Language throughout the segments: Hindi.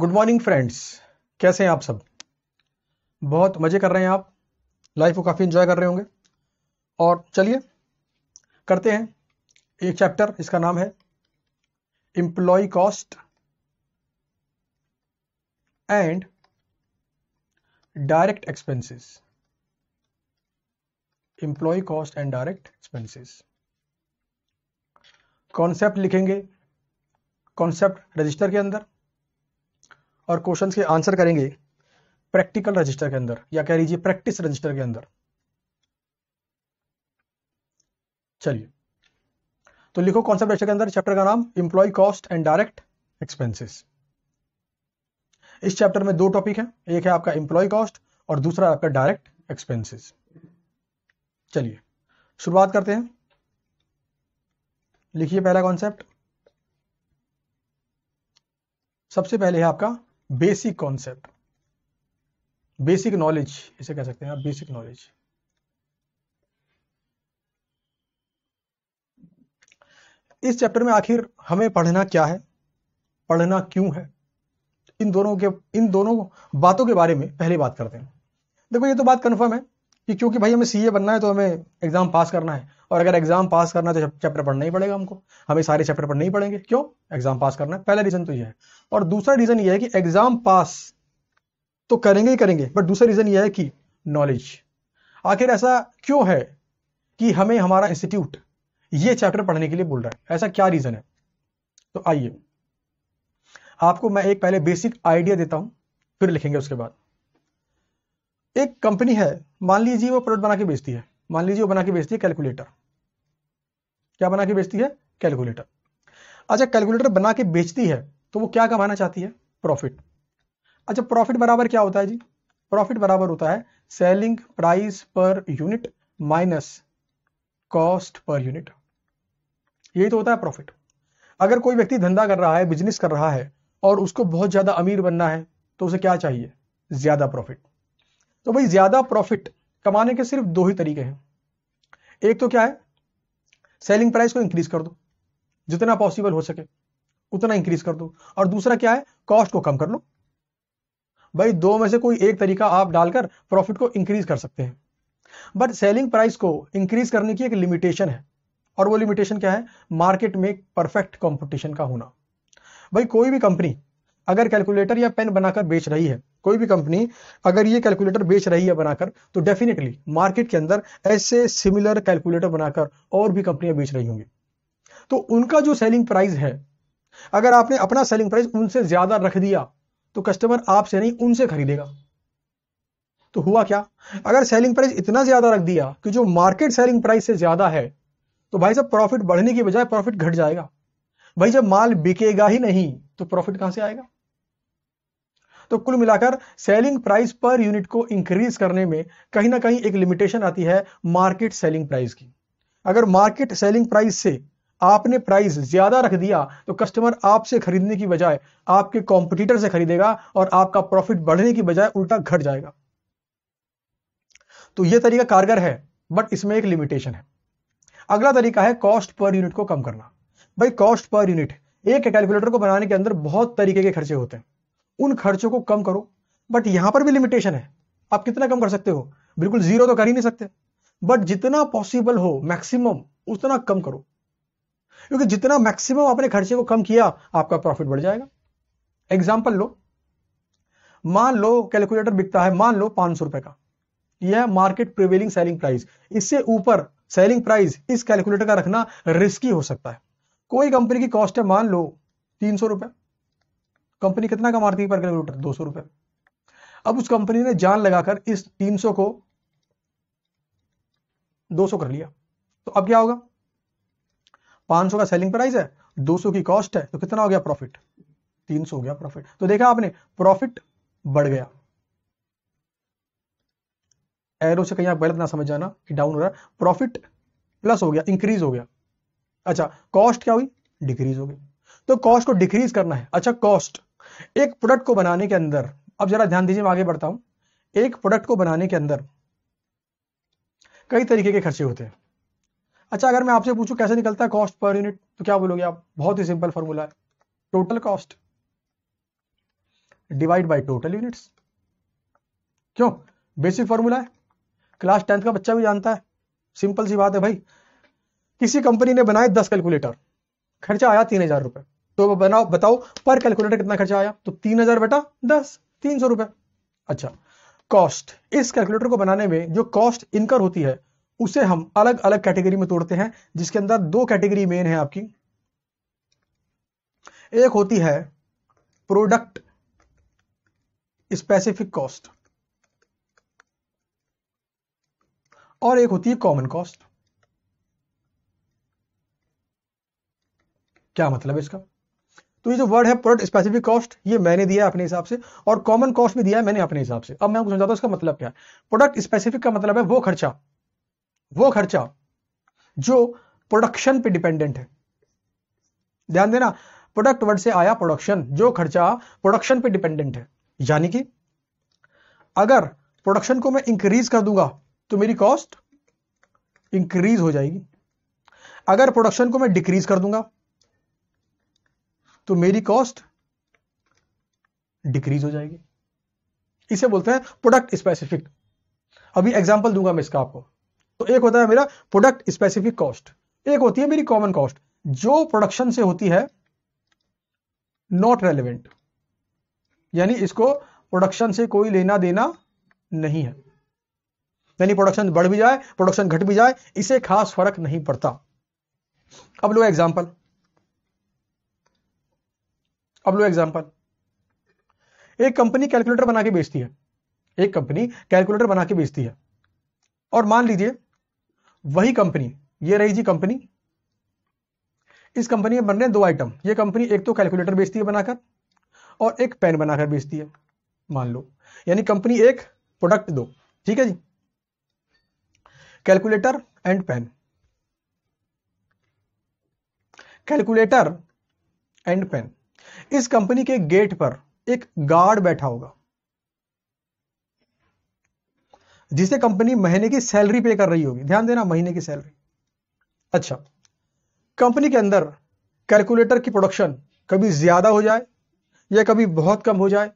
गुड मॉर्निंग फ्रेंड्स कैसे हैं आप सब बहुत मज़े कर रहे हैं आप लाइफ को काफ़ी एंजॉय कर रहे होंगे और चलिए करते हैं एक चैप्टर इसका नाम है employ cost and direct expenses employ cost and direct expenses concept लिखेंगे कॉन्सेप्ट रजिस्टर के अंदर और क्वेश्चन के आंसर करेंगे प्रैक्टिकल रजिस्टर के अंदर या कह लीजिए प्रैक्टिस रजिस्टर के अंदर चलिए तो लिखो कॉन्सेप्ट रजिस्टर के अंदर चैप्टर का नाम employ cost and direct expenses इस चैप्टर में दो टॉपिक है एक है आपका इंप्लॉय कॉस्ट और दूसरा आपका डायरेक्ट एक्सपेंसेस चलिए शुरुआत करते हैं लिखिए पहला कॉन्सेप्ट सबसे पहले है आपका बेसिक कॉन्सेप्ट बेसिक नॉलेज इसे कह सकते हैं आप बेसिक नॉलेज इस चैप्टर में आखिर हमें पढ़ना क्या है पढ़ना क्यों है इन दोनों के इन दोनों बातों के बारे में पहले बात करते हैं देखो ये तो बात कंफर्म है कि क्योंकि भाई हमें सीए बनना है तो हमें एग्जाम पास करना है और अगर एग्जाम पास करना तो चैप्टर पढ़ना ही पड़ेगा हमको हमें सारे चैप्टर पढ़ना ही पड़ेंगे क्यों एग्जाम पास करना है पहला रीजन तो यह है और दूसरा रीजन यह है कि एग्जाम पास तो करेंगे ही करेंगे बट दूसरा रीजन यह है कि नॉलेज आखिर ऐसा क्यों है कि हमें हमारा इंस्टीट्यूट ये चैप्टर पढ़ने के लिए बोल रहा है ऐसा क्या रीजन है तो आइए आपको मैं एक पहले बेसिक आइडिया देता हूं फिर लिखेंगे उसके बाद एक कंपनी है मान लीजिए वो प्रोडक्ट बना के बेचती है मान लीजिए वो बना के बेचती है कैलकुलेटर क्या बना के बेचती है कैलकुलेटर अच्छा कैलकुलेटर बना के बेचती है तो वो क्या कमाना चाहती है प्रॉफिट अच्छा प्रॉफिट बराबर क्या होता है जी प्रॉफिट बराबर होता है selling price per unit minus cost per unit यही तो होता है प्रॉफिट अगर कोई व्यक्ति धंधा कर रहा है बिजनेस कर रहा है और उसको बहुत ज्यादा अमीर बनना है तो उसे क्या चाहिए ज्यादा प्रॉफिट तो भाई ज्यादा प्रॉफिट कमाने के सिर्फ दो ही तरीके हैं एक तो क्या है सेलिंग प्राइस को इंक्रीज कर दो जितना पॉसिबल हो सके उतना इंक्रीज कर दो और दूसरा क्या है कॉस्ट को कम कर लो भाई दो में से कोई एक तरीका आप डालकर प्रॉफिट को इंक्रीज कर सकते हैं बट सेलिंग प्राइस को इंक्रीज करने की एक लिमिटेशन है और वो लिमिटेशन क्या है मार्केट में परफेक्ट कंपटीशन का होना भाई कोई भी कंपनी अगर कैलकुलेटर या पेन बनाकर बेच रही है कोई भी कंपनी अगर ये कैलकुलेटर बेच रही है बनाकर तो डेफिनेटली मार्केट के अंदर ऐसे सिमिलर कैलकुलेटर बनाकर और भी कंपनियां बेच रही होंगी तो उनका जो सेलिंग प्राइस है अगर आपने अपना सेलिंग प्राइस उनसे ज्यादा रख दिया तो कस्टमर आपसे नहीं उनसे खरीदेगा तो हुआ क्या अगर सेलिंग प्राइस इतना ज्यादा रख दिया कि जो मार्केट सेलिंग प्राइस से ज्यादा है तो भाई साहब प्रॉफिट बढ़ने की बजाय प्रॉफिट घट जाएगा भाई जब माल बिकेगा ही नहीं तो प्रॉफिट कहां से आएगा तो कुल मिलाकर सेलिंग प्राइस पर यूनिट को इंक्रीज करने में कहीं ना कहीं एक लिमिटेशन आती है मार्केट सेलिंग प्राइस की अगर मार्केट सेलिंग प्राइस से आपने प्राइस ज्यादा रख दिया तो कस्टमर आपसे खरीदने की बजाय आपके कॉम्पिटिटर से खरीदेगा और आपका प्रॉफिट बढ़ने की बजाय उल्टा घट जाएगा तो यह तरीका कारगर है बट इसमें एक लिमिटेशन है अगला तरीका है कॉस्ट पर यूनिट को कम करना भाई कॉस्ट पर यूनिट एक कैलकुलेटर को बनाने के अंदर बहुत तरीके के खर्चे होते हैं उन खर्चों को कम करो बट यहां पर भी लिमिटेशन है आप कितना कम कर सकते हो बिल्कुल जीरो तो कर ही नहीं सकते बट जितना पॉसिबल हो मैक्सिमम उतना कम करो क्योंकि जितना मैक्सिमम आपने खर्चे को कम किया आपका प्रॉफिट बढ़ जाएगा एग्जाम्पल लो मान लो कैलकुलेटर बिकता है मान लो पांच सौ रुपए का यह है मार्केट प्रिवेलिंग सेलिंग प्राइस इससे ऊपर सेलिंग प्राइस इस कैलकुलेटर का रखना रिस्की हो सकता है कोई कंपनी की कॉस्ट है मान लो तीन सौ रुपए कंपनी कितना कमा रही पर किलोमीटर दो सौ रुपए अब उस कंपनी ने जान लगाकर इस तीन सौ को दो सौ कर लिया तो अब क्या होगा पांच सौ का सेलिंग प्राइस है दो सौ की कॉस्ट है तो कितना हो गया प्रॉफिट तीन सौ हो गया प्रॉफिट तो देखा आपने प्रॉफिट बढ़ गया एरो से कहीं आप गलत ना समझ जाना कि डाउन हो रहा है प्रॉफिट प्लस हो गया इंक्रीज हो गया अच्छा कॉस्ट क्या हुई डिक्रीज हो गई तो कॉस्ट को डिक्रीज करना है अच्छा कॉस्ट एक प्रोडक्ट को बनाने के अंदर अब जरा ध्यान दीजिए मैं आगे बढ़ता हूं एक प्रोडक्ट को बनाने के अंदर कई तरीके के खर्चे होते हैं अच्छा अगर मैं आपसे पूछूं कैसे निकलता है कॉस्ट पर यूनिट तो क्या बोलोगे आप बहुत ही सिंपल फॉर्मूला है total cost divide by total units क्यों बेसिक फॉर्मूला है क्लास टेंथ का बच्चा भी जानता है सिंपल सी बात है भाई किसी कंपनी ने बनाए दस कैलकुलेटर खर्चा आया तीन हजार रुपए तो बनाओ बताओ पर कैलकुलेटर कितना खर्चा आया तो तीन हजार बटा दस तीन सौ रुपए अच्छा कॉस्ट इस कैलकुलेटर को बनाने में जो कॉस्ट इनकर होती है उसे हम अलग अलग कैटेगरी में तोड़ते हैं जिसके अंदर दो कैटेगरी मेन है आपकी एक होती है प्रोडक्ट स्पेसिफिक कॉस्ट और एक होती है कॉमन कॉस्ट क्या मतलब है इसका तो ये जो वर्ड है प्रोडक्ट स्पेसिफिक कॉस्ट ये मैंने दिया अपने हिसाब से और कॉमन कॉस्ट भी दिया है मैंने अपने हिसाब से अब मैं आपको समझाता हूँ इसका मतलब क्या है प्रोडक्ट स्पेसिफिक का मतलब है वो खर्चा वो खर्चा जो प्रोडक्शन पे डिपेंडेंट है ध्यान देना प्रोडक्ट वर्ड से आया प्रोडक्शन जो खर्चा प्रोडक्शन पे डिपेंडेंट है यानी कि अगर प्रोडक्शन को मैं इंक्रीज कर दूंगा तो मेरी कॉस्ट इंक्रीज हो जाएगी अगर प्रोडक्शन को मैं डिक्रीज कर दूंगा तो मेरी कॉस्ट डिक्रीज हो जाएगी इसे बोलते हैं प्रोडक्ट स्पेसिफिक अभी एग्जाम्पल दूंगा मैं इसका आपको तो एक होता है मेरा प्रोडक्ट स्पेसिफिक कॉस्ट एक होती है मेरी कॉमन कॉस्ट जो प्रोडक्शन से होती है नॉट रेलिवेंट यानी इसको प्रोडक्शन से कोई लेना देना नहीं है यानी प्रोडक्शन बढ़ भी जाए प्रोडक्शन घट भी जाए इसे खास फर्क नहीं पड़ता अब लो एग्जाम्पल अब लो एग्जाम्पल एक कंपनी कैलकुलेटर बना के बेचती है एक कंपनी कैलकुलेटर बना के बेचती है और मान लीजिए वही कंपनी ये रही जी कंपनी इस कंपनी में बन रहे दो आइटम ये कंपनी एक तो कैलकुलेटर बेचती है बनाकर और एक पेन बनाकर बेचती है मान लो यानी कंपनी एक प्रोडक्ट दो ठीक है जी calculator and pen calculator and pen इस कंपनी के गेट पर एक गार्ड बैठा होगा जिसे कंपनी महीने की सैलरी पे कर रही होगी ध्यान देना महीने की सैलरी अच्छा कंपनी के अंदर कैलकुलेटर की प्रोडक्शन कभी ज्यादा हो जाए या कभी बहुत कम हो जाए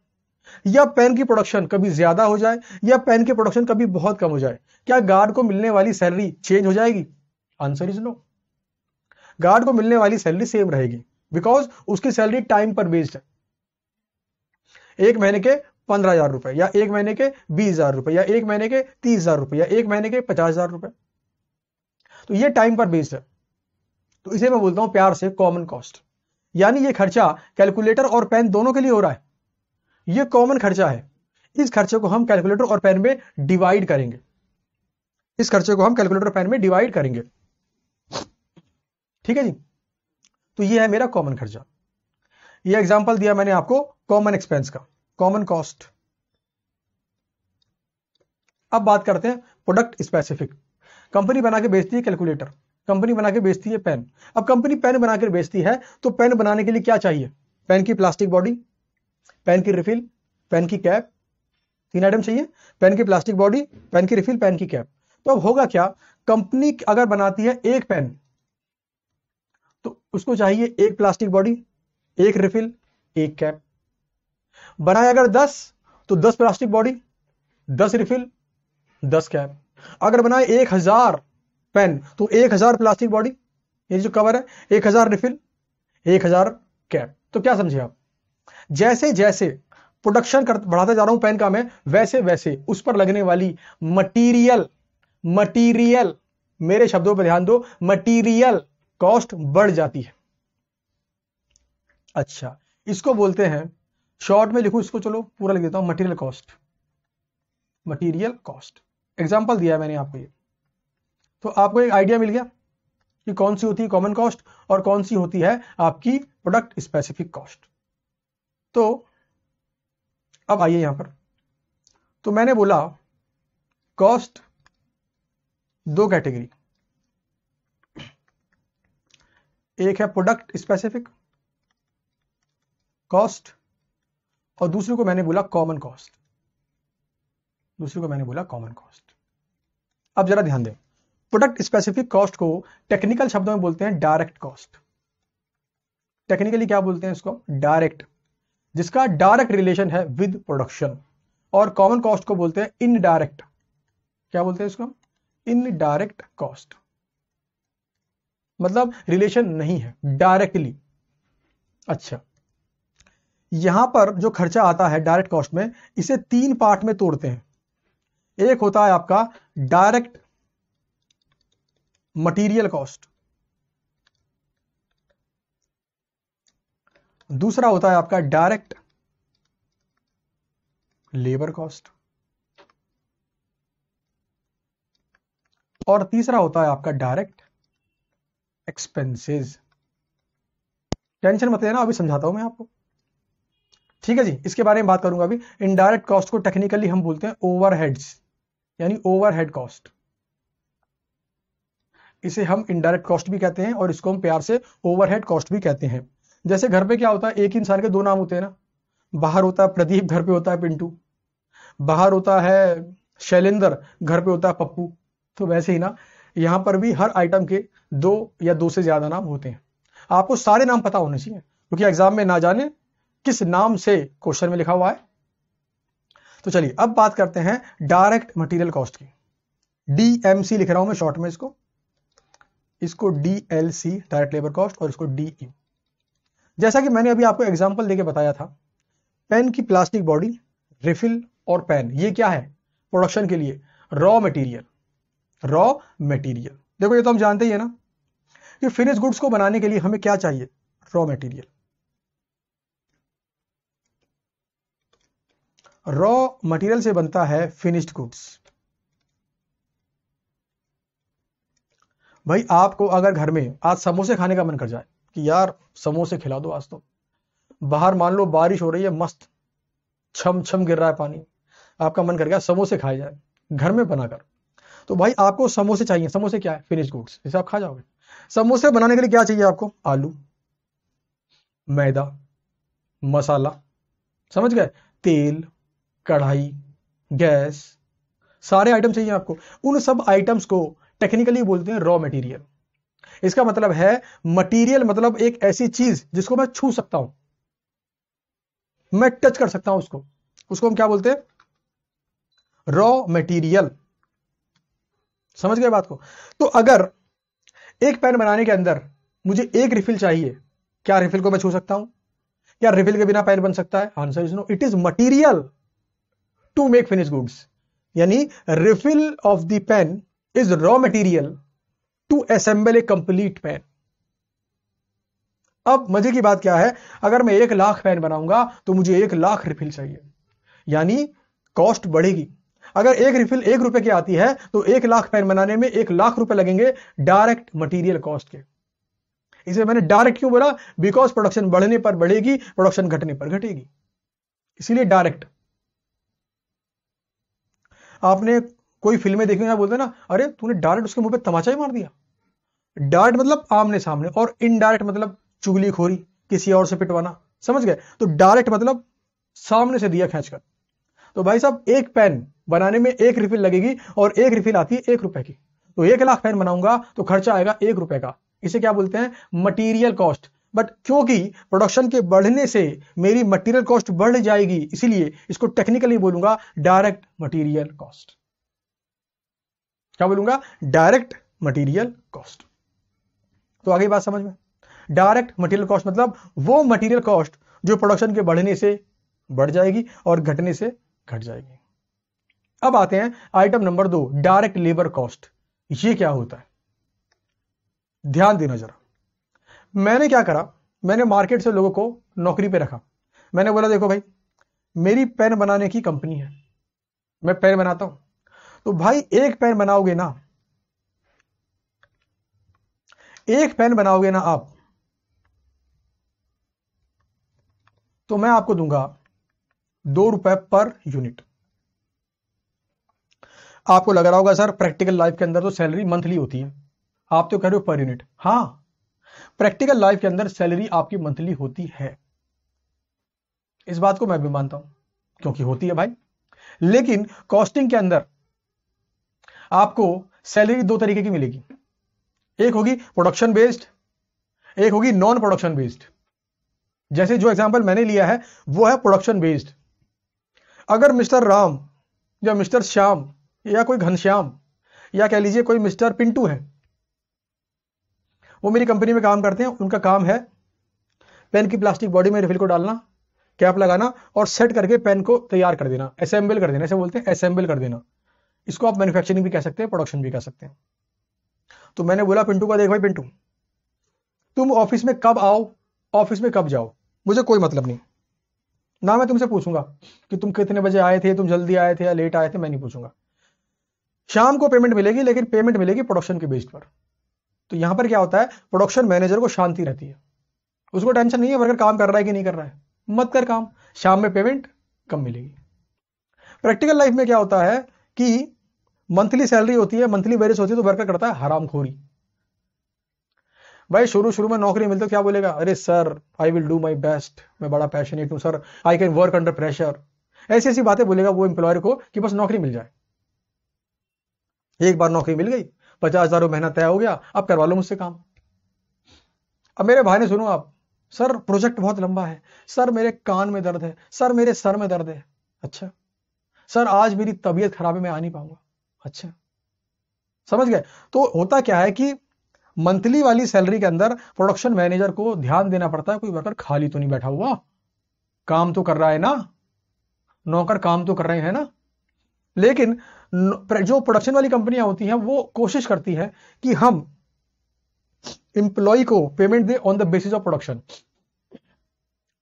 या पेन की प्रोडक्शन कभी ज्यादा हो जाए या पेन की प्रोडक्शन कभी बहुत कम हो जाए क्या गार्ड को मिलने वाली सैलरी चेंज हो जाएगी आंसर इज नो गार्ड को मिलने वाली सैलरी सेम रहेगी बिकॉज उसकी सैलरी टाइम पर बेस्ड है एक महीने के पंद्रह हजार रुपए या एक महीने के बीस हजार रुपए या एक महीने के तीस हजार रुपए या एक महीने के पचास हजार रुपए तो ये टाइम पर बेस्ड है तो इसे मैं बोलता हूं प्यार से कॉमन कॉस्ट यानी ये खर्चा कैलकुलेटर और पेन दोनों के लिए हो रहा है ये कॉमन खर्चा है इस खर्चे को हम कैलकुलेटर और पेन में डिवाइड करेंगे इस खर्चे को हम कैलकुलेटर और पेन में डिवाइड करेंगे ठीक है जी तो ये है मेरा कॉमन खर्चा ये एग्जाम्पल दिया मैंने आपको कॉमन एक्सपेंस का कॉमन कॉस्ट अब बात करते हैं प्रोडक्ट स्पेसिफिक कंपनी बना के बेचती है कैलकुलेटर कंपनी बना के बेचती है पेन अब कंपनी पेन बनाकर बेचती है तो पेन बनाने के लिए क्या चाहिए पेन की प्लास्टिक बॉडी पेन की रिफिल पेन की कैप तीन आइटम चाहिए पेन की प्लास्टिक बॉडी पेन की रिफिल पेन की कैप तो अब होगा क्या कंपनी अगर बनाती है एक पेन उसको चाहिए एक प्लास्टिक बॉडी एक रिफिल एक कैप बनाए अगर दस तो दस प्लास्टिक बॉडी दस रिफिल दस कैप अगर बनाए एक हजार पेन तो एक हजार प्लास्टिक बॉडी ये जो कवर है एक हजार रिफिल एक हजार कैप तो क्या समझे आप जैसे जैसे प्रोडक्शन कर बढ़ाते जा रहा हूं पेन का मैं वैसे वैसे उस पर लगने वाली मटीरियल मटीरियल मेरे शब्दों पर ध्यान दो मटीरियल कॉस्ट बढ़ जाती है अच्छा इसको बोलते हैं शॉर्ट में लिखू इसको चलो पूरा लिख देता हूं material cost material cost example दिया मैंने आपको ये तो आपको एक आइडिया मिल गया कि कौन सी होती है कॉमन कॉस्ट और कौन सी होती है आपकी प्रोडक्ट स्पेसिफिक कॉस्ट तो अब आइए यहां पर तो मैंने बोला कॉस्ट दो कैटेगरी एक है प्रोडक्ट स्पेसिफिक कॉस्ट और दूसरे को मैंने बोला कॉमन कॉस्ट दूसरे को मैंने बोला कॉमन कॉस्ट अब जरा ध्यान दें प्रोडक्ट स्पेसिफिक कॉस्ट को टेक्निकल शब्दों में बोलते हैं डायरेक्ट कॉस्ट टेक्निकली क्या बोलते हैं इसको डायरेक्ट जिसका डायरेक्ट रिलेशन है विद प्रोडक्शन और कॉमन कॉस्ट को बोलते हैं इनडायरेक्ट क्या बोलते हैं इसको इनडायरेक्ट कॉस्ट मतलब रिलेशन नहीं है डायरेक्टली अच्छा यहां पर जो खर्चा आता है डायरेक्ट कॉस्ट में इसे तीन पार्ट में तोड़ते हैं एक होता है आपका डायरेक्ट मटेरियल कॉस्ट दूसरा होता है आपका डायरेक्ट लेबर कॉस्ट और तीसरा होता है आपका डायरेक्ट एक्सपेंसेस टेंशन मत लेना अभी समझाता हूं मैं आपको ठीक है जी इसके बारे में बात करूंगा अभी इनडायरेक्ट कॉस्ट को टेक्निकली हम बोलते हैं ओवरहेड्स यानी ओवरहेड कॉस्ट इसे हम इनडायरेक्ट कॉस्ट भी कहते हैं और इसको हम प्यार से ओवरहेड कॉस्ट भी कहते हैं जैसे घर पे क्या होता है एक इंसान के दो नाम होते हैं ना बाहर होता है प्रदीप घर पे होता है पिंटू बाहर होता है शैलेंद्र घर पे होता है पप्पू तो वैसे ही ना यहां पर भी हर आइटम के दो या दो से ज्यादा नाम होते हैं आपको सारे नाम पता होने चाहिए क्योंकि एग्जाम में ना जाने किस नाम से क्वेश्चन में लिखा हुआ है तो चलिए अब बात करते हैं डायरेक्ट मटेरियल कॉस्ट की डीएमसी लिख रहा हूं मैं शॉर्ट में इसको इसको डीएलसी डायरेक्ट लेबर कॉस्ट और इसको डीई e। जैसा कि मैंने अभी आपको एग्जाम्पल देके बताया था पेन की प्लास्टिक बॉडी रिफिल और पेन ये क्या है प्रोडक्शन के लिए रॉ मटेरियल रॉ मटेरियल देखो ये तो हम जानते ही है ना कि फिनिश गुड्स को बनाने के लिए हमें क्या चाहिए रॉ मटेरियल रॉ मटेरियल से बनता है फिनिश्ड गुड्स भाई आपको अगर घर में आज समोसे खाने का मन कर जाए कि यार समोसे खिला दो आज तो बाहर मान लो बारिश हो रही है मस्त छम छम गिर रहा है पानी आपका मन कर गया समोसे खाए जाए घर में बनाकर तो भाई आपको समोसे चाहिए समोसे क्या है फिनिश गुड्स जैसे आप खा जाओगे समोसे बनाने के लिए क्या चाहिए आपको आलू मैदा मसाला समझ गए तेल कढ़ाई गैस सारे आइटम चाहिए आपको उन सब आइटम्स को टेक्निकली बोलते हैं रॉ मटेरियल इसका मतलब है मटेरियल मतलब एक ऐसी चीज जिसको मैं छू सकता हूं मैं टच कर सकता हूं उसको उसको हम क्या बोलते हैं रॉ मटेरियल समझ गए बात को तो अगर एक पेन बनाने के अंदर मुझे एक रिफिल चाहिए क्या रिफिल को मैं छू सकता हूं क्या रिफिल के बिना पेन बन सकता है answer is no it is material to make finish goods यानी refill of the pen is raw material to assemble a complete pen अब मजे की बात क्या है अगर मैं एक लाख पेन बनाऊंगा तो मुझे एक लाख रिफिल चाहिए यानी कॉस्ट बढ़ेगी अगर एक रिफिल एक रुपए की आती है तो एक लाख पेन बनाने में एक लाख रुपए लगेंगे डायरेक्ट मटेरियल कॉस्ट के इसे मैंने डायरेक्ट क्यों बोला बिकॉज प्रोडक्शन बढ़ने पर बढ़ेगी प्रोडक्शन घटने पर घटेगी इसीलिए डायरेक्ट आपने कोई फिल्में देखी ना बोलते ना अरे तूने डायरेक्ट उसके मुंह पे तमाचा ही मार दिया डायरेक्ट मतलब आमने सामने और इनडायरेक्ट मतलब चुगली खोरी किसी और से पिटवाना समझ गए तो डायरेक्ट मतलब सामने से दिया खींचकर तो भाई साहब एक पेन बनाने में एक रिफिल लगेगी और एक रिफिल आती है एक रुपए की तो एक लाख पेन बनाऊंगा तो खर्चा आएगा एक रुपए का इसे क्या बोलते हैं मटीरियल कॉस्ट बट क्योंकि प्रोडक्शन के बढ़ने से मेरी मटेरियल कॉस्ट बढ़ जाएगी इसीलिए इसको टेक्निकली बोलूंगा डायरेक्ट मटेरियल कॉस्ट क्या बोलूंगा डायरेक्ट मटेरियल कॉस्ट तो आगे बात समझ में डायरेक्ट मटेरियल कॉस्ट मतलब वो मटेरियल कॉस्ट जो प्रोडक्शन के बढ़ने से बढ़ जाएगी और घटने से घट जाएगी अब आते हैं आइटम नंबर दो डायरेक्ट लेबर कॉस्ट ये क्या होता है ध्यान देना जरा मैंने क्या करा मैंने मार्केट से लोगों को नौकरी पे रखा मैंने बोला देखो भाई मेरी पेन बनाने की कंपनी है मैं पेन बनाता हूं तो भाई एक पेन बनाओगे ना एक पेन बनाओगे ना आप तो मैं आपको दूंगा दो रुपए पर यूनिट आपको लग रहा होगा सर प्रैक्टिकल लाइफ के अंदर तो सैलरी मंथली होती है आप तो कह रहे हो पर यूनिट हाँ प्रैक्टिकल लाइफ के अंदर सैलरी आपकी मंथली होती है इस बात को मैं भी मानता हूं क्योंकि होती है भाई लेकिन कॉस्टिंग के अंदर आपको सैलरी दो तरीके की मिलेगी एक होगी प्रोडक्शन बेस्ड एक होगी नॉन प्रोडक्शन बेस्ड जैसे जो एग्जांपल मैंने लिया है वो है प्रोडक्शन बेस्ड अगर मिस्टर राम या मिस्टर श्याम या कोई घनश्याम या कह लीजिए कोई मिस्टर पिंटू है वो मेरी कंपनी में काम करते हैं उनका काम है पेन की प्लास्टिक बॉडी में रिफिल को डालना कैप लगाना और सेट करके पेन को तैयार कर देना असेंबल कर देना ऐसे बोलते हैं असेंबल कर देना इसको आप मैन्युफैक्चरिंग भी कह सकते हैं प्रोडक्शन भी कह सकते हैं तो मैंने बोला पिंटू का देख भाई पिंटू तुम ऑफिस में कब आओ ऑफिस में कब जाओ मुझे कोई मतलब नहीं ना मैं तुमसे पूछूंगा कि तुम कितने बजे आए थे तुम जल्दी आए थे या लेट आए थे मैं नहीं पूछूंगा शाम को पेमेंट मिलेगी लेकिन पेमेंट मिलेगी प्रोडक्शन के बेस पर तो यहां पर क्या होता है प्रोडक्शन मैनेजर को शांति रहती है उसको टेंशन नहीं है वर्कर काम कर रहा है कि नहीं कर रहा है मत कर काम शाम में पेमेंट कम मिलेगी प्रैक्टिकल लाइफ में क्या होता है कि मंथली सैलरी होती है मंथली बेरिस होती है तो वर्कर करता है हराम खोरी भाई शुरू शुरू में नौकरी मिलती तो क्या बोलेगा अरे sir I will do my best मैं बड़ा पैशनेट हूं sir I can work under pressure ऐसी ऐसी बातें बोलेगा वो एम्प्लॉयर को कि बस नौकरी मिल जाए एक बार नौकरी मिल गई पचास हजार महीना तय हो गया अब करवा लो मुझसे काम अब मेरे भाई ने सुनो आप सर प्रोजेक्ट बहुत लंबा है सर मेरे कान में दर्द है सर मेरे सर में दर्द है अच्छा सर आज मेरी तबीयत खराब है मैं आ नहीं पाऊंगा अच्छा समझ गए तो होता क्या है कि मंथली वाली सैलरी के अंदर प्रोडक्शन मैनेजर को ध्यान देना पड़ता है कोई वर्कर खाली तो नहीं बैठा हुआ काम तो कर रहा है ना नौकर काम तो कर रहे हैं ना लेकिन जो प्रोडक्शन वाली कंपनियां होती हैं वो कोशिश करती है कि हम इंप्लॉय को पेमेंट दे on the basis of production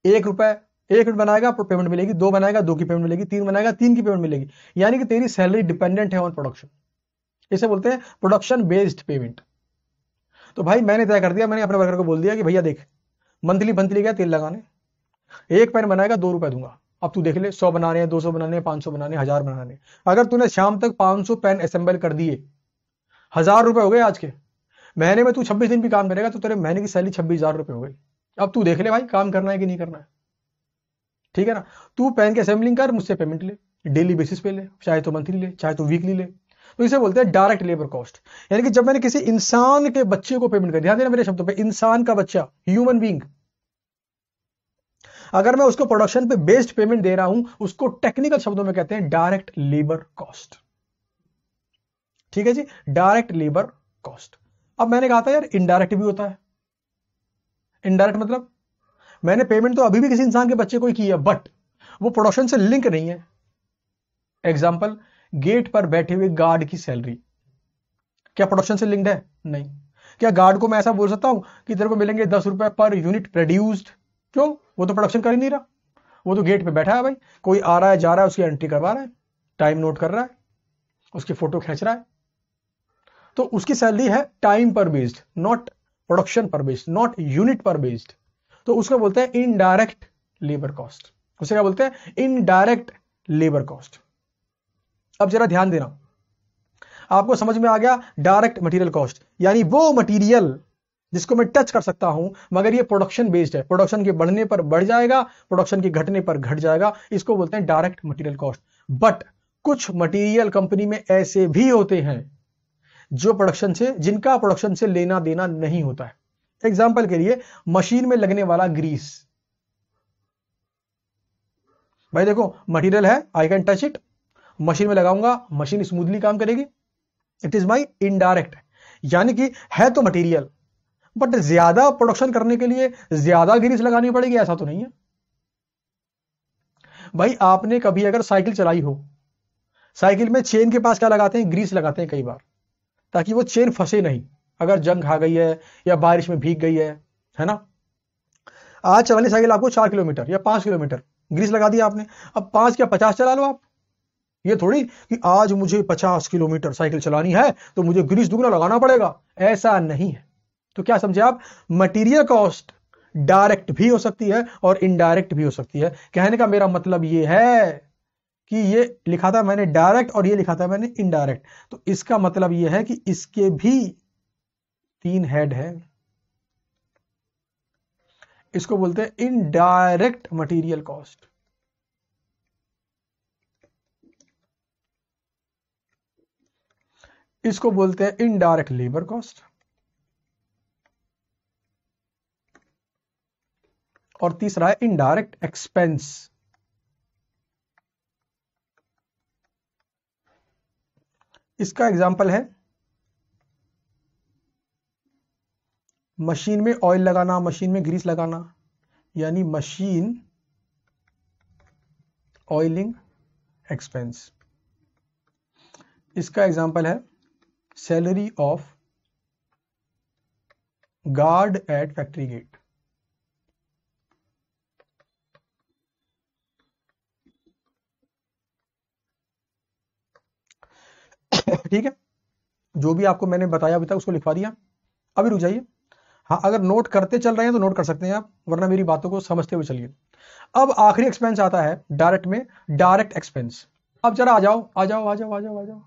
एक रुपए एक रुपए बनाएगा पेमेंट मिलेगी दो बनाएगा दो की पेमेंट मिलेगी तीन बनाएगा तीन की पेमेंट मिलेगी यानी कि तेरी सैलरी डिपेंडेंट है ऑन प्रोडक्शन इसे बोलते हैं प्रोडक्शन बेस्ड पेमेंट तो भाई मैंने तय कर दिया मैंने अपने वर्कर को बोल दिया कि भैया देख मंथली मंथली गया तेल लगाने एक पेन बनाएगा दो रुपए दूंगा अब तू देख ले सौ बनाने हैं दो सौ बनाने हैं सौ बनाने हजार बनाने अगर तूने शाम तक पांच सौ पेन असेंबल कर दिए हजार रुपए हो गए आज के महीने में तू छब्बीस दिन भी काम करेगा तो तेरे महीने की सैलरी छब्बीस हजार रुपए हो गई अब तू देख ले भाई काम करना है कि नहीं करना है ठीक है ना तू पेन की असेंबलिंग कर मुझसे पेमेंट ले डेली बेसिस पे ले चाहे तो मंथली ले चाहे तो वीकली ले तो इसे बोलते हैं डायरेक्ट लेबर कॉस्ट यानी कि जब मैंने किसी इंसान के बच्चे को पेमेंट कर ध्यान देना मेरे शब्दों पर इंसान का बच्चा ह्यूमन बींग अगर मैं उसको प्रोडक्शन पे बेस्ड पेमेंट दे रहा हूं उसको टेक्निकल शब्दों में कहते हैं डायरेक्ट लेबर कॉस्ट ठीक है जी डायरेक्ट लेबर कॉस्ट अब मैंने कहा था यार इनडायरेक्ट भी होता है इनडायरेक्ट मतलब मैंने पेमेंट तो अभी भी किसी इंसान के बच्चे को ही किया बट वो प्रोडक्शन से लिंक नहीं है एग्जाम्पल गेट पर बैठे हुए गार्ड की सैलरी क्या प्रोडक्शन से लिंक्ड है नहीं क्या गार्ड को मैं ऐसा बोल सकता हूं कि तेरे को मिलेंगे दस रुपए पर यूनिट प्रोड्यूस्ड क्यों वो तो प्रोडक्शन कर ही नहीं रहा वो तो गेट पे बैठा है भाई कोई आ रहा है जा रहा है उसकी एंट्री करवा रहा है टाइम नोट कर रहा है उसकी फोटो खींच रहा है तो उसकी सैलरी है टाइम पर बेस्ड नॉट प्रोडक्शन पर बेस्ड नॉट यूनिट पर बेस्ड तो उसको बोलते हैं इनडायरेक्ट लेबर कॉस्ट उसे क्या बोलते हैं इनडायरेक्ट लेबर कॉस्ट अब जरा ध्यान देना आपको समझ में आ गया डायरेक्ट मटेरियल कॉस्ट यानी वो मटेरियल जिसको मैं टच कर सकता हूं मगर ये प्रोडक्शन बेस्ड है प्रोडक्शन के बढ़ने पर बढ़ जाएगा प्रोडक्शन के घटने पर घट जाएगा इसको बोलते हैं डायरेक्ट मटेरियल कॉस्ट बट कुछ मटेरियल कंपनी में ऐसे भी होते हैं जो प्रोडक्शन से जिनका प्रोडक्शन से लेना देना नहीं होता है एग्जाम्पल के लिए मशीन में लगने वाला ग्रीस भाई देखो मटेरियल है I can touch it machine में लगाऊंगा मशीन स्मूथली काम करेगी इट इज माई इनडायरेक्ट यानी कि है तो मटेरियल बट ज्यादा प्रोडक्शन करने के लिए ज्यादा ग्रीस लगानी पड़ेगी ऐसा तो नहीं है भाई आपने कभी अगर साइकिल चलाई हो साइकिल में चेन के पास क्या लगाते हैं ग्रीस लगाते हैं कई बार ताकि वो चेन फंसे नहीं अगर जंग खा गई है या बारिश में भीग गई है है ना आज चलानी साइकिल आपको चार किलोमीटर या पांच किलोमीटर ग्रीस लगा दिया आपने अब पांच या पचास चला लो आप ये थोड़ी कि आज मुझे पचास किलोमीटर साइकिल चलानी है तो मुझे ग्रीस दुगना लगाना पड़ेगा ऐसा नहीं है तो क्या समझे आप मटेरियल कॉस्ट डायरेक्ट भी हो सकती है और इनडायरेक्ट भी हो सकती है कहने का मेरा मतलब यह है कि ये लिखा था मैंने डायरेक्ट और ये लिखा था मैंने इनडायरेक्ट तो इसका मतलब ये है कि इसके भी तीन हेड है इसको बोलते हैं इनडायरेक्ट मटेरियल कॉस्ट इसको बोलते हैं इनडायरेक्ट लेबर कॉस्ट और तीसरा है इनडायरेक्ट एक्सपेंस इसका एग्जाम्पल है मशीन में ऑयल लगाना मशीन में ग्रीस लगाना यानी मशीन ऑयलिंग एक्सपेंस इसका एग्जाम्पल है salary of guard at factory gate ठीक है जो भी आपको मैंने बताया अभी तक उसको लिखवा दिया अभी रुक जाइए हाँ अगर नोट करते चल रहे हैं तो नोट कर सकते हैं आप वरना मेरी बातों को समझते हुए चलिए अब आखिरी एक्सपेंस आता है डायरेक्ट में डायरेक्ट एक्सपेंस अब जरा आ जाओ आ जाओ आ जाओ आ जाओ आ जाओ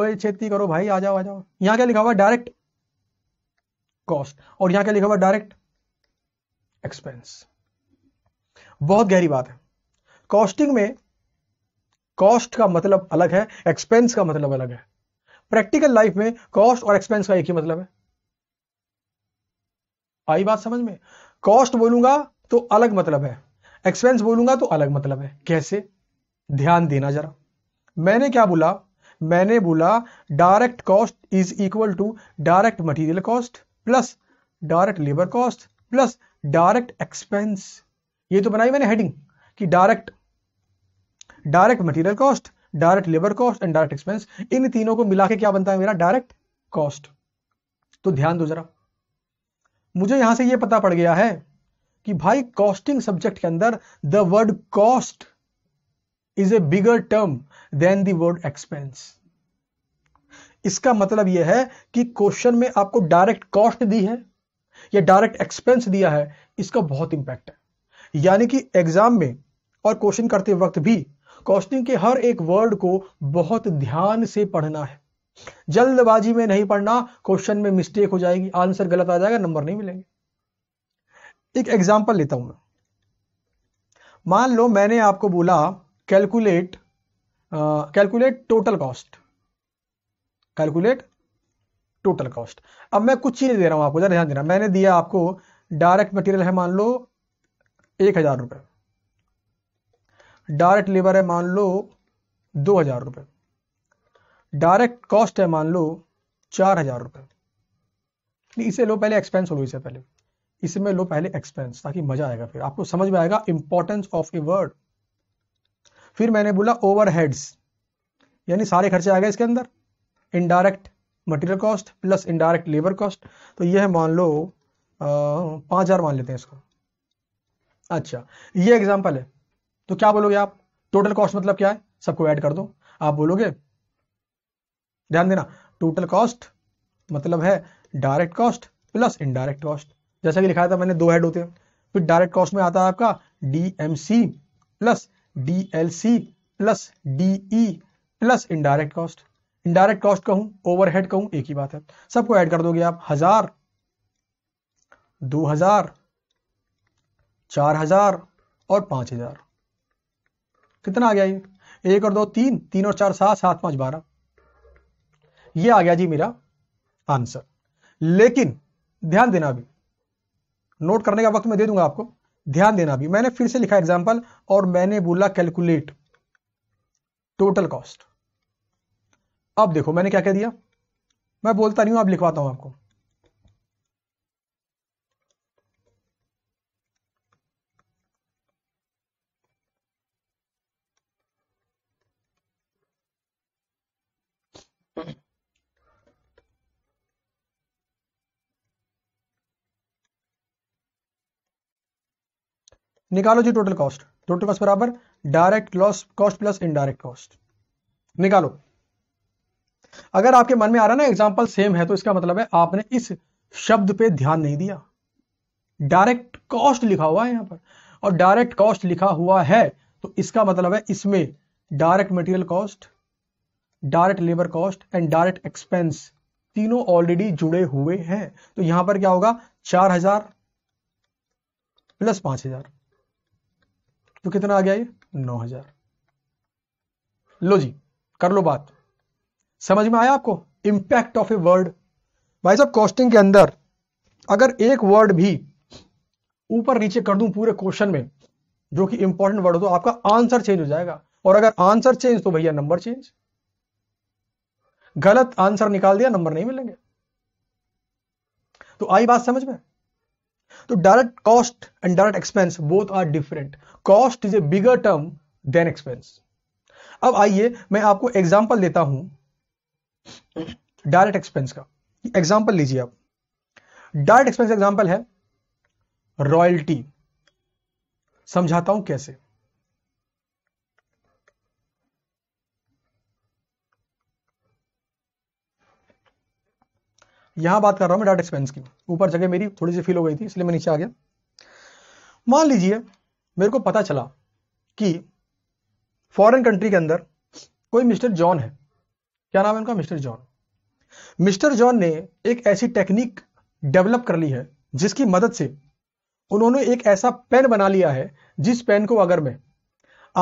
ओए छेती करो भाई आ जाओ आ जाओ यहाँ क्या लिखा हुआ डायरेक्ट कॉस्ट और यहाँ क्या लिखा हुआ डायरेक्ट एक्सपेंस बहुत गहरी बात है कॉस्टिंग में कॉस्ट का मतलब अलग है एक्सपेंस का मतलब अलग है प्रैक्टिकल लाइफ में कॉस्ट और एक्सपेंस का एक ही मतलब है आई बात समझ में कॉस्ट बोलूंगा तो अलग मतलब है एक्सपेंस बोलूंगा तो अलग मतलब है कैसे ध्यान देना जरा मैंने क्या बोला मैंने बोला direct cost is equal to direct material cost plus direct labour cost plus direct expense ये तो बनाई मैंने हेडिंग कि direct direct material cost direct labour cost and direct expense इन तीनों को मिला के क्या बनता है मेरा डायरेक्ट कॉस्ट तो ध्यान दो जरा मुझे यहां से यह पता पड़ गया है कि भाई कॉस्टिंग सब्जेक्ट के अंदर the word cost is a bigger term than the word expense इसका मतलब यह है कि क्वेश्चन में आपको डायरेक्ट कॉस्ट दी है या डायरेक्ट एक्सपेंस दिया है इसका बहुत इंपैक्ट है यानी कि एग्जाम में और क्वेश्चन करते वक्त भी कॉस्टिंग के हर एक वर्ड को बहुत ध्यान से पढ़ना है जल्दबाजी में नहीं पढ़ना क्वेश्चन में मिस्टेक हो जाएगी आंसर गलत आ जाएगा नंबर नहीं मिलेंगे एक एग्जाम्पल लेता हूं मैं मान लो मैंने आपको बोला calculate calculate total cost calculate total cost अब मैं कुछ चीजें दे रहा हूं आपको ध्यान देना मैंने दिया आपको डायरेक्ट मटेरियल है मान लो एक हजार रुपए डायरेक्ट लेबर है मान लो दो हजार रुपए डायरेक्ट कॉस्ट है मान लो चार हजार रुपए इसे लो पहले एक्सपेंस हो लो इसे पहले इसमें लो पहले एक्सपेंस ताकि मजा आएगा फिर आपको समझ में आएगा इंपॉर्टेंस ऑफ ए वर्ड फिर मैंने बोला ओवरहेड्स यानी सारे खर्चे आ गए इसके अंदर indirect material cost plus indirect labour cost तो यह मान लो पांच हज़ार मान लेते हैं इसको अच्छा ये एग्जाम्पल है तो क्या बोलोगे आप टोटल कॉस्ट मतलब क्या है सबको ऐड कर दो आप बोलोगे ध्यान देना टोटल कॉस्ट मतलब है direct cost plus indirect cost जैसा कि लिखा था मैंने दो हेड होते हैं फिर डायरेक्ट कॉस्ट में आता है आपका DMC plus DLC plus DE plus indirect cost indirect cost कहूं ओवरहेड कहूं एक ही बात है सबको ऐड कर दोगे आप हजार दो हजार चार हजार और पांच हजार कितना आ गया ये एक और दो तीन तीन और चार सात सात पांच बारह ये आ गया जी मेरा आंसर लेकिन ध्यान देना अभी नोट करने का वक्त मैं दे दूंगा आपको ध्यान देना अभी मैंने फिर से लिखा एग्जाम्पल और मैंने बोला कैलकुलेट टोटल कॉस्ट अब देखो मैंने क्या कह दिया मैं बोलता नहीं हूं अब लिखवाता हूं आपको निकालो जी टोटल कॉस्ट टोटल कॉस्ट बराबर direct loss cost plus indirect cost निकालो अगर आपके मन में आ रहा ना एग्जाम्पल सेम है तो इसका मतलब है आपने इस शब्द पे ध्यान नहीं दिया डायरेक्ट कॉस्ट लिखा हुआ है यहां पर और डायरेक्ट कॉस्ट लिखा हुआ है तो इसका मतलब है इसमें direct material cost direct labour cost and direct expense तीनों ऑलरेडी जुड़े हुए हैं तो यहां पर क्या होगा चार हजार प्लस पांच हजार तो कितना आ गया ये नौ हजार लो जी कर लो बात समझ में आया आपको इंपैक्ट ऑफ ए वर्ड भाई साहब कॉस्टिंग के अंदर अगर एक वर्ड भी ऊपर नीचे कर दूं पूरे क्वेश्चन में जो कि इंपॉर्टेंट वर्ड हो तो आपका आंसर चेंज हो जाएगा और अगर आंसर चेंज तो भैया नंबर चेंज गलत आंसर निकाल दिया नंबर नहीं मिलेंगे तो आई बात समझ में तो direct cost and direct expense both are different cost is a bigger term than expense अब आइए मैं आपको एग्जाम्पल देता हूं डायरेक्ट एक्सपेंस का एग्जाम्पल लीजिए आप डायरेक्ट एक्सपेंस एग्जाम्पल है रॉयल्टी समझाता हूं कैसे यहां बात कर रहा हूं मैं डाटा एक्सपेंस की ऊपर जगह मेरी थोड़ी सी फील हो गई थी इसलिए मैं नीचे आ गया मान लीजिए मेरे को पता चला कि फॉरेन कंट्री के अंदर कोई मिस्टर जॉन है क्या नाम है उनका मिस्टर जॉन मिस्टर जॉन ने एक ऐसी टेक्निक डेवलप कर ली है जिसकी मदद से उन्होंने एक ऐसा पेन बना लिया है जिस पेन को अगर मैं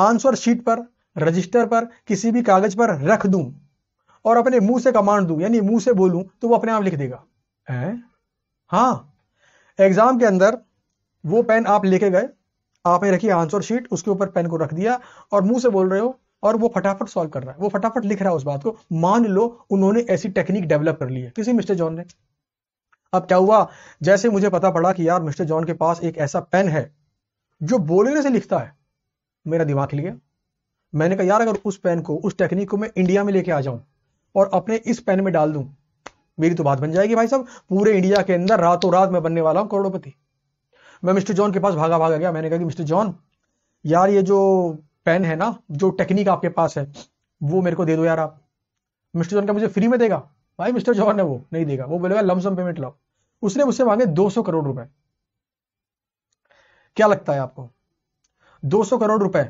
आंसर शीट पर रजिस्टर पर किसी भी कागज पर रख दूं और अपने मुंह से कमांड दू यानी मुंह से बोलूं तो वो अपने आप लिख देगा है हाँ एग्जाम के अंदर वो पेन आप लेके गए आपने रखी आंसर शीट उसके ऊपर पेन को रख दिया और मुंह से बोल रहे हो और वो फटाफट सॉल्व कर रहा है वो फटाफट लिख रहा है उस बात को मान लो उन्होंने ऐसी टेक्निक डेवलप कर ली है किसी मिस्टर जॉन ने अब क्या हुआ जैसे मुझे पता पड़ा कि यार मिस्टर जॉन के पास एक ऐसा पेन है जो बोलने से लिखता है मेरा दिमाग लिया गया मैंने कहा यार अगर उस पेन को उस टेक्निक को मैं इंडिया में लेके आ जाऊं और अपने इस पेन में डाल दूं मेरी तो बात बन जाएगी भाई साहब पूरे इंडिया के अंदर रातों रात मैं बनने वाला हूं करोड़पति मैं मिस्टर जॉन के पास भागा भागा गया मैंने कहा कि मिस्टर जॉन यार ये जो पेन है ना जो टेक्निक आपके पास है वो मेरे को दे दो यार आप मिस्टर जॉन का मुझे फ्री में देगा भाई मिस्टर जॉन ने वो नहीं देगा वो बोलेगा लमसम पेमेंट लाओ उसने मुझसे मांगे 200 करोड़ रुपए क्या लगता है आपको 200 करोड़ रुपए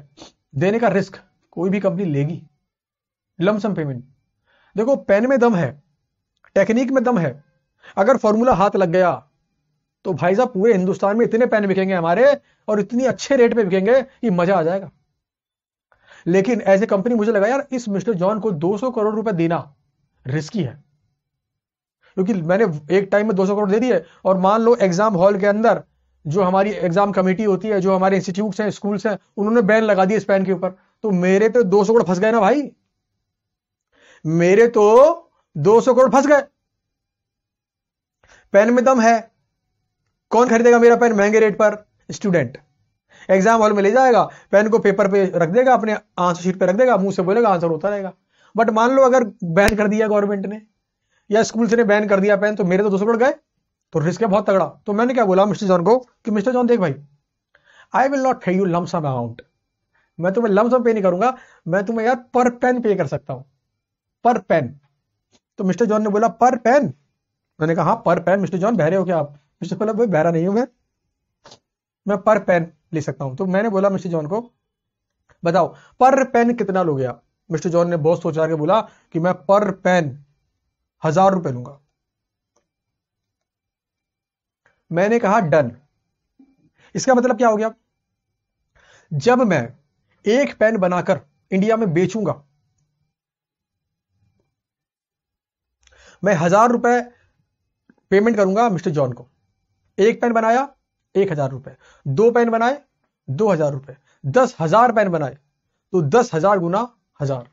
देने का रिस्क कोई भी कंपनी लेगी लमसम पेमेंट देखो पेन में दम है टेक्निक में दम है अगर फॉर्मूला हाथ लग गया तो भाई साहब पूरे हिंदुस्तान में इतने पेन बिकेंगे हमारे और इतनी अच्छे रेट पे बिकेंगे कि मजा आ जाएगा लेकिन एज ए कंपनी मुझे लगा यार इस मिस्टर जॉन को 200 करोड़ रुपए देना रिस्की है क्योंकि मैंने एक टाइम में 200 करोड़ दे दिए और मान लो एग्जाम हॉल के अंदर जो हमारी एग्जाम कमेटी होती है जो हमारे इंस्टीट्यूट हैं स्कूल्स हैं उन्होंने बैन लगा दिया इस पेन के ऊपर तो मेरे तो 200 करोड़ फंस गए ना भाई मेरे तो 200 करोड़ फंस गए पेन में दम है कौन खरीदेगा मेरा पेन महंगे रेट पर स्टूडेंट एग्जाम हॉल में ले जाएगा पेन को पेपर पे रख देगा अपने आंसर शीट पे रख देगा मुंह से बोलेगा आंसर होता रहेगा बट मान लो अगर बैन कर दिया गवर्नमेंट ने या स्कूल से ने बैन कर दिया पेन तो मेरे तो दो सौ करोड़ गए तो रिस्क है बहुत तगड़ा तो मैंने क्या बोला मिस्टर जॉन को कि मिस्टर जॉन देख भाई I will not pay you lump sum amount मैं तुम्हें लमसम पे नहीं करूंगा मैं तुम्हें यार पर पेन पे कर सकता हूं पर पेन तो मिस्टर जॉन ने बोला पर पेन मैंने कहा हाँ पर पेन मिस्टर जॉन बहरे हो क्या आप मिस्टर बोला भाई बहरा नहीं हूं मैं मैं पर पेन ले सकता हूं तो मैंने बोला मिस्टर जॉन को बताओ पर पेन कितना लोगे आप मिस्टर जॉन ने बहुत सोचा के बोला कि मैं पर पेन हजार रुपए लूंगा मैंने कहा डन इसका मतलब क्या हो गया जब मैं एक पेन बनाकर इंडिया में बेचूंगा मैं हजार रुपए पेमेंट करूंगा मिस्टर जॉन को एक पेन बनाया एक हजार रुपए दो पेन बनाए दो हजार रुपए दस हजार पेन बनाए तो दस हजार गुना हजार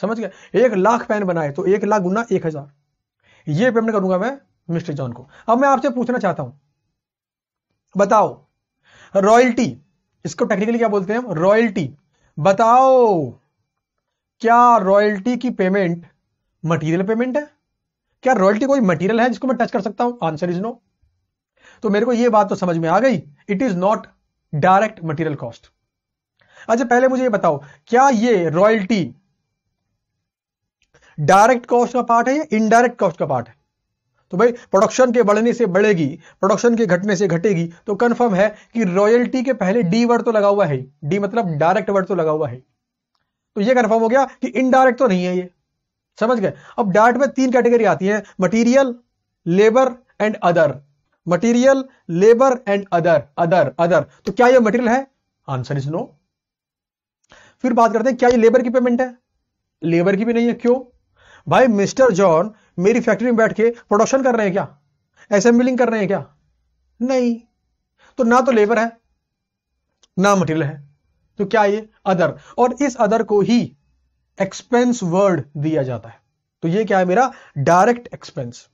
समझ गए एक लाख पेन बनाए तो एक लाख गुना एक हजार ये पेमेंट करूंगा मैं मिस्टर जॉन को अब मैं आपसे पूछना चाहता हूं बताओ रॉयल्टी इसको टेक्निकली क्या बोलते हैं हम रॉयल्टी बताओ क्या रॉयल्टी की पेमेंट मटेरियल पेमेंट है क्या रॉयल्टी कोई मटेरियल है जिसको मैं टच कर सकता हूं आंसर इज नो तो मेरे को यह बात तो समझ में आ गई it is not direct material cost अच्छा पहले मुझे ये बताओ क्या ये रॉयल्टी डायरेक्ट कॉस्ट का पार्ट है या इनडायरेक्ट कॉस्ट का पार्ट है तो भाई प्रोडक्शन के बढ़ने से बढ़ेगी प्रोडक्शन के घटने से घटेगी तो कंफर्म है कि रॉयल्टी के पहले डी वर्ड तो लगा हुआ है डी मतलब डायरेक्ट वर्ड तो लगा हुआ है तो ये कंफर्म हो गया कि इनडायरेक्ट तो नहीं है ये समझ गए अब डाट में तीन कैटेगरी आती है material labour and other material labour and other other other तो क्या यह मटीरियल है आंसर इज नो फिर बात करते हैं क्या ये लेबर की पेमेंट है लेबर की भी नहीं है क्यों भाई मिस्टर जॉन मेरी फैक्ट्री में बैठ के प्रोडक्शन कर रहे हैं क्या असेंबलिंग कर रहे हैं क्या नहीं तो ना तो लेबर है ना मटेरियल है तो क्या ये अदर और इस अदर को ही एक्सपेंस वर्ड दिया जाता है तो ये क्या है मेरा डायरेक्ट एक्सपेंस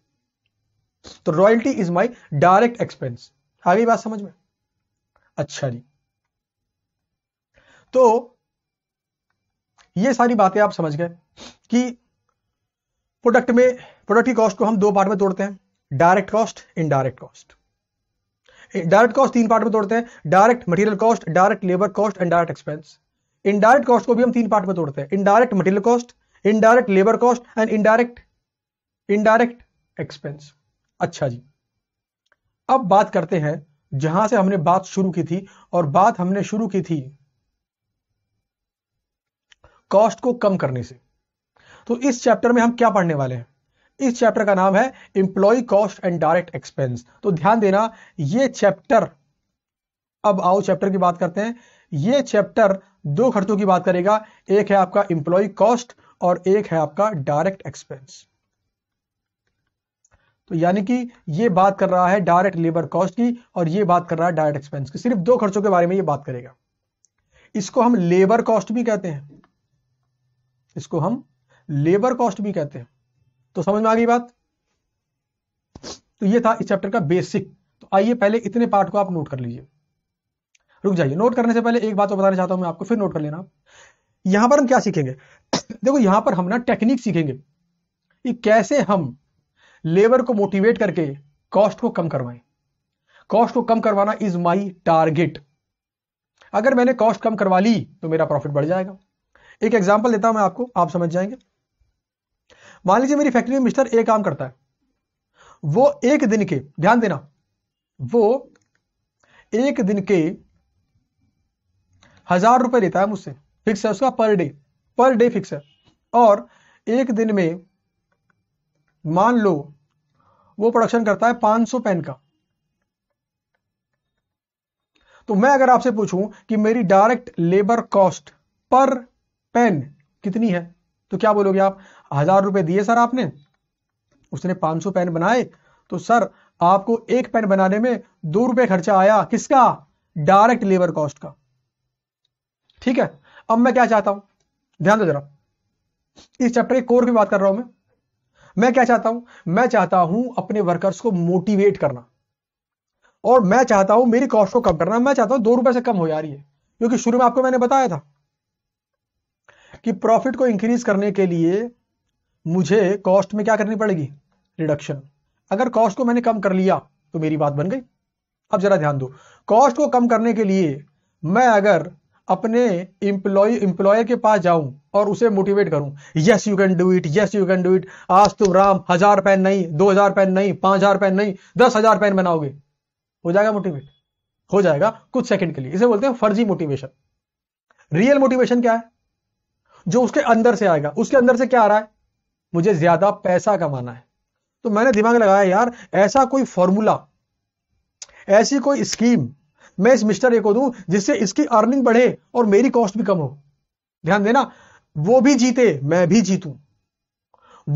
तो royalty is my direct expense आ गई बात समझ में अच्छा जी तो ये सारी बातें आप समझ गए कि प्रोडक्ट में प्रोडक्ट की कॉस्ट को हम दो पार्ट में तोड़ते हैं direct cost indirect cost direct cost तीन पार्ट में तोड़ते हैं direct material cost direct labour cost and direct expense indirect cost को भी हम तीन पार्ट में तोड़ते हैं indirect material cost indirect labour cost and indirect indirect expense अच्छा जी अब बात करते हैं जहां से हमने बात शुरू की थी और बात हमने शुरू की थी कॉस्ट को कम करने से तो इस चैप्टर में हम क्या पढ़ने वाले हैं इस चैप्टर का नाम है employ cost and direct expense तो ध्यान देना यह चैप्टर अब आओ चैप्टर की बात करते हैं यह चैप्टर दो खर्चों की बात करेगा एक है आपका इंप्लॉय कॉस्ट और एक है आपका डायरेक्ट एक्सपेंस तो यानी कि ये बात कर रहा है डायरेक्ट लेबर कॉस्ट की और ये बात कर रहा है डायरेक्ट एक्सपेंस की सिर्फ दो खर्चों के बारे में ये बात करेगा इसको हम लेबर कॉस्ट भी कहते हैं इसको हम लेबर कॉस्ट भी कहते हैं तो समझ में आ गई बात तो ये था इस चैप्टर का बेसिक तो आइए पहले इतने पार्ट को आप नोट कर लीजिए रुक जाइए नोट करने से पहले एक बात तो बताना चाहता हूं मैं आपको फिर नोट कर लेना यहां पर हम क्या सीखेंगे देखो यहां पर हम ना टेक्निक सीखेंगे कि कैसे हम लेबर को मोटिवेट करके कॉस्ट को कम करवाएं कॉस्ट को कम करवाना इज माई टारगेट अगर मैंने कॉस्ट कम करवा ली तो मेरा प्रॉफिट बढ़ जाएगा एक एग्जाम्पल देता हूं मैं आपको आप समझ जाएंगे मान लीजिए मेरी फैक्ट्री में मिस्टर ए काम करता है वो एक दिन के ध्यान देना वो एक दिन के हजार रुपए लेता है मुझसे फिक्स है उसका पर डे पर डे फिक्स है और एक दिन में मान लो वो प्रोडक्शन करता है 500 पेन का तो मैं अगर आपसे पूछूं कि मेरी direct labour cost per pen कितनी है तो क्या बोलोगे आप हजार रुपए दिए सर आपने उसने 500 पेन बनाए तो सर आपको एक पेन बनाने में दो रुपए खर्चा आया किसका डायरेक्ट लेबर कॉस्ट का ठीक है अब मैं क्या चाहता हूं ध्यान दो जरा इस चैप्टर के कोर की बात कर रहा हूं मैं मैं क्या चाहता हूं मैं चाहता हूं अपने वर्कर्स को मोटिवेट करना और मैं चाहता हूं मेरी कॉस्ट को कम करना मैं चाहता हूं दो रुपए से कम हो जा रही है क्योंकि शुरू में आपको मैंने बताया था कि प्रॉफिट को इंक्रीज करने के लिए मुझे कॉस्ट में क्या करनी पड़ेगी रिडक्शन अगर कॉस्ट को मैंने कम कर लिया तो मेरी बात बन गई अब जरा ध्यान दो कॉस्ट को कम करने के लिए मैं अगर अपने इंप्लॉय इंप्लॉयर के पास जाऊं और उसे मोटिवेट करूं yes you can do it yes you can do it आज तुम राम हजार पेन नहीं दो हजार पेन नहीं पांच हजार पेन नहीं दस हजार पेन बनाओगे हो जाएगा मोटिवेट हो जाएगा कुछ सेकंड के लिए इसे बोलते हैं फर्जी मोटिवेशन रियल मोटिवेशन क्या है जो उसके अंदर से आएगा उसके अंदर से क्या आ रहा है मुझे ज्यादा पैसा कमाना है तो मैंने दिमाग लगाया यार ऐसा कोई फॉर्मूला ऐसी कोई स्कीम मैं इस मिस्टर ए को दूं जिससे इसकी अर्निंग बढ़े और मेरी कॉस्ट भी कम हो ध्यान देना वो भी जीते मैं भी जीतूं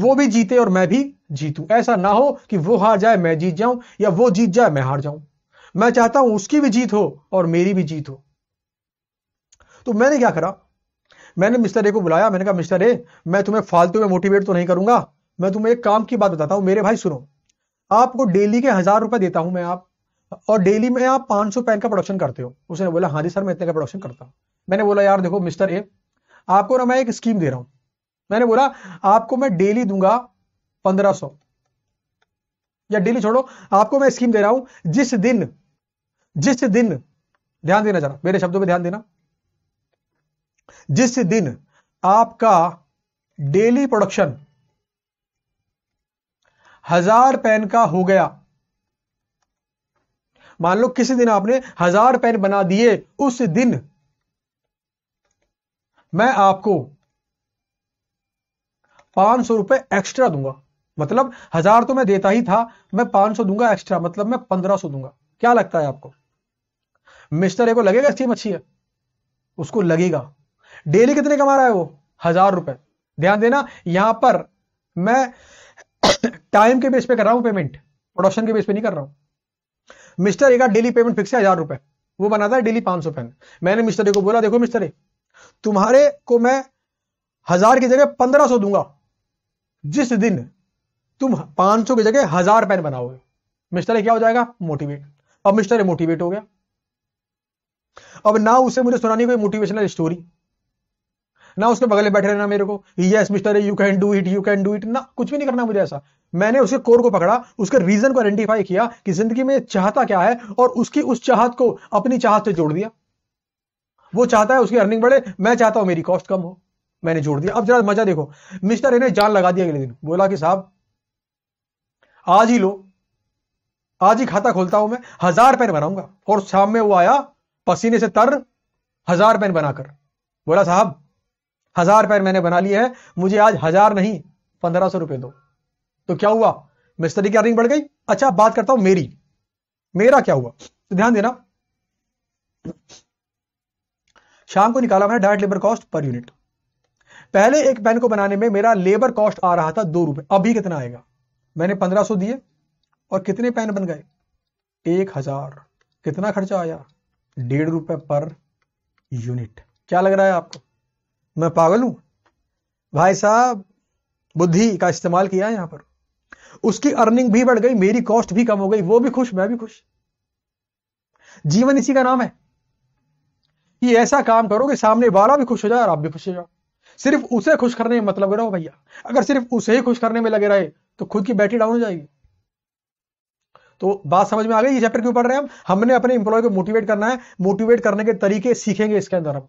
वो भी जीते और मैं भी जीतूं ऐसा ना हो कि वो हार जाए मैं जीत जाऊं या वो जीत जाए मैं हार जाऊं मैं चाहता हूं उसकी भी जीत हो और मेरी भी जीत हो तो मैंने क्या करा मैंने मिस्टर ए को बुलाया मैंने कहा मिस्टर ए मैं तुम्हें फालतू में मोटिवेट तो नहीं करूंगा मैं तुम्हें एक काम की बात बताता हूं मेरे भाई सुनो आपको डेली के हजार रुपए देता हूं मैं आप और डेली में आप 500 पैन का प्रोडक्शन करते हो उसने बोला हाँ जी सर मैं इतने का प्रोडक्शन करता हूँ मैंने बोला यार देखो मिस्टर ए आपको ना मैं एक स्कीम दे रहा हूं मैंने बोला आपको मैं डेली दूंगा 1500 या डेली छोड़ो आपको मैं स्कीम दे रहा हूं जिस दिन जिस दिन ध्यान देना जरा मेरे शब्दों पर ध्यान देना जिस दिन आपका डेली प्रोडक्शन हजार पेन का हो गया मान लो किसी दिन आपने हजार पेन बना दिए उस दिन मैं आपको पांच सौ रुपए एक्स्ट्रा दूंगा मतलब हजार तो मैं देता ही था मैं पांच सौ दूंगा एक्स्ट्रा मतलब मैं पंद्रह सौ दूंगा क्या लगता है आपको मिस्टर ए को लगेगा अच्छी मच्छी है उसको लगेगा डेली कितने कमा रहा है वो हजार रुपए ध्यान देना यहां पर मैं टाइम के बेस पे कर रहा हूं पेमेंट प्रोडक्शन के बेस पे नहीं कर रहा हूं मिस्टर ए का डेली पेमेंट फिक्स है हजार रुपए वो बनाता है डेली पांच सौ पेन मैंने मिस्टर ए को बोला देखो मिस्टर ए तुम्हारे को मैं हजार की जगह पंद्रह सौ दूंगा जिस दिन तुम पांच सौ की जगह हजार पेन बनाओगे मिस्टर ए क्या हो जाएगा मोटिवेट अब मिस्टर ए मोटिवेट हो गया अब ना उसे मुझे सुनानी कोई मोटिवेशनल स्टोरी ना उसके बगल में बैठे रहना मेरे को yes mister you can do it you can do it ना कुछ भी नहीं करना मुझे ऐसा मैंने उसके कोर को पकड़ा उसके रीजन को आइडेंटिफाई किया कि जिंदगी में चाहता क्या है और उसकी उस चाहत को अपनी चाहत से जोड़ दिया वो चाहता है उसकी अर्निंग बढ़े मैं चाहता हूं मेरी कॉस्ट कम हो मैंने जोड़ दिया अब जरा मजा देखो मिस्टर इन्हें जान लगा दिया अगले दिन बोला कि साहब आज ही लो आज ही खाता खोलता हूं मैं हजार पेन बनाऊंगा और शाम में वो आया पसीने से तर हजार पेन बनाकर बोला साहब हजार पैर मैंने बना लिए हैं मुझे आज हजार नहीं पंद्रह सौ रुपए दो तो क्या हुआ मिस्त्री की अर्निंग बढ़ गई अच्छा बात करता हूं मेरी मेरा क्या हुआ तो ध्यान देना शाम को निकाला मैंने direct labour cost per unit पहले एक पेन को बनाने में मेरा लेबर कॉस्ट आ रहा था दो रुपए अभी कितना आएगा मैंने पंद्रह सौ दिए और कितने पेन बन गए एक हजार कितना खर्चा आया डेढ़ रुपए पर यूनिट क्या लग रहा है आपको मैं पागल हूं भाई साहब बुद्धि का इस्तेमाल किया यहां पर उसकी अर्निंग भी बढ़ गई मेरी कॉस्ट भी कम हो गई वो भी खुश मैं भी खुश जीवन इसी का नाम है कि ऐसा काम करो कि सामने वाला भी खुश हो जाए और आप भी खुश हो जाओ सिर्फ उसे खुश करने में मतलब रहो भैया अगर सिर्फ उसे ही खुश करने में लगे रहे तो खुद की बैटरी डाउन हो जाएगी तो बात समझ में आ गई ये चैप्टर क्यों पढ़ रहे हैं हम हमने अपने इंप्लॉय को मोटिवेट करना है मोटिवेट करने के तरीके सीखेंगे इसके अंदर हम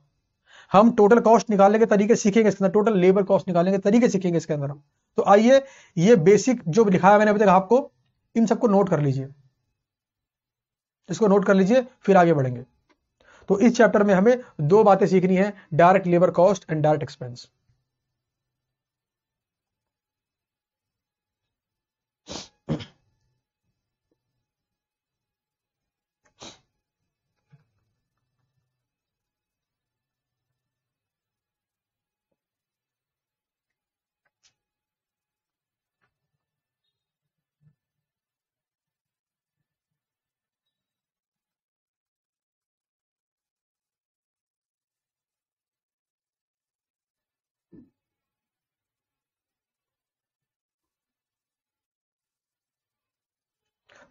हम टोटल कॉस्ट निकालने के तरीके सीखेंगे इसके अंदर टोटल लेबर कॉस्ट निकालने के तरीके सीखेंगे इसके अंदर हम तो आइए ये बेसिक जो दिखाया मैंने अभी तक आपको इन सबको नोट कर लीजिए इसको नोट कर लीजिए फिर आगे बढ़ेंगे तो इस चैप्टर में हमें दो बातें सीखनी है direct labour cost and direct expense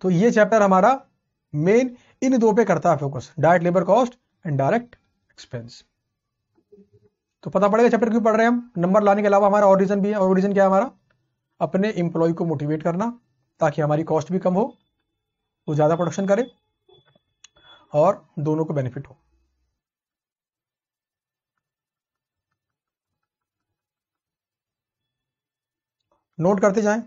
तो ये चैप्टर हमारा मेन इन दो पे करता है focus direct labour cost and direct expense तो पता पड़ेगा चैप्टर क्यों पढ़ रहे हैं हम नंबर लाने के अलावा हमारा और रीजन भी है और रीजन क्या है हमारा अपने इंप्लॉय को मोटिवेट करना ताकि हमारी कॉस्ट भी कम हो वो ज़्यादा प्रोडक्शन करे और दोनों को बेनिफिट हो नोट करते जाएं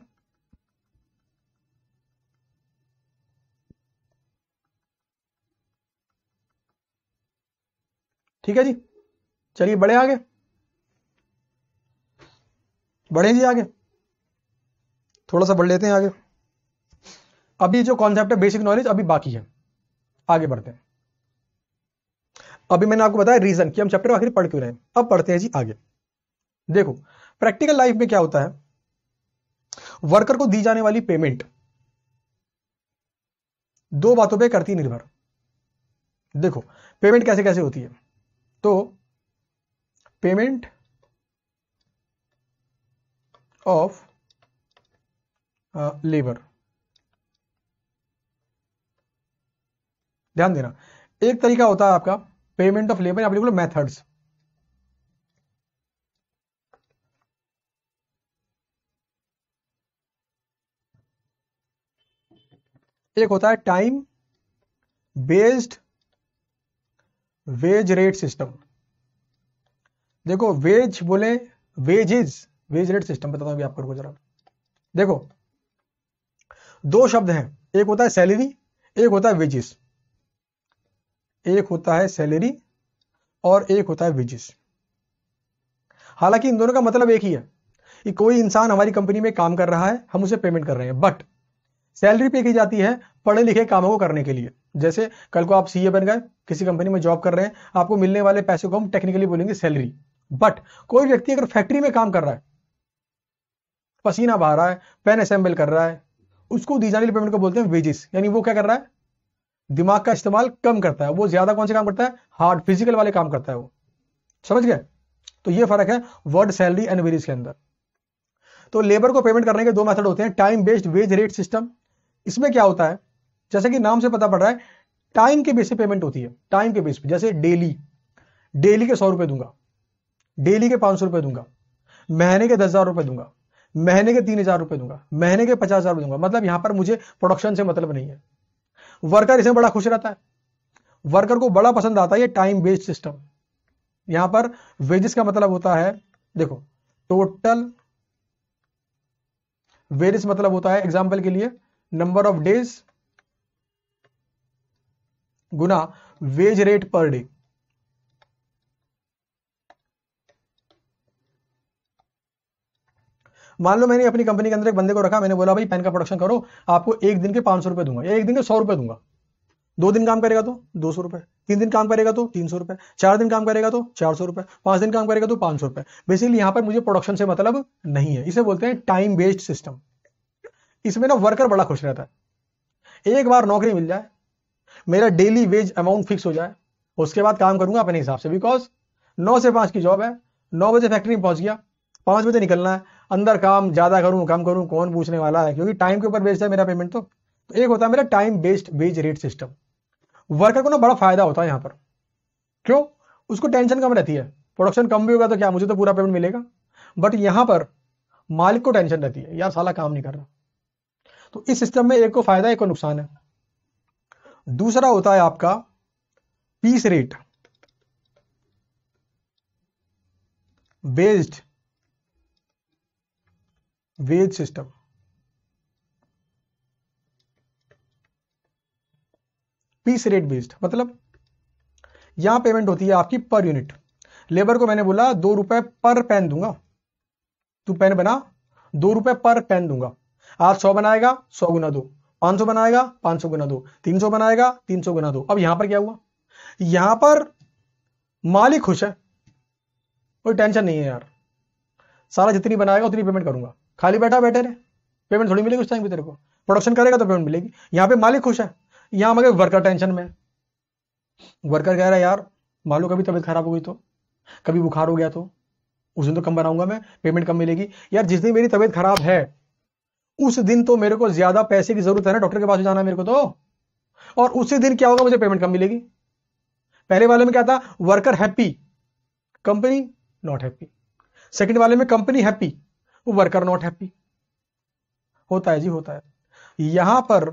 ठीक है जी चलिए बढ़े आगे बढ़े जी आगे थोड़ा सा बढ़ लेते हैं आगे अभी जो कॉन्सेप्ट है बेसिक नॉलेज अभी बाकी है आगे बढ़ते हैं अभी मैंने आपको बताया रीजन कि हम चैप्टर आखिर पढ़ क्यों रहे हैं अब पढ़ते हैं जी आगे देखो प्रैक्टिकल लाइफ में क्या होता है वर्कर को दी जाने वाली पेमेंट दो बातों पे करती निर्भर देखो पेमेंट कैसे कैसे होती है तो पेमेंट ऑफ लेबर ध्यान देना एक तरीका होता है आपका पेमेंट ऑफ लेबर आप मेथड्स मैथड्स एक होता है time based wage rate system देखो वेज बोले वेजेज वेज रेट सिस्टम बताता हूं आपको जरा देखो दो शब्द हैं एक होता है सैलरी एक होता है वेजेस एक होता है सैलरी और एक होता है वेजेस हालांकि इन दोनों का मतलब एक ही है कि कोई इंसान हमारी कंपनी में काम कर रहा है हम उसे पेमेंट कर रहे हैं बट सैलरी पे की जाती है पढ़े लिखे कामों को करने के लिए जैसे कल को आप सीए e बन गए किसी कंपनी में जॉब कर रहे हैं आपको मिलने वाले पैसे को हम टेक्निकली बोलेंगे सैलरी बट कोई व्यक्ति अगर फैक्ट्री में काम कर रहा है पसीना बहा रहा है पेन असेंबल कर रहा है उसको दी जाने वाली पेमेंट को बोलते हैं वेजिस यानी वो क्या कर रहा है दिमाग का इस्तेमाल कम करता है वो ज्यादा कौन से काम करता है हार्ड फिजिकल वाले काम करता है वो समझ गए तो ये फर्क है वर्ड सैलरी एंड वेरिस के अंदर तो लेबर को पेमेंट करने के दो मेथड होते हैं time based wage rate system इसमें क्या होता है जैसे कि नाम से पता पड़ रहा है टाइम के बेस पे पेमेंट होती है टाइम के बेस पे जैसे डेली डेली के सौ रुपए दूंगा डेली के पांच सौ रुपए दूंगा महीने के दस हजार रुपए दूंगा महीने के तीन हजार रुपए दूंगा महीने के पचास हजार दूंगा मतलब यहां पर मुझे प्रोडक्शन से मतलब नहीं है वर्कर इसमें बड़ा खुश रहता है वर्कर को बड़ा पसंद आता है ये टाइम बेस्ड सिस्टम यहां पर वेजेस का मतलब होता है देखो टोटल वेजिस मतलब होता है एग्जाम्पल के लिए नंबर ऑफ डेज गुना वेज रेट पर डे मान लो मैंने अपनी कंपनी के अंदर एक बंदे को रखा मैंने बोला भाई पेन का प्रोडक्शन करो आपको एक दिन के पांच सौ रुपए दूंगा या एक दिन के सौ रुपए दूंगा दो दिन काम करेगा तो दो सौ रुपए तीन दिन काम करेगा तो तीन सौ रुपए चार दिन काम करेगा तो चार सौ रुपए पांच दिन काम करेगा तो पांच सौ रुपए बेसिकली यहां पर मुझे प्रोडक्शन से मतलब नहीं है इसे बोलते हैं टाइम बेस्ड सिस्टम इसमें ना वर्कर बड़ा खुश रहता है एक बार नौकरी मिल जाए मेरा डेली वेज अमाउंट फिक्स हो जाए उसके बाद काम करूंगा अपने हिसाब से बिकॉज नौ से पांच की जॉब है नौ बजे फैक्ट्री में पहुंच गया पांच बजे निकलना है अंदर काम ज़्यादा करूं कम करूं कौन पूछने वाला है क्योंकि टाइम के ऊपर बेस्ड है मेरा पेमेंट तो।, तो, एक होता है मेरा time based wage rate system worker को ना बड़ा फायदा होता है यहाँ पर क्यों उसको टेंशन कम रहती है प्रोडक्शन कम भी होगा तो क्या मुझे तो पूरा पेमेंट मिलेगा बट यहाँ पर मालिक को टेंशन रहती है यार साला काम नहीं कर रहा तो इस सिस्टम में एक को फायदा एक को नुकसान है दूसरा होता है आपका piece rate based wage system piece rate based मतलब यहां पेमेंट होती है आपकी पर यूनिट लेबर को मैंने बोला दो रुपए पर पेन दूंगा तू पेन बना दो रुपए पर पेन दूंगा आज सौ बनाएगा सौ गुना दो 500 बनाएगा 500 गुना दो सौ बनाएगा 300 गुना दो अब यहां पर क्या हुआ यहां पर मालिक खुश है कोई टेंशन नहीं है यार सारा जितनी बनाएगा उतनी पेमेंट करूंगा खाली बैठा बैठे रहे पेमेंट थोड़ी मिलेगी उस टाइम भी तेरे को प्रोडक्शन करेगा तो पेमेंट मिलेगी यहां पे मालिक खुश है यहां मगर वर्कर टेंशन में वर्कर कह रहा है यार मालू कभी तबियत खराब हो गई तो कभी बुखार हो गया तो उस दिन तो कम बनाऊंगा मैं पेमेंट कम मिलेगी यार जिस दिन मेरी तबियत खराब है उस दिन तो मेरे को ज्यादा पैसे की जरूरत है ना डॉक्टर के पास जाना मेरे को तो और उसी दिन क्या होगा मुझे पेमेंट कम मिलेगी पहले वाले में क्या था worker happy company not happy second वाले में company happy worker not happy होता है जी होता है यहां पर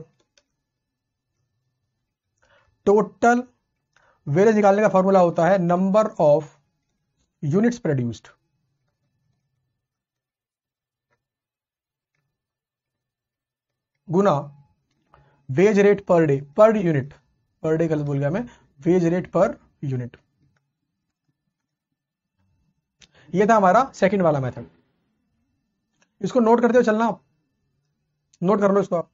टोटल वेरेज निकालने का फॉर्मूला होता है नंबर ऑफ यूनिट्स प्रोड्यूस्ड गुना wage rate per day per unit per day गलत बोल गया मैं वेज रेट पर यूनिट ये था हमारा सेकंड वाला मेथड इसको नोट करते हो चलना आप नोट कर लो इसको आप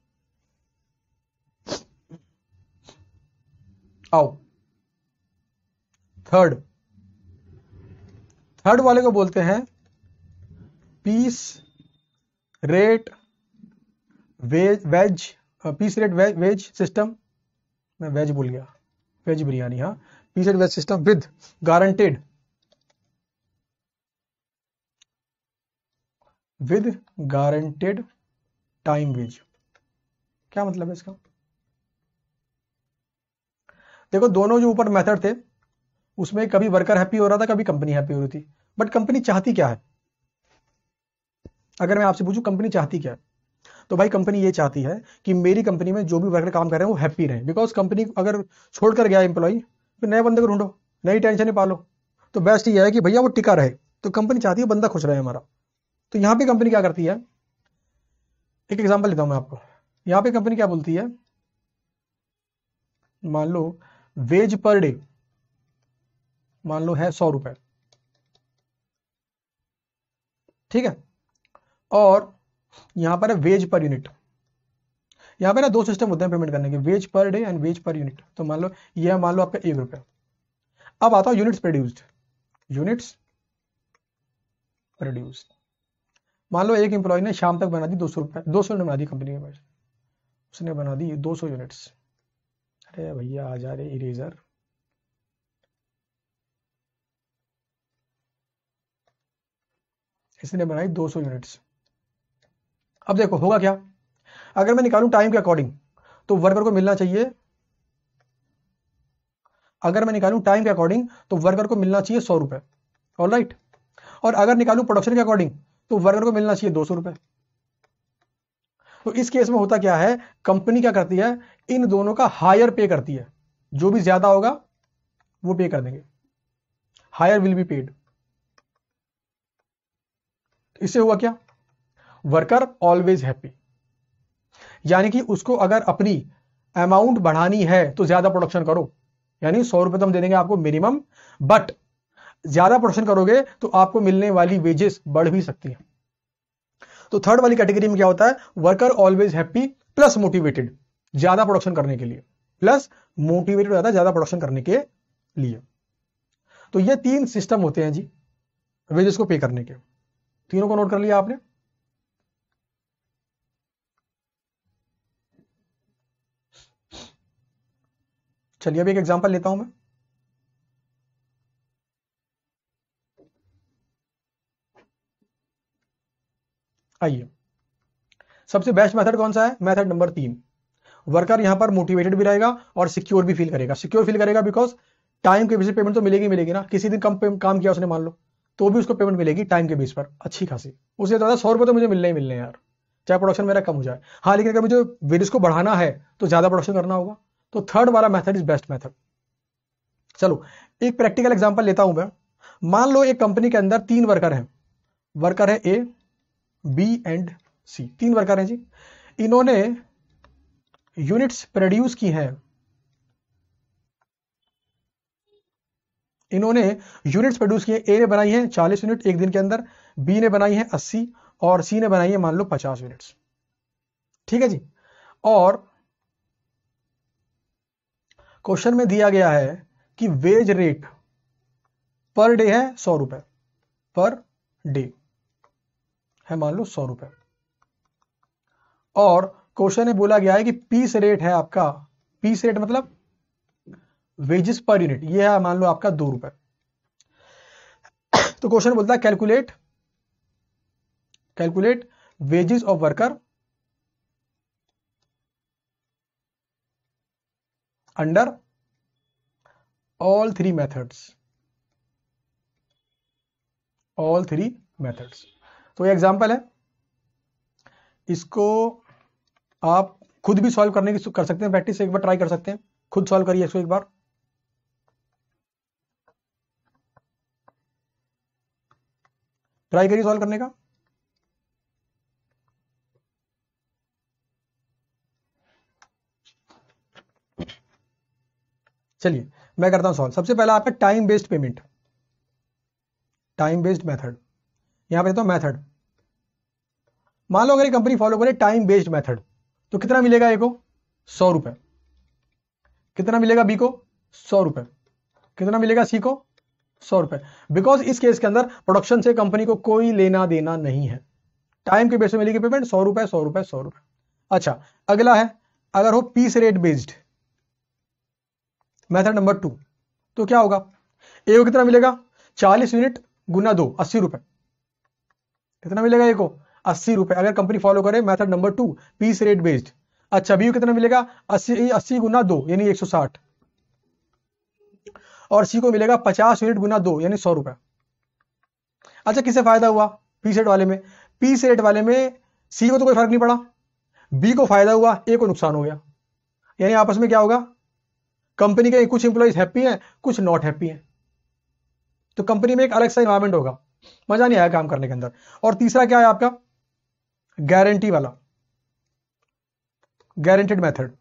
आओ थर्ड थर्ड वाले को बोलते हैं piece rate wage wage piece rate wage, wage system मैं वेज बोल गया वेज बिरयानी हाँ piece rate wage system with guaranteed with guaranteed time wage क्या मतलब है इसका देखो दोनों जो ऊपर मेथड थे उसमें कभी वर्कर हैप्पी हो रहा था कभी कंपनी हैप्पी हो रही थी बट कंपनी चाहती क्या है अगर मैं आपसे पूछूं कंपनी चाहती क्या है तो भाई कंपनी ये चाहती है कि मेरी कंपनी में जो भी वर्कर काम कर रहे हैं वो हैप्पी रहे बिकॉज कंपनी अगर छोड़कर गया एम्प्लॉई फिर नए बंदे को ढूंढो नई टेंशन पालो तो बेस्ट ये है कि भैया वो टिका रहे तो कंपनी चाहती है बंदा खुश रहे हमारा तो यहाँ पे कंपनी क्या करती है एक एग्जाम्पल देता हूँ मैं आपको यहाँ पे कंपनी क्या बोलती है मान लो वेज पर डे मान लो है सौ रुपए ठीक है और यहां पर है वेज पर यूनिट यहां पर ना दो सिस्टम होते हैं पेमेंट करने के wage per day and wage per unit तो मान लो यह मान लो आपका एक रुपया अब आता हूं यूनिट्स प्रोड्यूस्ड यूनिट्स प्रोड्यूस्ड मान लो एक एम्प्लॉय ने शाम तक बना दी दो सौ रुपए दो सौ यूनिट बना दी कंपनी के पास उसने बना दी दो सौ यूनिट्स अरे भैया आ जा रहे इरेजर इसने बनाई दो सौ यूनिट्स अब देखो होगा क्या अगर मैं निकालूं टाइम के अकॉर्डिंग तो वर्कर को मिलना चाहिए अगर मैं निकालूं टाइम के अकॉर्डिंग तो वर्कर को मिलना चाहिए सौ रुपए और राइट और अगर निकालूं प्रोडक्शन के अकॉर्डिंग तो वर्कर को मिलना चाहिए दो सौ रुपए तो इस केस में होता क्या है कंपनी क्या करती है इन दोनों का हायर पे करती है जो भी ज्यादा होगा वो पे कर देंगे हायर विल बी पेड इससे हुआ क्या वर्कर ऑलवेज हैप्पी यानी कि उसको अगर अपनी अमाउंट बढ़ानी है तो ज्यादा प्रोडक्शन करो यानी सौ रुपए तो हम दे देंगे आपको मिनिमम बट ज्यादा प्रोडक्शन करोगे तो आपको मिलने वाली वेजेस बढ़ भी सकती है तो थर्ड वाली कैटेगरी में क्या होता है worker always happy plus motivated ज्यादा प्रोडक्शन करने के लिए प्लस मोटिवेटेड होता है ज्यादा प्रोडक्शन करने के लिए तो ये तीन सिस्टम होते हैं जी वेजेस को पे करने के तीनों को नोट कर लिया आपने चलिए अब एक एग्जाम्पल लेता हूं मैं आइए सबसे बेस्ट मेथड कौन सा है मेथड नंबर तीन वर्कर यहां पर मोटिवेटेड भी रहेगा और सिक्योर भी फील करेगा सिक्योर फील करेगा बिकॉज टाइम के बेस पर पेमेंट तो मिलेगी मिलेगी ना किसी दिन कम काम किया उसने मान लो तो भी उसको पेमेंट मिलेगी टाइम के बेस पर अच्छी खासी उससे ज्यादा सौ रुपए तो मुझे मिलने ही मिलने यार चाहे प्रोडक्शन मेरा कम हो जाए हाँ लेकिन अगर मुझे वीडियोस को बढ़ाना है तो ज्यादा प्रोडक्शन करना होगा तो थर्ड वाला मेथड इज बेस्ट मेथड चलो एक प्रैक्टिकल एग्जाम्पल लेता हूं मैं मान लो एक कंपनी के अंदर तीन वर्कर हैं वर्कर है ए बी एंड सी तीन वर्कर हैं जी इन्होंने यूनिट्स प्रोड्यूस की हैं इन्होंने यूनिट्स प्रोड्यूस किए ए ने बनाई है चालीस यूनिट एक दिन के अंदर बी ने बनाई है अस्सी और सी ने बनाई है मान लो पचास यूनिट्स ठीक है जी और क्वेश्चन में दिया गया है कि वेज रेट पर डे है सौ रुपए पर डे है मान लो सौ रुपए और क्वेश्चन में बोला गया है कि पीस रेट है आपका पीस रेट मतलब वेजेस पर यूनिट ये है मान लो आपका दो रुपए तो क्वेश्चन बोलता है calculate calculate wages of worker under all three methods all three methods तो ये एग्जाम्पल है इसको आप खुद भी सॉल्व करने की कर सकते हैं प्रैक्टिस एक बार ट्राई कर सकते हैं खुद सॉल्व करिए इसको एक बार ट्राई करिए सॉल्व करने का चलिए मैं करता हूं सॉल्व सबसे पहला आपका time based payment time based method यहां पर देता हूँ मेथड मान लो अगर कंपनी फॉलो करे टाइम बेस्ड मेथड तो कितना मिलेगा ए को सौ रुपए कितना मिलेगा बी को सौ रुपए कितना मिलेगा सी को सौ रुपए बिकॉज इस केस के अंदर प्रोडक्शन से कंपनी को कोई लेना देना नहीं है टाइम के बेस में मिलेगी पेमेंट सौ रुपए सौ रुपए सौ रुपए अच्छा अगला है अगर हो piece rate based method number two तो क्या होगा ए को कितना मिलेगा चालीस यूनिट गुना दो अस्सी रुपए कितना मिलेगा ए को अस्सी रुपए अगर कंपनी फॉलो करे method number two piece rate based अच्छा बी को कितना मिलेगा अस्सी अस्सी गुना दो यानी एक और सी को मिलेगा पचास यूनिट गुना दो यानी सौ रुपए अच्छा किसे फायदा हुआ पी सेट वाले में पी सेट वाले में सी को तो कोई फर्क नहीं पड़ा बी को फायदा हुआ ए को नुकसान हो गया यानी आपस में क्या होगा कंपनी के कुछ इंप्लॉइज हैप्पी हैं कुछ नॉट हैप्पी हैं तो कंपनी में एक अलग सा इन्वायरमेंट होगा मजा नहीं आया काम करने के अंदर और तीसरा क्या है आपका गारंटी वाला गारंटेड मेथड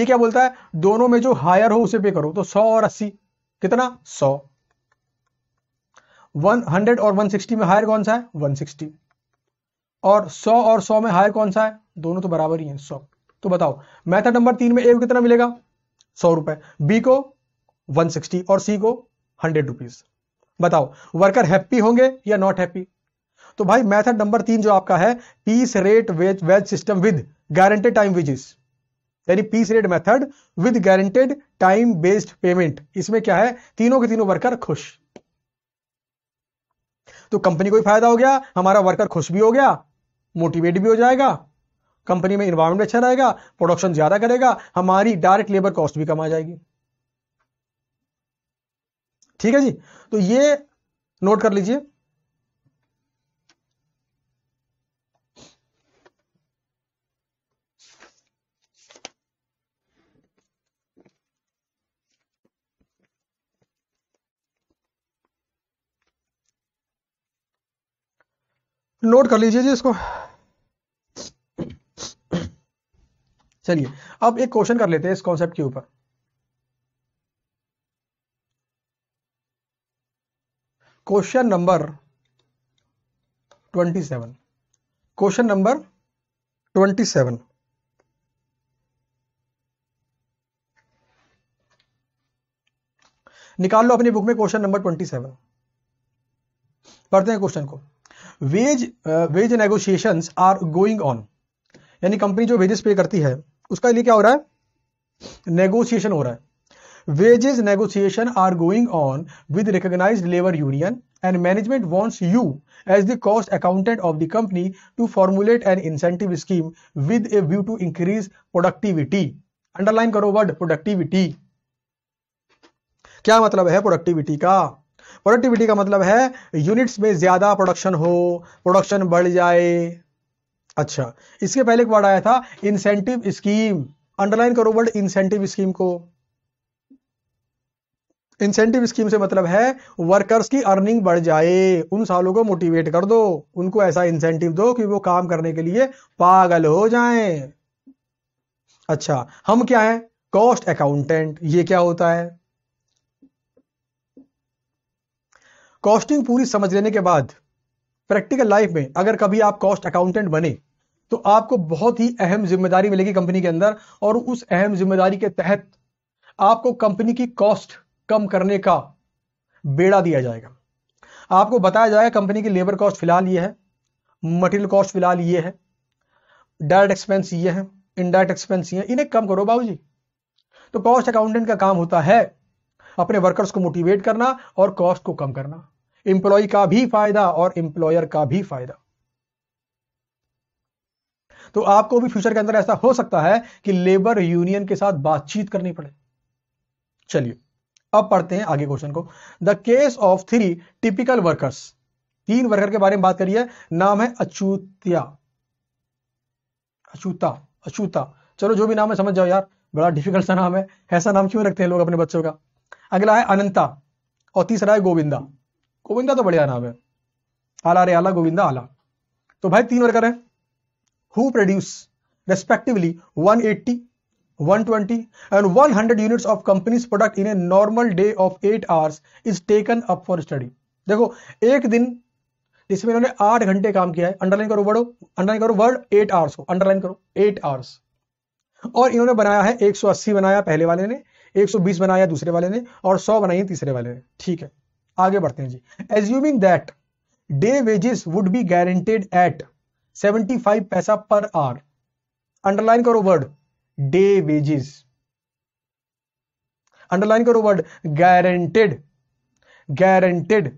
ये क्या बोलता है दोनों में जो हायर हो उसे पे करो तो सौ और अस्सी कितना सौ वन हंड्रेड और वन सिक्सटी में हायर कौन सा है वन सिक्सटी और सौ और सौ में हायर कौन सा है दोनों तो बराबर ही है सौ तो बताओ मैथड नंबर तीन में ए को कितना मिलेगा सौ रुपए बी को 160 और सी को हंड्रेड रुपीज बताओ वर्कर हैप्पी होंगे या नॉट हैप्पी तो भाई मैथड नंबर तीन जो आपका है piece rate wage wage system with guaranteed time wages यानी piece rate method with guaranteed time based payment इसमें क्या है तीनों के तीनों वर्कर खुश तो कंपनी को भी फायदा हो गया हमारा वर्कर खुश भी हो गया मोटिवेट भी हो जाएगा कंपनी में इन्वायरमेंट अच्छा रहेगा प्रोडक्शन ज्यादा करेगा हमारी डायरेक्ट लेबर कॉस्ट भी कम आ जाएगी ठीक है जी तो ये नोट कर लीजिए नोट कर लीजिए जी इसको चलिए अब एक क्वेश्चन कर लेते हैं इस कॉन्सेप्ट के ऊपर question number twenty seven question number twenty seven निकाल लो अपनी बुक में क्वेश्चन नंबर ट्वेंटी सेवन पढ़ते हैं क्वेश्चन को wage wage negotiations are going on यानी कंपनी जो वेजेस पे करती है उसका लिए क्या हो रहा है नेगोशिएशन हो रहा है wages negotiation are going on with recognise labour union and management wants you as the cost accountant of the company to formulate an incentive scheme with a view to increase productivity underline करो वर्ड प्रोडक्टिविटी क्या मतलब है प्रोडक्टिविटी का प्रोडक्टिविटी का मतलब है यूनिट्स में ज्यादा प्रोडक्शन हो प्रोडक्शन बढ़ जाए अच्छा इसके पहले एक वर्ड आया था इंसेंटिव स्कीम अंडरलाइन करो वर्ड इंसेंटिव स्कीम को इंसेंटिव स्कीम से मतलब है वर्कर्स की अर्निंग बढ़ जाए उन सालों को मोटिवेट कर दो उनको ऐसा इंसेंटिव दो कि वो काम करने के लिए पागल हो जाएं अच्छा हम क्या है कॉस्ट अकाउंटेंट ये क्या होता है कॉस्टिंग पूरी समझ लेने के बाद प्रैक्टिकल लाइफ में अगर कभी आप कॉस्ट अकाउंटेंट बने तो आपको बहुत ही अहम जिम्मेदारी मिलेगी कंपनी के अंदर और उस अहम जिम्मेदारी के तहत आपको कंपनी की कॉस्ट कम करने का बेड़ा दिया जाएगा आपको बताया जाएगा कंपनी की लेबर कॉस्ट फिलहाल ये है मटेरियल कॉस्ट फिलहाल ये है डायरेक्ट एक्सपेंस ये है इनडायरेक्ट एक्सपेंस ये है इन्हें कम करो बाबू जी तो कॉस्ट अकाउंटेंट का काम होता है अपने वर्कर्स को मोटिवेट करना और कॉस्ट को कम करना एम्प्लॉय का भी फायदा और एम्प्लॉयर का भी फायदा तो आपको भी फ्यूचर के अंदर ऐसा हो सकता है कि लेबर यूनियन के साथ बातचीत करनी पड़े चलिए अब पढ़ते हैं आगे क्वेश्चन को the case of three typical workers तीन वर्कर के बारे में बात करिए नाम है अचूत्या अचूता अचूता चलो जो भी नाम है समझ जाओ यार बड़ा डिफिकल्ट सा नाम है ऐसा नाम क्यों रखते हैं लोग अपने बच्चों का अगला है अनंता और तीसरा है गोविंदा गोविंदा तो बढ़िया नाम है आला रे आला गोविंदा आला तो भाई तीन वर्कर है who produce respectively 180 120 and 100 units of company's product in a normal day of eight hours is taken up for study देखो एक दिन जिसमें इन्होंने आठ घंटे काम किया है अंडरलाइन करो वर्डो अंडरलाइन करो वर्ड एट आवर्स को अंडरलाइन करो एट आवर्स और इन्होंने बनाया है 180 बनाया पहले वाले ने 120 बनाया दूसरे वाले ने और 100 बनाई तीसरे वाले ने ठीक है आगे बढ़ते हैं जी assuming that day wages would be guaranteed at 75 paisa per hour underline करो वर्ड डे वेजेस अंडरलाइन करो वर्ड गारंटेड गारंटेड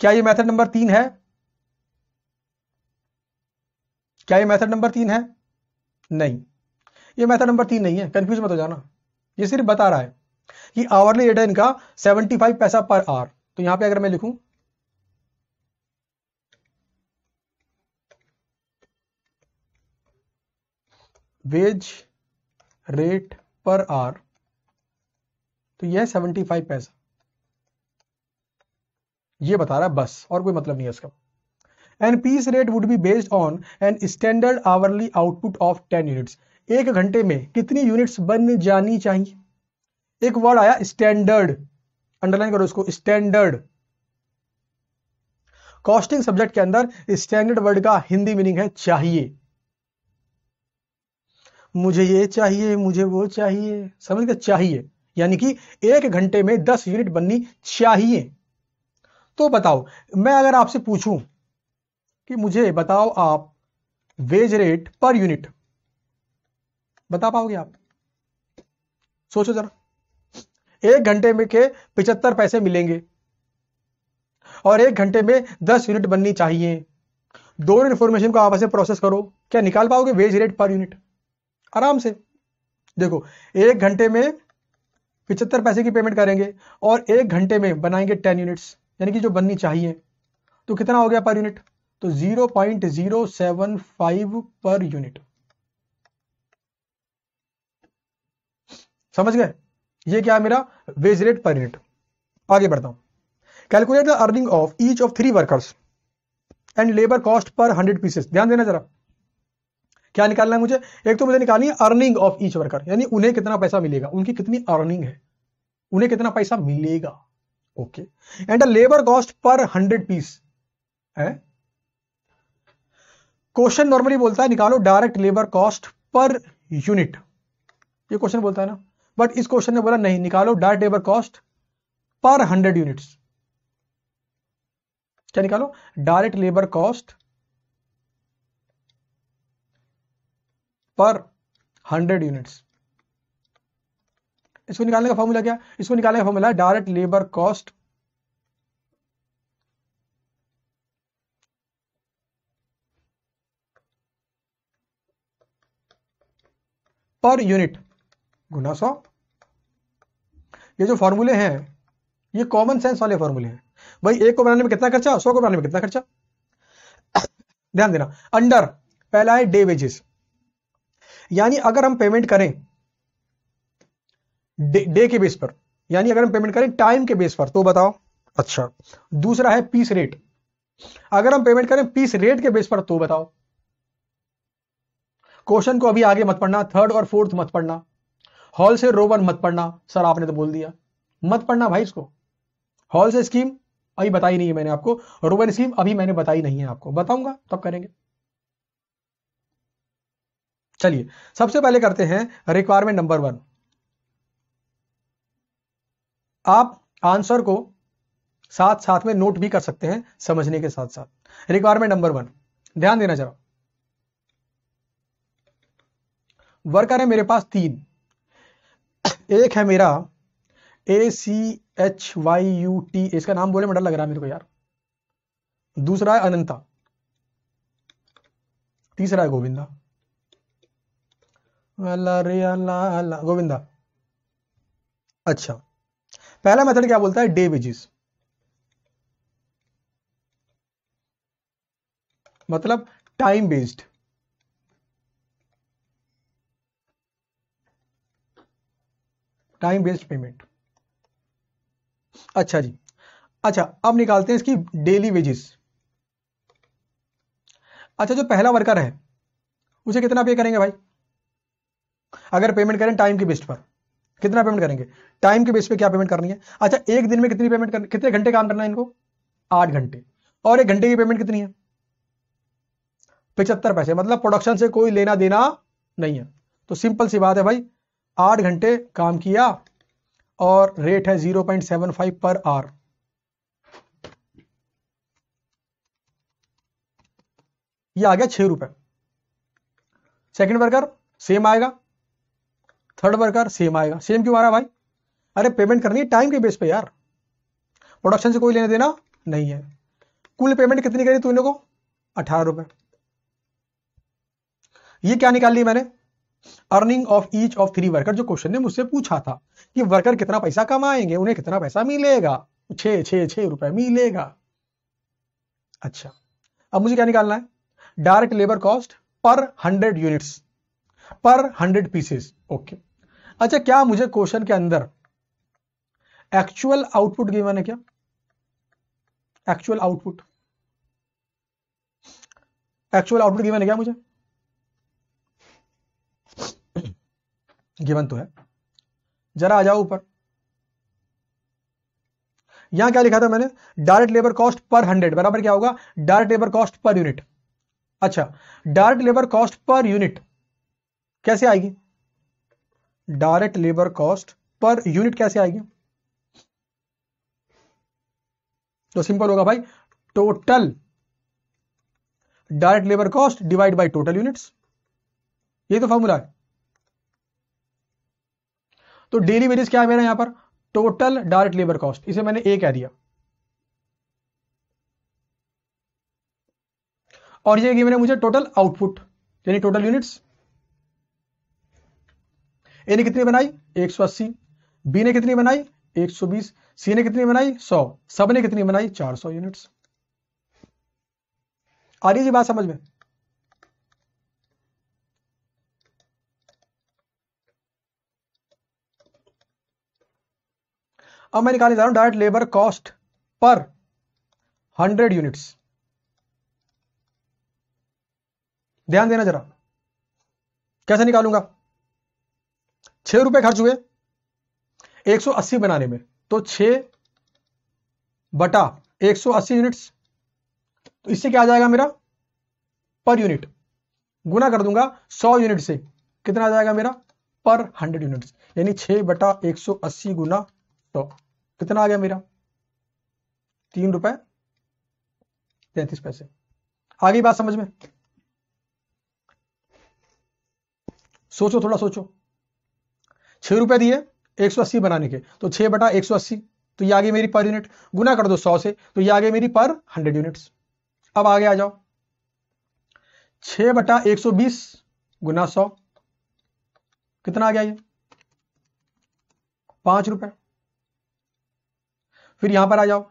क्या ये मेथड नंबर तीन है क्या ये मेथड नंबर तीन है नहीं ये मेथड नंबर तीन नहीं है कंफ्यूज मत हो जाना ये सिर्फ बता रहा है कि आवरली रेट का 75 पैसा पर आवर तो यहां पे अगर मैं लिखूं वेज रेट पर आर तो यह सेवेंटी फाइव पैसा ये बता रहा है बस और कोई मतलब नहीं है इसका and piece rate would be based on an standard hourly output of ten units एक घंटे में कितनी यूनिट्स बन जानी चाहिए एक वर्ड आया स्टैंडर्ड अंडरलाइन करो इसको स्टैंडर्ड कॉस्टिंग सब्जेक्ट के अंदर स्टैंडर्ड वर्ड का हिंदी मीनिंग है चाहिए मुझे ये चाहिए मुझे वो चाहिए समझ गए चाहिए यानी कि एक घंटे में दस यूनिट बननी चाहिए तो बताओ मैं अगर आपसे पूछूं कि मुझे बताओ आप वेज रेट पर यूनिट बता पाओगे आप सोचो जरा एक घंटे में के पिचहत्तर पैसे मिलेंगे और एक घंटे में दस यूनिट बननी चाहिए दोनों इन्फॉर्मेशन को आपस में प्रोसेस करो क्या निकाल पाओगे वेज रेट पर यूनिट आराम से देखो एक घंटे में पिचहत्तर पैसे की पेमेंट करेंगे और एक घंटे में बनाएंगे टेन यूनिट्स यानी कि जो बननी चाहिए तो कितना हो गया पर यूनिट तो zero point zero seven five per unit समझ गए ये क्या है मेरा वेज रेट पर यूनिट आगे बढ़ता हूं calculate the earning of each of three workers and labour cost per hundred pieces ध्यान देना जरा क्या निकालना है मुझे एक तो मुझे निकालनी है अर्निंग ऑफ ईच वर्कर यानी उन्हें कितना पैसा मिलेगा उनकी कितनी अर्निंग है उन्हें कितना पैसा मिलेगा okay and labour cost per hundred piece है क्वेश्चन नॉर्मली बोलता है निकालो direct labour cost per unit ये क्वेश्चन बोलता है ना बट इस क्वेश्चन ने बोला नहीं निकालो direct labour cost per hundred units क्या निकालो direct labour cost per hundred units इसको निकालने का फॉर्मूला क्या इसको निकालने का formula direct labour cost per unit गुना सौ ये जो फॉर्मूले हैं ये कॉमन सेंस वाले फॉर्मूले हैं भाई एक को बनाने में कितना खर्चा सौ को बनाने में कितना खर्चा ध्यान देना अंडर पहला है डे वेजेस यानी अगर हम पेमेंट करें डे के बेस पर यानी अगर हम पेमेंट करें टाइम के बेस पर तो बताओ अच्छा दूसरा है पीस रेट अगर हम पेमेंट करें पीस रेट के बेस पर तो बताओ क्वेश्चन को अभी आगे मत पढ़ना थर्ड और फोर्थ मत पढ़ना हॉल से रो वन मत पढ़ना सर आपने तो बोल दिया मत पढ़ना भाई इसको हॉल से स्कीम अभी बताई नहीं है मैंने आपको रो स्कीम अभी मैंने बताई नहीं है आपको बताऊंगा तब करेंगे चलिए सबसे पहले करते हैं रिक्वायरमेंट नंबर वन आप आंसर को साथ साथ में नोट भी कर सकते हैं समझने के साथ साथ रिक्वायरमेंट नंबर वन ध्यान देना जरा वर्कर है मेरे पास तीन एक है मेरा A C H Y U T इसका नाम बोले में डर लग रहा है मेरे को यार दूसरा है अनंता तीसरा है गोविंदा अल्लाह रे अल्लाह अल्लाह गोविंदा अच्छा पहला मेथड क्या बोलता है डे बेजिस मतलब time based time based payment अच्छा जी अच्छा अब निकालते हैं इसकी डेली वेजेस अच्छा जो पहला वर्कर है उसे कितना पे करेंगे भाई अगर पेमेंट करें टाइम के बेस्ट पर कितना पेमेंट करेंगे टाइम के बेस पे क्या पेमेंट करनी है अच्छा एक दिन में कितनी पेमेंट करनी कितने घंटे काम करना है इनको आठ घंटे और एक घंटे की पेमेंट कितनी है पचहत्तर पैसे मतलब प्रोडक्शन से कोई लेना देना नहीं है तो सिंपल सी बात है भाई आठ घंटे काम किया और रेट है zero point seven five per आर ये आ गया छह रुपए सेकेंड वर्कर सेम आएगा थर्ड वर्कर सेम आएगा सेम क्यों आ रहा भाई अरे पेमेंट करनी है टाइम के बेस पे यार प्रोडक्शन से कोई लेने देना नहीं है कुल पेमेंट कितनी करी तू इन को अठारह रुपए ये क्या निकाल ली मैंने earning of each of three worker जो क्वेश्चन ने मुझसे पूछा था कि वर्कर कितना पैसा कमाएंगे उन्हें कितना पैसा मिलेगा छः रुपए मिलेगा अच्छा अब मुझे क्या निकालना है direct labour cost per hundred units per hundred pieces okay अच्छा क्या मुझे क्वेश्चन के अंदर एक्चुअल आउटपुट गिवन है क्या actual output actual output given है क्या मुझे गिवन तो है जरा आ जाओ ऊपर यहां क्या लिखा था मैंने direct labour cost per hundred बराबर क्या होगा direct labour cost per unit अच्छा direct labour cost per unit कैसे आएगी direct labour cost per unit कैसे आएगी तो सिंपल होगा भाई total direct labour cost divide by total units ये तो फॉर्मूला है तो डेली वेजेस क्या है मेरा यहां पर टोटल डायरेक्ट लेबर कॉस्ट इसे मैंने ए कह दिया और ये मैंने मुझे टोटल आउटपुट यानी टोटल यूनिट्स ए ने कितनी बनाई 180 बी ने कितनी बनाई 120 सी ने कितनी बनाई 100 सब ने कितनी बनाई 400 यूनिट्स आ रही जी बात समझ में अब मैं निकालने जा रहा हूं direct labour cost per hundred units ध्यान देना जरा कैसे निकालूंगा छह रुपए खर्च हुए 180 बनाने में तो छ बटा 180 यूनिट्स तो इससे क्या आ जाएगा मेरा पर यूनिट गुना कर दूंगा 100 यूनिट से कितना आ जाएगा मेरा पर 100 यूनिट्स यानी 6 बटा 180 गुना सौ तो कितना आ गया मेरा तीन रुपए तैतीस पैसे आ गई बात समझ में सोचो थोड़ा सोचो छह रुपए दिए एक सौ अस्सी बनाने के तो छह बटा एक सौ अस्सी तो ये आ गई मेरी पर यूनिट गुना कर दो सौ से तो ये आ गई मेरी पर हंड्रेड यूनिट्स अब आगे आ जाओ छह बटा एक सौ बीस गुना सौ कितना आ गया ये पांच रुपए फिर यहां पर आ जाओ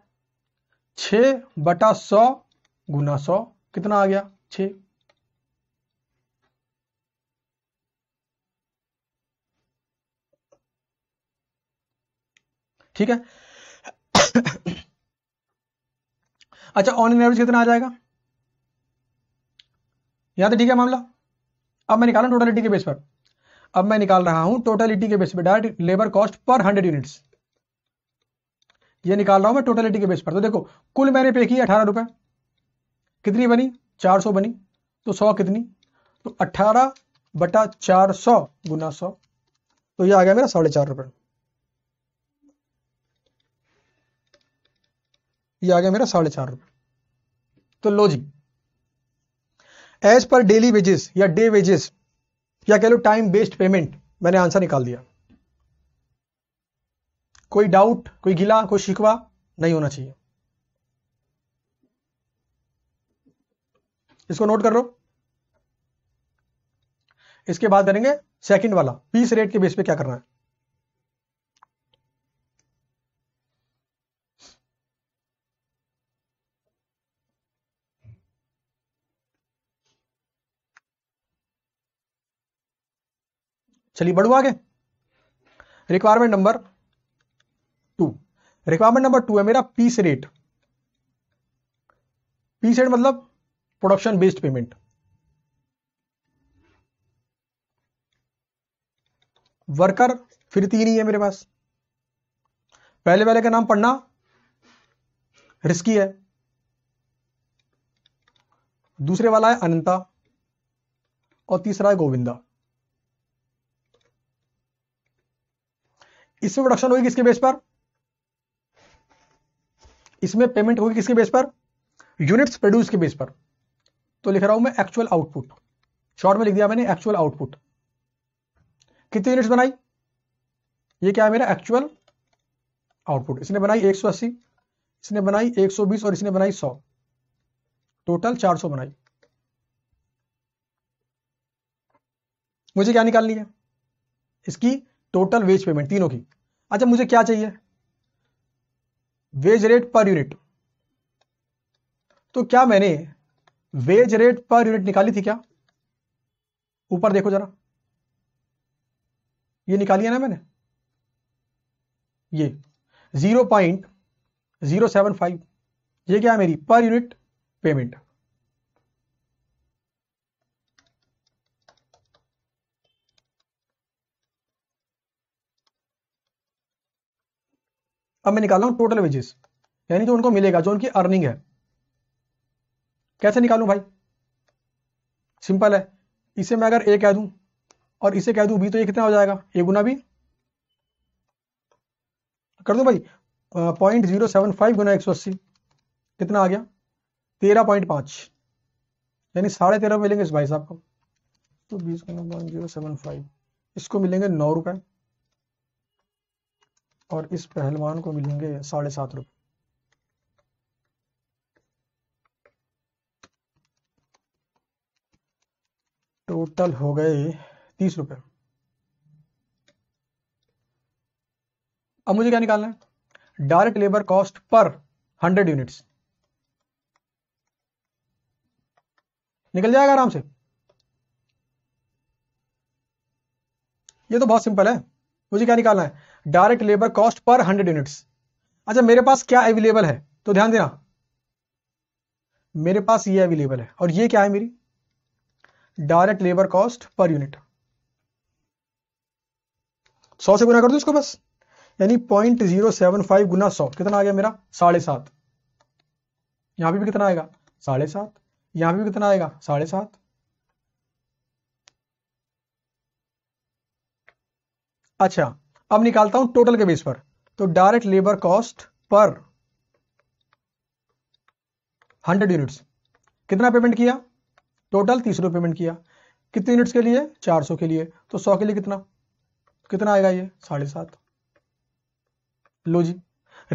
छ बटा सौ गुना सौ कितना आ गया छ ठीक है अच्छा ऑन इन एवरेज कितना आ जाएगा यहां तो ठीक है मामला अब मैं निकाल रहा हूं टोटलिटी के बेस पर अब मैं निकाल रहा हूं टोटलिटी के बेस पर direct labour cost per hundred units ये निकाल रहा हूं मैं टोटलिटी के बेस पर तो देखो कुल मैंने पे की अठारह रुपए कितनी बनी चार सौ बनी तो सौ कितनी तो अठारह बटा चार सौ गुना सौ तो ये आ गया मेरा साढ़े चार रुपए ये आ गया मेरा साढ़े चार रुपए तो लो जी एज पर डेली वेजेस या डे वेजेस या कह लो टाइम बेस्ड पेमेंट मैंने आंसर निकाल दिया कोई डाउट कोई गिला कोई शिकवा नहीं होना चाहिए इसको नोट कर लो इसके बाद करेंगे सेकंड वाला पीस रेट के बेस पे क्या करना है चलिए बढ़ो आगे requirement number two requirement number two है मेरा पीस रेट पीस रेट मतलब प्रोडक्शन बेस्ड पेमेंट वर्कर फिर तीन ही है मेरे पास पहले वाले का नाम पढ़ना रिस्की है दूसरे वाला है अनंता और तीसरा है गोविंदा इसमें प्रोडक्शन होगी किसके बेस पर इसमें पेमेंट होगी किसके बेस पर यूनिट्स प्रोड्यूस के बेस पर तो लिख रहा हूं मैं एक्चुअल आउटपुट शॉर्ट में लिख दिया मैंने एक्चुअल आउटपुट कितनी यूनिट्स बनाई ये क्या है मेरा एक्चुअल आउटपुट इसने बनाई 180 इसने बनाई 120 और इसने बनाई 100 टोटल 400 बनाई मुझे क्या निकालनी है इसकी टोटल वेज पेमेंट तीनों की अच्छा मुझे क्या चाहिए वेज रेट पर यूनिट तो क्या मैंने वेज रेट पर यूनिट निकाली थी क्या ऊपर देखो जरा ये निकाली है ना मैंने ये zero point zero seven five ये क्या है मेरी पर यूनिट पेमेंट अब मैं निकाल रहा हूँ टोटल वेजेस यानी जो उनको मिलेगा जो उनकी अर्निंग है कैसे निकालू भाई सिंपल है इसे मैं अगर ए कह दू और इसे कह दू बी तो ये कितना हो जाएगा ए गुना बी कर दो भाई पॉइंट जीरो सेवन फाइव गुना एक सौ अस्सी कितना आ गया तेरह पॉइंट पांच यानी साढ़े तेरह मिलेंगे इस भाई साहब को तो बीस गुना पॉइंट जीरो सेवन फाइव इसको मिलेंगे नौ रुपए और इस पहलवान को मिलेंगे साढ़े सात रुपये टोटल हो गए तीस रुपये अब मुझे क्या निकालना है direct labour cost per hundred units निकल जाएगा आराम से ये तो बहुत सिंपल है मुझे क्या निकालना है direct labour cost per hundred units अच्छा मेरे पास क्या अवेलेबल है तो ध्यान देना मेरे पास ये अवेलेबल है और ये क्या है मेरी direct labour cost per unit सौ से गुना कर दो इसको बस यानी पॉइंट जीरो सेवन फाइव गुना सौ कितना आ गया मेरा साढ़े सात यहां भी कितना आएगा साढ़े सात यहां भी कितना आएगा साढ़े सात अच्छा अब निकालता हूं टोटल के बेस पर तो डायरेक्ट लेबर कॉस्ट पर 100 यूनिट्स कितना पेमेंट किया टोटल तीस रुपये पेमेंट किया कितने यूनिट्स के लिए 400 के लिए तो 100 के लिए कितना कितना आएगा ये साढ़े सात लो जी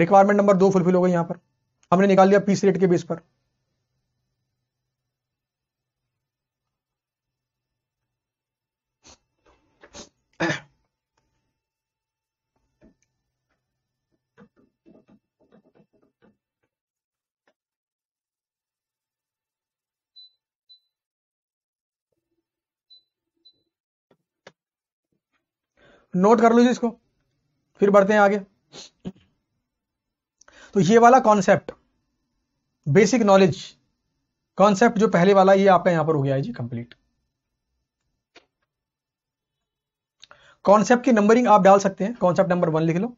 रिक्वायरमेंट नंबर दो फुलफिल हो गई यहां पर हमने निकाल लिया पीस रेट के बेस पर नोट कर जी इसको फिर बढ़ते हैं आगे तो ये वाला कॉन्सेप्ट बेसिक नॉलेज कॉन्सेप्ट जो पहले वाला ये आपका यहां पर हो गया है जी कंप्लीट कॉन्सेप्ट की नंबरिंग आप डाल सकते हैं कॉन्सेप्ट नंबर वन लिख लो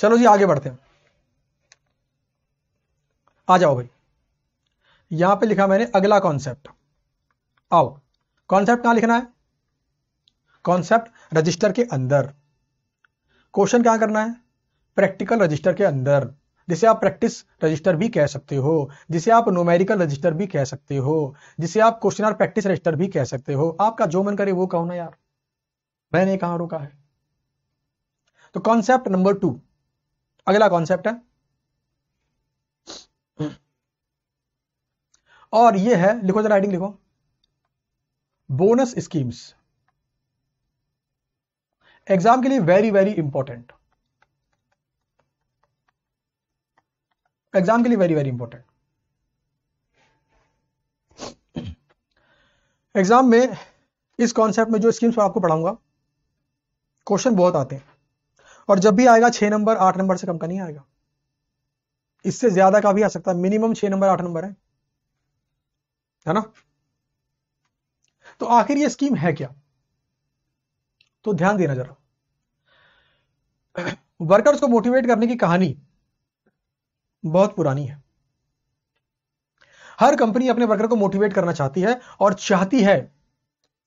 चलो जी आगे बढ़ते हैं आ जाओ भाई यहां पे लिखा मैंने अगला कॉन्सेप्ट आओ कॉन्सेप्ट कहां लिखना है कॉन्सेप्ट रजिस्टर के अंदर क्वेश्चन क्या करना है प्रैक्टिकल रजिस्टर के अंदर जिसे आप प्रैक्टिस रजिस्टर भी कह सकते हो जिसे आप नोमेरिकल रजिस्टर भी कह सकते हो जिसे आप क्वेश्चन और प्रैक्टिस रजिस्टर भी कह सकते हो आपका जो मन करे वो कहो ना यार मैंने कहा रोका है तो कॉन्सेप्ट नंबर टू अगला कॉन्सेप्ट है और ये है लिखो जरा राइटिंग लिखो बोनस स्कीम्स एग्जाम के लिए वेरी वेरी इंपॉर्टेंट एग्जाम के लिए वेरी वेरी इंपॉर्टेंट एग्जाम में इस कॉन्सेप्ट में जो स्कीम्स मैं आपको पढ़ाऊंगा क्वेश्चन बहुत आते हैं और जब भी आएगा छह नंबर आठ नंबर से कम का नहीं आएगा इससे ज्यादा का भी आ सकता है मिनिमम छह नंबर आठ नंबर है है ना तो आखिर ये स्कीम है क्या तो ध्यान देना जरा वर्कर्स को मोटिवेट करने की कहानी बहुत पुरानी है हर कंपनी अपने वर्कर को मोटिवेट करना चाहती है और चाहती है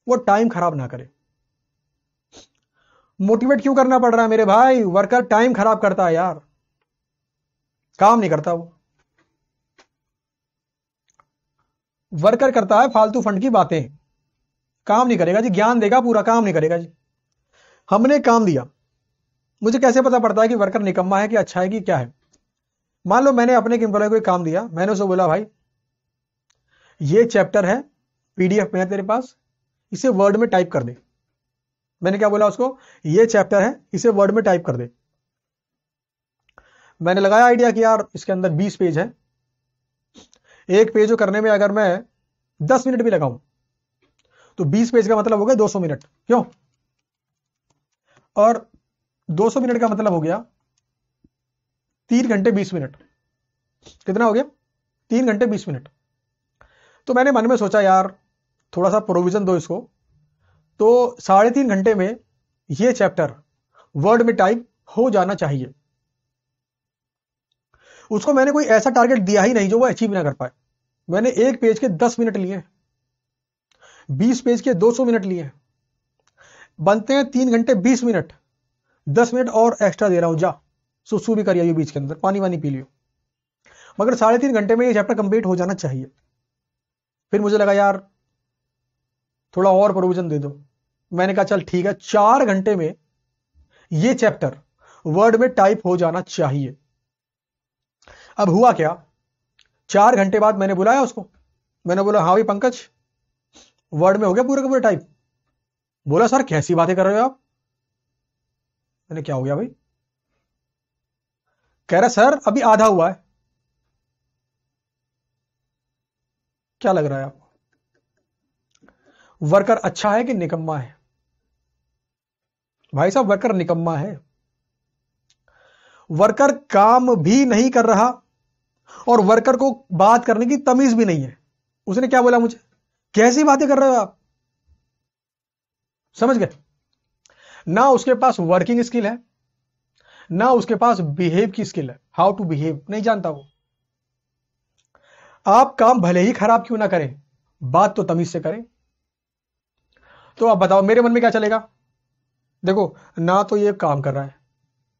वो टाइम खराब ना करे मोटिवेट क्यों करना पड़ रहा है मेरे भाई वर्कर टाइम खराब करता है यार काम नहीं करता वो वर्कर करता है फालतू फंड की बातें काम नहीं करेगा जी ज्ञान देगा पूरा काम नहीं करेगा जी हमने काम दिया मुझे कैसे पता पड़ता है कि वर्कर निकम्मा है कि अच्छा है कि क्या है मान लो मैंने अपने एक एम्प्लॉय को एक काम दिया मैंने उसे बोला भाई ये चैप्टर है पीडीएफ में है तेरे पास इसे वर्ड में टाइप कर दे मैंने क्या बोला उसको ये चैप्टर है इसे वर्ड में टाइप कर दे मैंने लगाया आइडिया कि यार इसके अंदर 20 पेज है एक पेज करने में अगर मैं दस मिनट भी लगाऊं तो बीस पेज का मतलब हो गया दो सौ मिनट क्यों और दो सौ मिनट का मतलब हो गया तीन घंटे बीस मिनट कितना हो गया तीन घंटे बीस मिनट तो मैंने मन में सोचा यार थोड़ा सा प्रोविजन दो इसको तो साढ़े तीन घंटे में यह चैप्टर वर्ड में टाइप हो जाना चाहिए उसको मैंने कोई ऐसा टारगेट दिया ही नहीं जो वो अचीव ना कर पाए मैंने एक पेज के दस मिनट लिए बीस पेज के दो सौ मिनट लिए बनते हैं तीन घंटे बीस मिनट दस मिनट और एक्स्ट्रा दे रहा हूं जा सुसु भी कर बीच के अंदर पानी वानी पी लियो मगर साढ़े तीन घंटे में ये चैप्टर कंप्लीट हो जाना चाहिए फिर मुझे लगा यार थोड़ा और प्रोविजन दे दो मैंने कहा चल ठीक है चार घंटे में ये चैप्टर वर्ड में टाइप हो जाना चाहिए अब हुआ क्या चार घंटे बाद मैंने बुलाया उसको मैंने बोला हाँ भाई पंकज वर्ड में हो गया पूरे का पूरा टाइप बोला सर कैसी बातें कर रहे हो आप मैंने क्या हो गया भाई कह रहा सर अभी आधा हुआ है क्या लग रहा है आपको वर्कर अच्छा है कि निकम्मा है भाई साहब वर्कर निकम्मा है वर्कर काम भी नहीं कर रहा और वर्कर को बात करने की तमीज भी नहीं है उसने क्या बोला मुझे कैसी बातें कर रहे हो आप समझ गए ना उसके पास वर्किंग स्किल है ना उसके पास बिहेव की स्किल है हाउ टू बिहेव नहीं जानता वो आप काम भले ही खराब क्यों ना करें बात तो तमीज से करें तो आप बताओ मेरे मन में क्या चलेगा देखो ना तो ये काम कर रहा है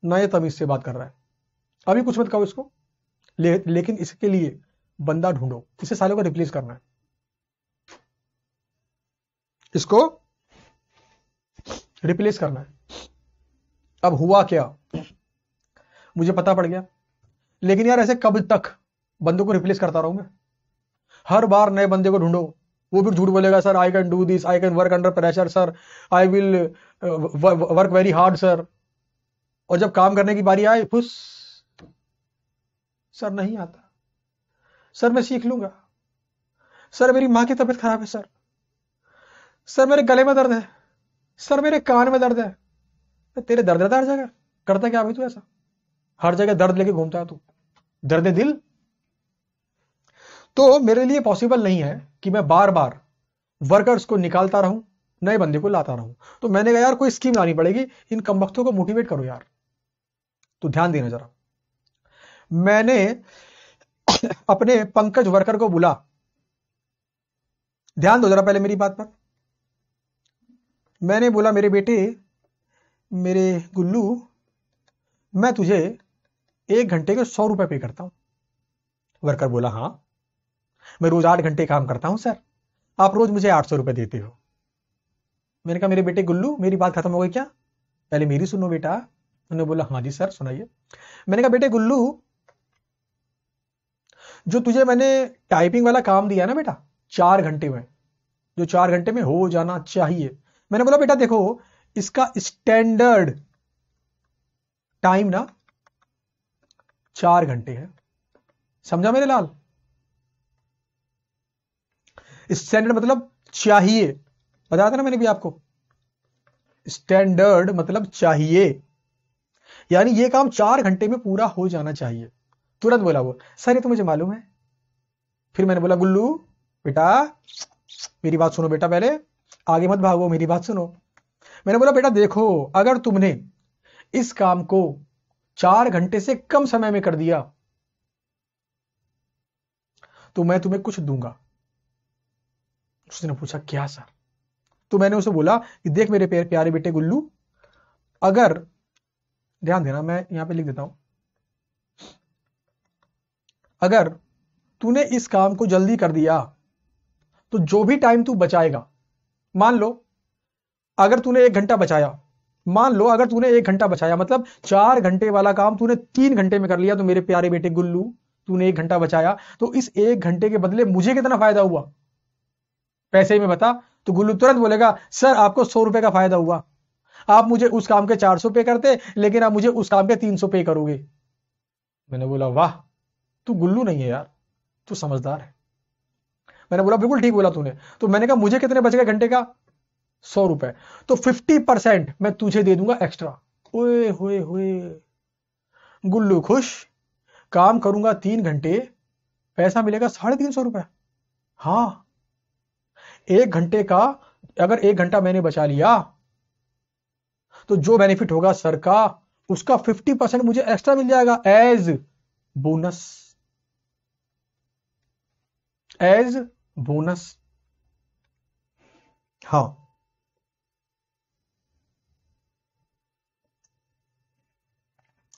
ना ये तमीज से बात कर रहा है अभी कुछ मत कहो इसको ले, लेकिन इसके लिए बंदा ढूंढो इसे सालों को रिप्लेस करना है इसको रिप्लेस करना है अब हुआ क्या मुझे पता पड़ गया लेकिन यार ऐसे कब तक बंदों को रिप्लेस करता रहूं मैं हर बार नए बंदे को ढूंढो वो भी झूठ बोलेगा sir I can do this I can work under pressure sir I will work very hard sir और जब काम करने की बारी आए फुस सर नहीं आता सर मैं सीख लूंगा सर मेरी माँ की तबीयत खराब है सर सर मेरे गले में दर्द है सर मेरे कान में दर्द है तेरे दर्द रहता हर जगह करता क्या भाई तू ऐसा हर जगह दर्द लेके घूमता है तू दर्द दिल तो मेरे लिए पॉसिबल नहीं है कि मैं बार बार वर्कर्स को निकालता रहूं नए बंदे को लाता रहूं तो मैंने कहा यार कोई स्कीम लानी पड़ेगी इन कमबख्तों को मोटिवेट करो यार तो ध्यान देना जरा मैंने अपने पंकज वर्कर को बुला ध्यान दो जरा पहले मेरी बात पर मैंने बोला मेरे बेटे मेरे गुल्लू मैं तुझे एक घंटे के सौ रुपए पे करता हूं वर्कर बोला हां मैं रोज आठ घंटे काम करता हूं सर आप रोज मुझे आठ सौ रुपए देते हो मैंने कहा मेरे बेटे गुल्लू मेरी बात खत्म हो गई क्या पहले मेरी सुनो बेटा उन्होंने बोला हाँ जी सर सुनाइए मैंने कहा बेटे गुल्लू जो तुझे मैंने टाइपिंग वाला काम दिया ना बेटा चार घंटे में जो चार घंटे में हो जाना चाहिए मैंने बोला बेटा देखो इसका स्टैंडर्ड टाइम ना चार घंटे है समझा मेरे लाल स्टैंडर्ड मतलब चाहिए बताया था ना मैंने भी आपको स्टैंडर्ड मतलब चाहिए यानी ये काम चार घंटे में पूरा हो जाना चाहिए तुरंत बोला वो सर ये तो मुझे मालूम है फिर मैंने बोला गुल्लू बेटा मेरी बात सुनो बेटा पहले आगे मत भागो मेरी बात सुनो मैंने बोला बेटा देखो अगर तुमने इस काम को चार घंटे से कम समय में कर दिया तो मैं तुम्हें कुछ दूंगा उसने पूछा क्या सर तो मैंने उसे बोला कि देख मेरे प्यारे बेटे गुल्लू अगर ध्यान देना मैं यहां पे लिख देता हूं अगर तूने इस काम को जल्दी कर दिया तो जो भी टाइम तू बचाएगा मान लो अगर तूने एक घंटा बचाया मान लो अगर तूने एक घंटा बचाया मतलब चार घंटे वाला काम तूने तीन घंटे में कर लिया तो मेरे प्यारे बेटे गुल्लू तूने एक घंटा बचाया तो इस एक घंटे के बदले मुझे कितना फायदा हुआ पैसे में बता तो गुल्लू तुरंत बोलेगा सर आपको सौ रुपए का फायदा हुआ आप मुझे उस काम के चार सौ पे करते लेकिन आप मुझे उस काम के तीन सौ पे करोगे मैंने बोला वाह तू गुल्लू नहीं है यार तू समझदार है मैंने बोला बिल्कुल ठीक बोला तूने तो मैंने कहा मुझे कितने बच गए घंटे का सौ रुपए तो फिफ्टी परसेंट मैं तुझे दे दूंगा एक्स्ट्रा ओए होए होए गुल्लू खुश काम करूंगा तीन घंटे पैसा मिलेगा साढ़े तीन सौ रुपए हाँ एक घंटे का अगर एक घंटा मैंने बचा लिया तो जो बेनिफिट होगा सर का उसका फिफ्टी परसेंट मुझे एक्स्ट्रा मिल जाएगा एज बोनस एज बोनस हां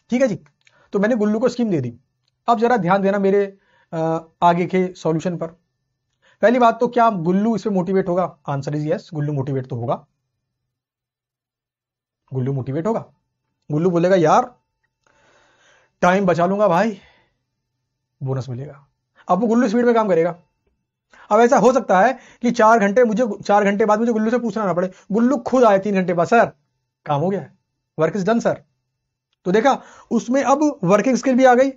ठीक है जी तो मैंने गुल्लू को स्कीम दे दी अब जरा ध्यान देना मेरे आगे के सॉल्यूशन पर पहली बात तो क्या गुल्लू इसमें मोटिवेट होगा answer is yes Gullu motivate तो होगा गुल्लू मोटिवेट होगा गुल्लू बोलेगा यार टाइम बचा लूंगा भाई बोनस मिलेगा अब वो गुल्लू स्पीड में काम करेगा अब ऐसा हो सकता है कि चार घंटे मुझे चार घंटे बाद मुझे गुल्लू से पूछना ना पड़े गुल्लू खुद आए तीन घंटे बाद सर काम हो गया है वर्क इज डन सर तो देखा उसमें अब वर्किंग स्किल भी आ गई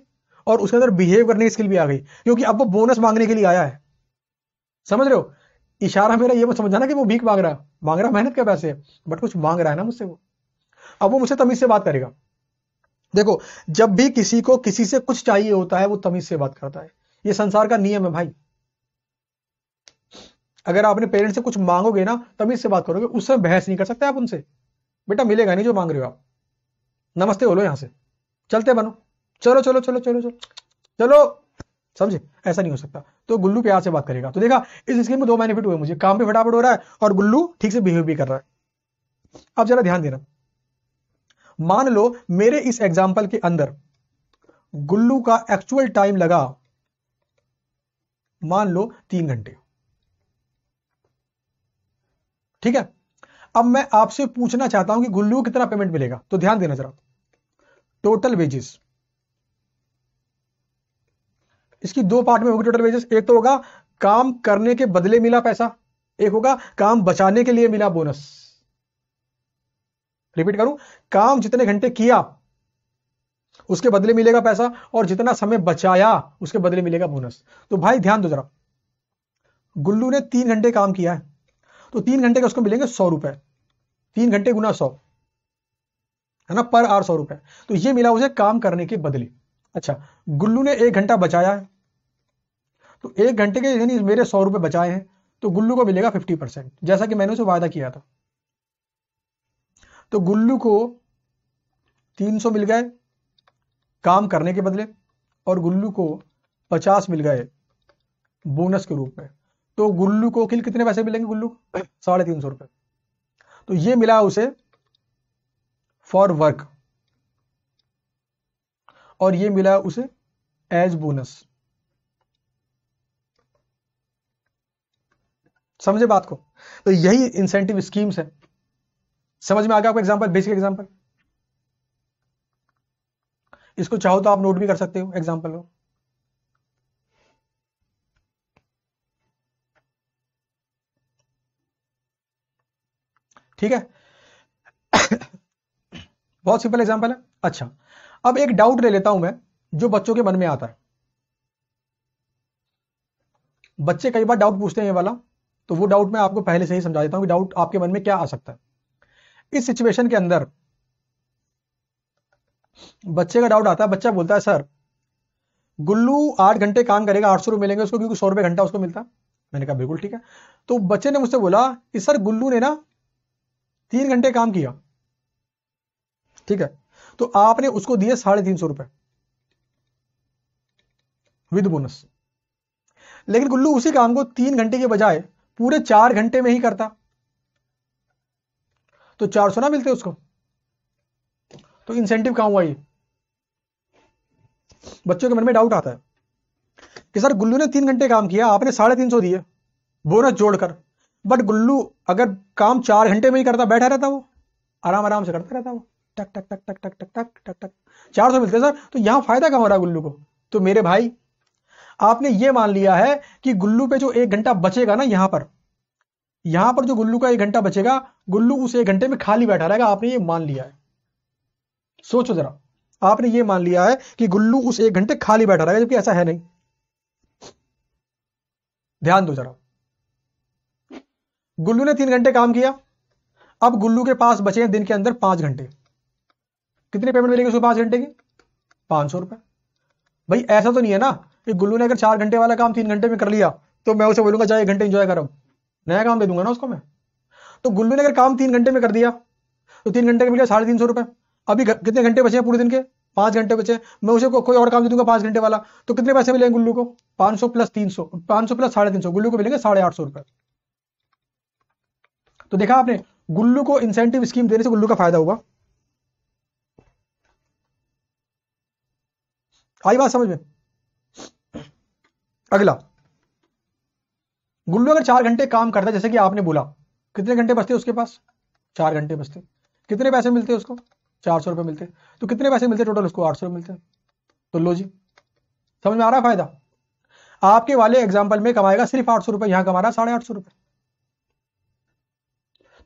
और उसके अंदर बिहेव करने की स्किल भी आ गई क्योंकि अब वो बोनस मांगने के लिए आया है समझ रहे हो इशारा मेरा ये मत ना कि वो भीख मांग रहा है मांग रहा मेहनत के पैसे बट कुछ मांग रहा है ना मुझसे वो अब वो मुझसे तमीज से बात करेगा देखो जब भी किसी को किसी से कुछ चाहिए होता है वो तमीज से बात करता है ये संसार का नियम है भाई अगर आप अपने पेरेंट्स से कुछ मांगोगे ना तभी इससे बात करोगे उस समय बहस नहीं कर सकते आप उनसे बेटा मिलेगा नहीं जो मांग रहे हो आप नमस्ते बोलो यहां से चलते बनो चलो चलो चलो चलो चलो चलो समझे ऐसा नहीं हो सकता तो गुल्लू प्यार से बात करेगा तो देखा इस स्कीम में दो बेनिफिट हुए मुझे काम भी फटाफट हो रहा है और गुल्लू ठीक से बिहेव भी कर रहा है अब जरा ध्यान देना मान लो मेरे इस एग्जाम्पल के अंदर गुल्लू का एक्चुअल टाइम लगा मान लो तीन घंटे ठीक है अब मैं आपसे पूछना चाहता हूं कि गुल्लू कितना पेमेंट मिलेगा तो ध्यान देना जरा टोटल वेजेस इसकी दो पार्ट में होगी टोटल वेजेस एक तो होगा काम करने के बदले मिला पैसा एक होगा काम बचाने के लिए मिला बोनस रिपीट करूं काम जितने घंटे किया उसके बदले मिलेगा पैसा और जितना समय बचाया उसके बदले मिलेगा बोनस तो भाई ध्यान दो जरा गुल्लू ने तीन घंटे काम किया है तो तीन घंटे का उसको मिलेंगे सौ रुपए तीन घंटे गुना सौ है ना पर आर सौ रुपए तो ये मिला उसे काम करने के बदले अच्छा गुल्लू ने एक घंटा बचाया है तो एक घंटे के यानी मेरे सौ रुपए बचाए हैं तो गुल्लू को मिलेगा फिफ्टी परसेंट जैसा कि मैंने उसे वादा किया था तो गुल्लू को तीन सौ मिल गए काम करने के बदले और गुल्लू को पचास मिल गए बोनस के रूप में तो गुल्लू को अखिल कितने पैसे मिलेंगे गुल्लू साढ़े तीन सौ रुपए तो ये मिला उसे फॉर वर्क और ये मिला उसे एज बोनस समझे बात को तो यही इंसेंटिव स्कीम्स है समझ में आ गया आपको एग्जांपल बेसिक एग्जांपल इसको चाहो तो आप नोट भी कर सकते हो एग्जांपल को ठीक है बहुत सिंपल एग्जाम्पल है अच्छा अब एक डाउट ले लेता हूं मैं जो बच्चों के मन में आता है बच्चे कई बार डाउट पूछते हैं ये वाला तो वो डाउट मैं आपको पहले से ही समझा देता हूं कि डाउट आपके मन में क्या आ सकता है इस सिचुएशन के अंदर बच्चे का डाउट आता है बच्चा बोलता है सर गुल्लू आठ घंटे काम करेगा आठ सौ रुपए मिलेंगे उसको क्योंकि सौ रुपए घंटा उसको मिलता मैंने कहा बिल्कुल ठीक है तो बच्चे ने मुझसे बोला कि सर गुल्लू ने ना तीन घंटे काम किया ठीक है तो आपने उसको दिए साढ़े तीन सौ रुपए विद बोनस लेकिन गुल्लू उसी काम को तीन घंटे के बजाय पूरे चार घंटे में ही करता तो चार सौ ना मिलते उसको तो इंसेंटिव कहां हुआ ये बच्चों के मन में डाउट आता है कि सर गुल्लू ने तीन घंटे काम किया आपने साढ़े तीन सौ दिए बोनस जोड़कर बट गुल्लू अगर काम चार घंटे में ही करता बैठा रहता वो आराम आराम से करता रहता वो टक टक टक टक टक टक टक टक टक चार सौ मिलते सर तो यहाँ फायदा कहाँ हो रहा है गुल्लू को तो मेरे भाई आपने ये मान लिया है कि गुल्लू पे जो एक घंटा बचेगा ना यहाँ पर यहां पर जो गुल्लू का एक घंटा बचेगा गुल्लू उस एक घंटे में खाली बैठा रहेगा आपने ये मान लिया है सोचो जरा आपने ये मान लिया है कि गुल्लू उस एक घंटे खाली बैठा रहेगा जबकि ऐसा है नहीं ध्यान दो जरा गुल्लू ने तीन घंटे काम किया अब गुल्लू के पास बचे हैं दिन के अंदर पांच घंटे कितनी पेमेंट मिलेगी उसको पांच घंटे की पांच सौ रुपए भाई ऐसा तो नहीं है ना कि गुल्लू ने अगर चार घंटे वाला काम तीन घंटे में कर लिया तो मैं उसे बोलूंगा चाहे एक घंटे इंजॉय करो नया काम दे दूंगा ना उसको मैं तो गुल्लू ने अगर काम तीन घंटे में कर दिया तो तीन घंटे का मिल गया साढ़े तीन सौ रुपए अभी कितने घंटे बचे हैं पूरे दिन के पांच घंटे बचे मैं उसे को, कोई और काम दे दूंगा पांच घंटे वाला तो कितने पैसे मिलेंगे गुल्लू को पांच सौ प्लस तीन सौ पांच सौ प्लस साढ़े तीन सौ गुल्लू को मिलेंगे साढ़े आठ सौ रुपए तो देखा आपने गुल्लू को इंसेंटिव स्कीम देने से गुल्लू का फायदा हुआ आई बात समझ में अगला गुल्लू अगर चार घंटे काम करता जैसे कि आपने बोला कितने घंटे बचते उसके पास चार घंटे बचते कितने पैसे मिलते उसको चार सौ रुपए मिलते तो कितने पैसे मिलते टोटल उसको आठ सौ मिलते तो लो जी समझ में आ रहा फायदा आपके वाले एग्जाम्पल में कमाएगा सिर्फ आठ सौ रुपए यहां कमा रहा साढ़े आठ सौ रुपए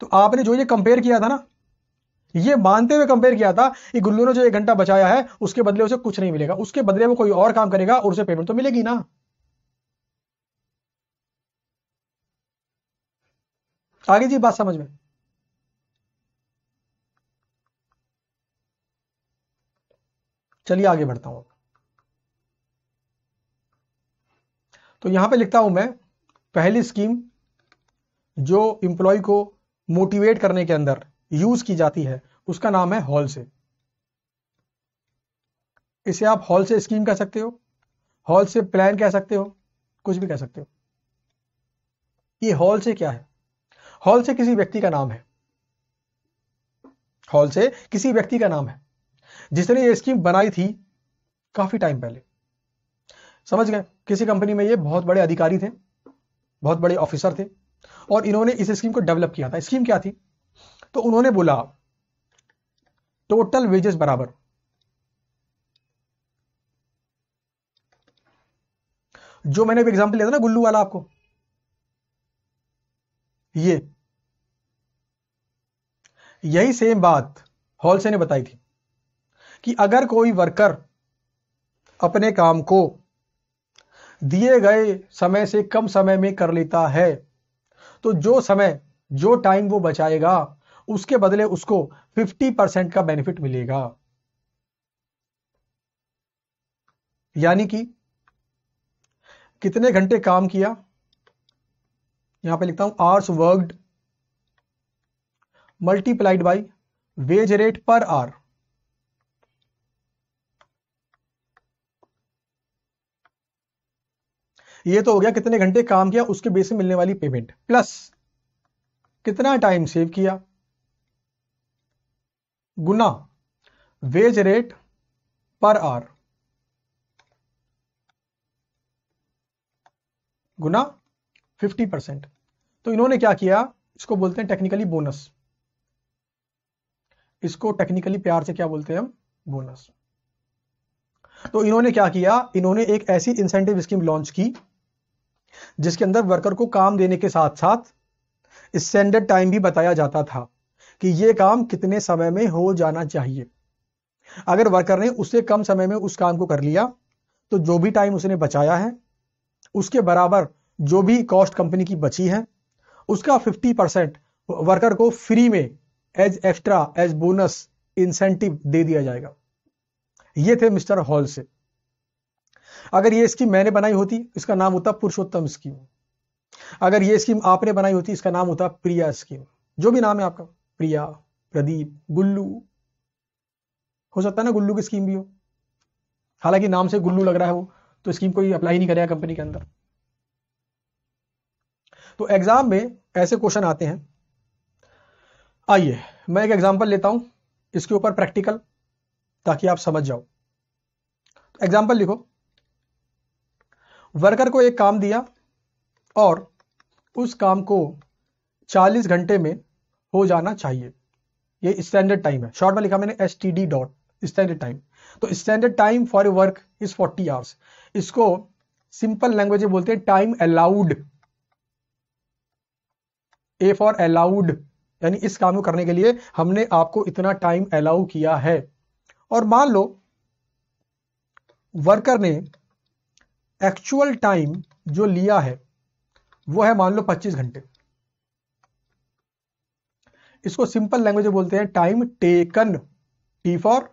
तो आपने जो ये कंपेयर किया था ना ये मानते हुए कंपेयर किया था कि गुल्लू ने जो एक घंटा बचाया है उसके बदले उसे कुछ नहीं मिलेगा उसके बदले में कोई और काम करेगा और उसे पेमेंट तो मिलेगी ना आगे जी बात समझ में चलिए आगे बढ़ता हूं तो यहां पे लिखता हूं मैं पहली स्कीम जो इंप्लॉय को मोटिवेट करने के अंदर यूज की जाती है उसका नाम है हॉल से इसे आप हॉल से स्कीम कह सकते हो हॉल से प्लान कह सकते हो कुछ भी कह सकते हो ये हॉल से क्या है हॉल से किसी व्यक्ति का नाम है हॉल से किसी व्यक्ति का नाम है जिसने ये स्कीम बनाई थी काफी टाइम पहले समझ गए किसी कंपनी में ये बहुत बड़े अधिकारी थे बहुत बड़े ऑफिसर थे और इन्होंने इस स्कीम को डेवलप किया था स्कीम क्या थी तो उन्होंने बोला टोटल वेजेस बराबर जो मैंने एग्जांपल लिया था ना गुल्लू वाला आपको ये यही सेम बात हॉलसे ने बताई थी कि अगर कोई वर्कर अपने काम को दिए गए समय से कम समय में कर लेता है तो जो समय जो टाइम वो बचाएगा उसके बदले उसको 50 परसेंट का बेनिफिट मिलेगा यानी कि कितने घंटे काम किया यहां पे लिखता हूं hours worked multiplied by wage rate per hour ये तो हो गया कितने घंटे काम किया उसके बेस में मिलने वाली पेमेंट प्लस कितना टाइम सेव किया गुना वेज रेट पर आवर गुना 50 परसेंट तो इन्होंने क्या किया इसको बोलते हैं टेक्निकली बोनस इसको टेक्निकली प्यार से क्या बोलते हैं हम बोनस तो इन्होंने क्या किया इन्होंने एक ऐसी इंसेंटिव स्कीम लॉन्च की जिसके अंदर वर्कर को काम देने के साथ साथ स्टैंडर्ड टाइम भी बताया जाता था कि ये काम कितने समय में हो जाना चाहिए अगर वर्कर ने उससे कम समय में उस काम को कर लिया तो जो भी टाइम उसने बचाया है उसके बराबर जो भी कॉस्ट कंपनी की बची है उसका 50 परसेंट वर्कर को फ्री में as extra as bonus incentive दे दिया जाएगा ये थे मिस्टर हॉल से अगर ये स्कीम मैंने बनाई होती इसका नाम होता पुरुषोत्तम स्कीम अगर ये स्कीम आपने बनाई होती इसका नाम होता प्रिया स्कीम जो भी नाम है आपका प्रिया प्रदीप गुल्लू हो सकता है ना गुल्लू की स्कीम भी हो हालांकि नाम से गुल्लू लग रहा है वो तो स्कीम कोई अप्लाई नहीं करेगा कंपनी के अंदर तो एग्जाम में ऐसे क्वेश्चन आते हैं आइए मैं एक एग्जाम्पल लेता हूं इसके ऊपर प्रैक्टिकल ताकि आप समझ जाओ एग्जाम्पल लिखो वर्कर को एक काम दिया और उस काम को 40 घंटे में हो जाना चाहिए ये स्टैंडर्ड टाइम है शॉर्ट में लिखा मैंने S T D dot standard time तो standard time for work is 40 hours इसको सिंपल लैंग्वेज में बोलते हैं time allowed A for allowed यानी इस काम को करने के लिए हमने आपको इतना टाइम अलाउ किया है और मान लो वर्कर ने एक्चुअल टाइम जो लिया है वो है मान लो 25 घंटे इसको सिंपल लैंग्वेज में बोलते हैं time taken T for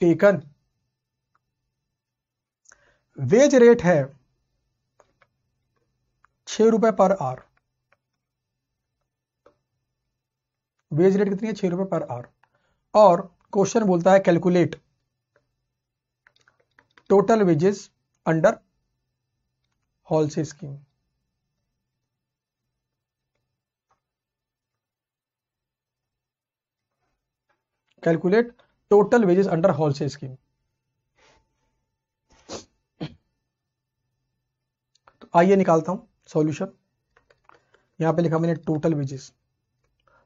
taken wage rate है छह रुपए पर आर वेज रेट कितनी है छह रुपए पर आर और क्वेश्चन बोलता है calculate total wages under Halsey scheme calculate total wages under Halsey scheme तो आइए निकालता हूं सॉल्यूशन यहां पे लिखा मैंने टोटल वेजेस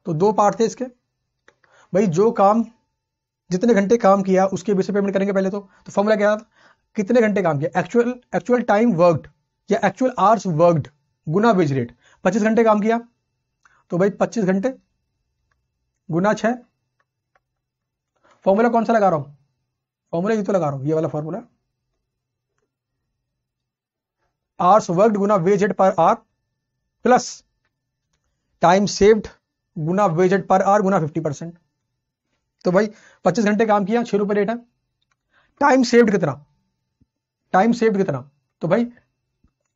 तो दो पार्ट थे इसके भाई जो काम जितने घंटे काम किया उसके बेसिस पेमेंट करेंगे पहले तो तो फॉर्मूला क्या था कितने घंटे काम किया एक्चुअल एक्चुअल टाइम वर्कड या एक्चुअल आवर्स वर्कड गुना वेज रेट पच्चीस घंटे काम किया तो भाई पच्चीस घंटे गुना छः फॉर्मूला कौन सा लगा रहा हूं फॉर्मूला ये तो लगा रहा हूं ये वाला फॉर्मूला आवर्स वर्कड गुना wage rate per hour plus time saved गुना वेज रेट पर आर गुना फिफ्टी परसेंट तो भाई पच्चीस घंटे काम किया छह रुपये रेट है टाइम सेव्ड कितना टाइम सेव्ड कितना तो भाई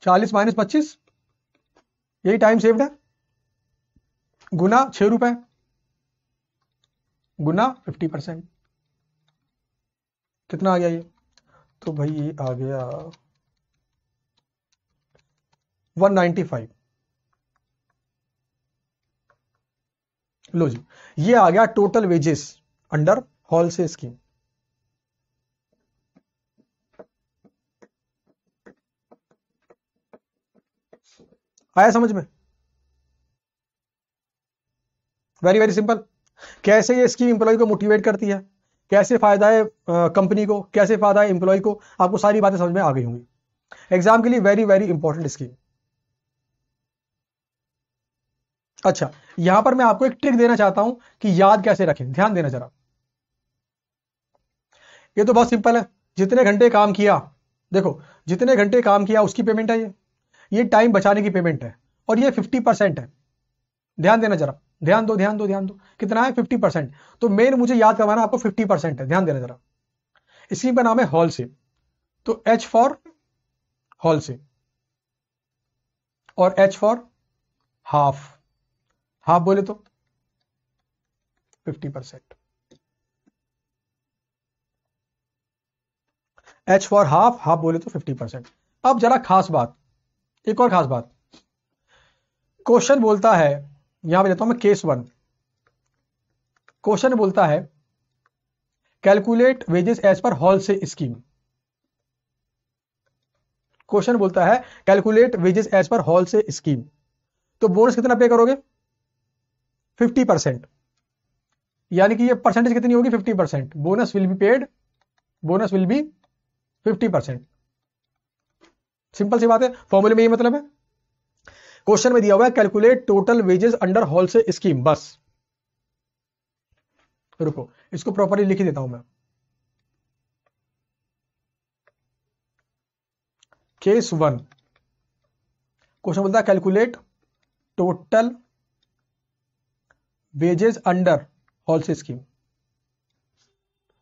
चालीस माइनस पच्चीस यही टाइम सेव्ड है गुना छह रुपए गुना फिफ्टी परसेंट कितना आ गया ये तो भाई ये आ गया वन फाइव लो जी ये आ गया total wages under Halsey scheme आया समझ में वेरी वेरी सिंपल कैसे ये स्कीम इंप्लॉय को मोटिवेट करती है कैसे फायदा है कंपनी को कैसे फायदा है इंप्लॉय को आपको सारी बातें समझ में आ गई होंगी एग्जाम के लिए वेरी वेरी इंपॉर्टेंट स्कीम अच्छा यहां पर मैं आपको एक ट्रिक देना चाहता हूं कि याद कैसे रखें ध्यान देना जरा ये तो बहुत सिंपल है जितने घंटे काम किया देखो जितने घंटे काम किया उसकी पेमेंट है ये ये टाइम बचाने की पेमेंट है और ये फिफ्टी परसेंट है ध्यान देना जरा ध्यान दो ध्यान दो ध्यान दो कितना है फिफ्टी परसेंट तो मेन मुझे याद करवाना आपको फिफ्टी परसेंट है ध्यान देना जरा इसी का नाम है हॉल से तो एच फॉर हॉल से और एच फॉर हाफ हाफ बोले तो fifty percent H for half half बोले तो फिफ्टी परसेंट अब जरा खास बात एक और खास बात क्वेश्चन बोलता है यहां पर देता हूं मैं केस वन क्वेश्चन बोलता है calculate wages as per Halsey scheme question बोलता है calculate wages as per Halsey scheme तो बोनस कितना पे करोगे 50 परसेंट यानी कि ये परसेंटेज कितनी होगी 50 percent bonus will be paid bonus will be 50 percent simple सी बात है फॉर्मूले में ये मतलब है क्वेश्चन में दिया हुआ है calculate total wages under Halsey scheme बस रुको इसको प्रॉपरली लिख देता हूं मैं केस वन क्वेश्चन बोलता है calculate total wages under Halsey scheme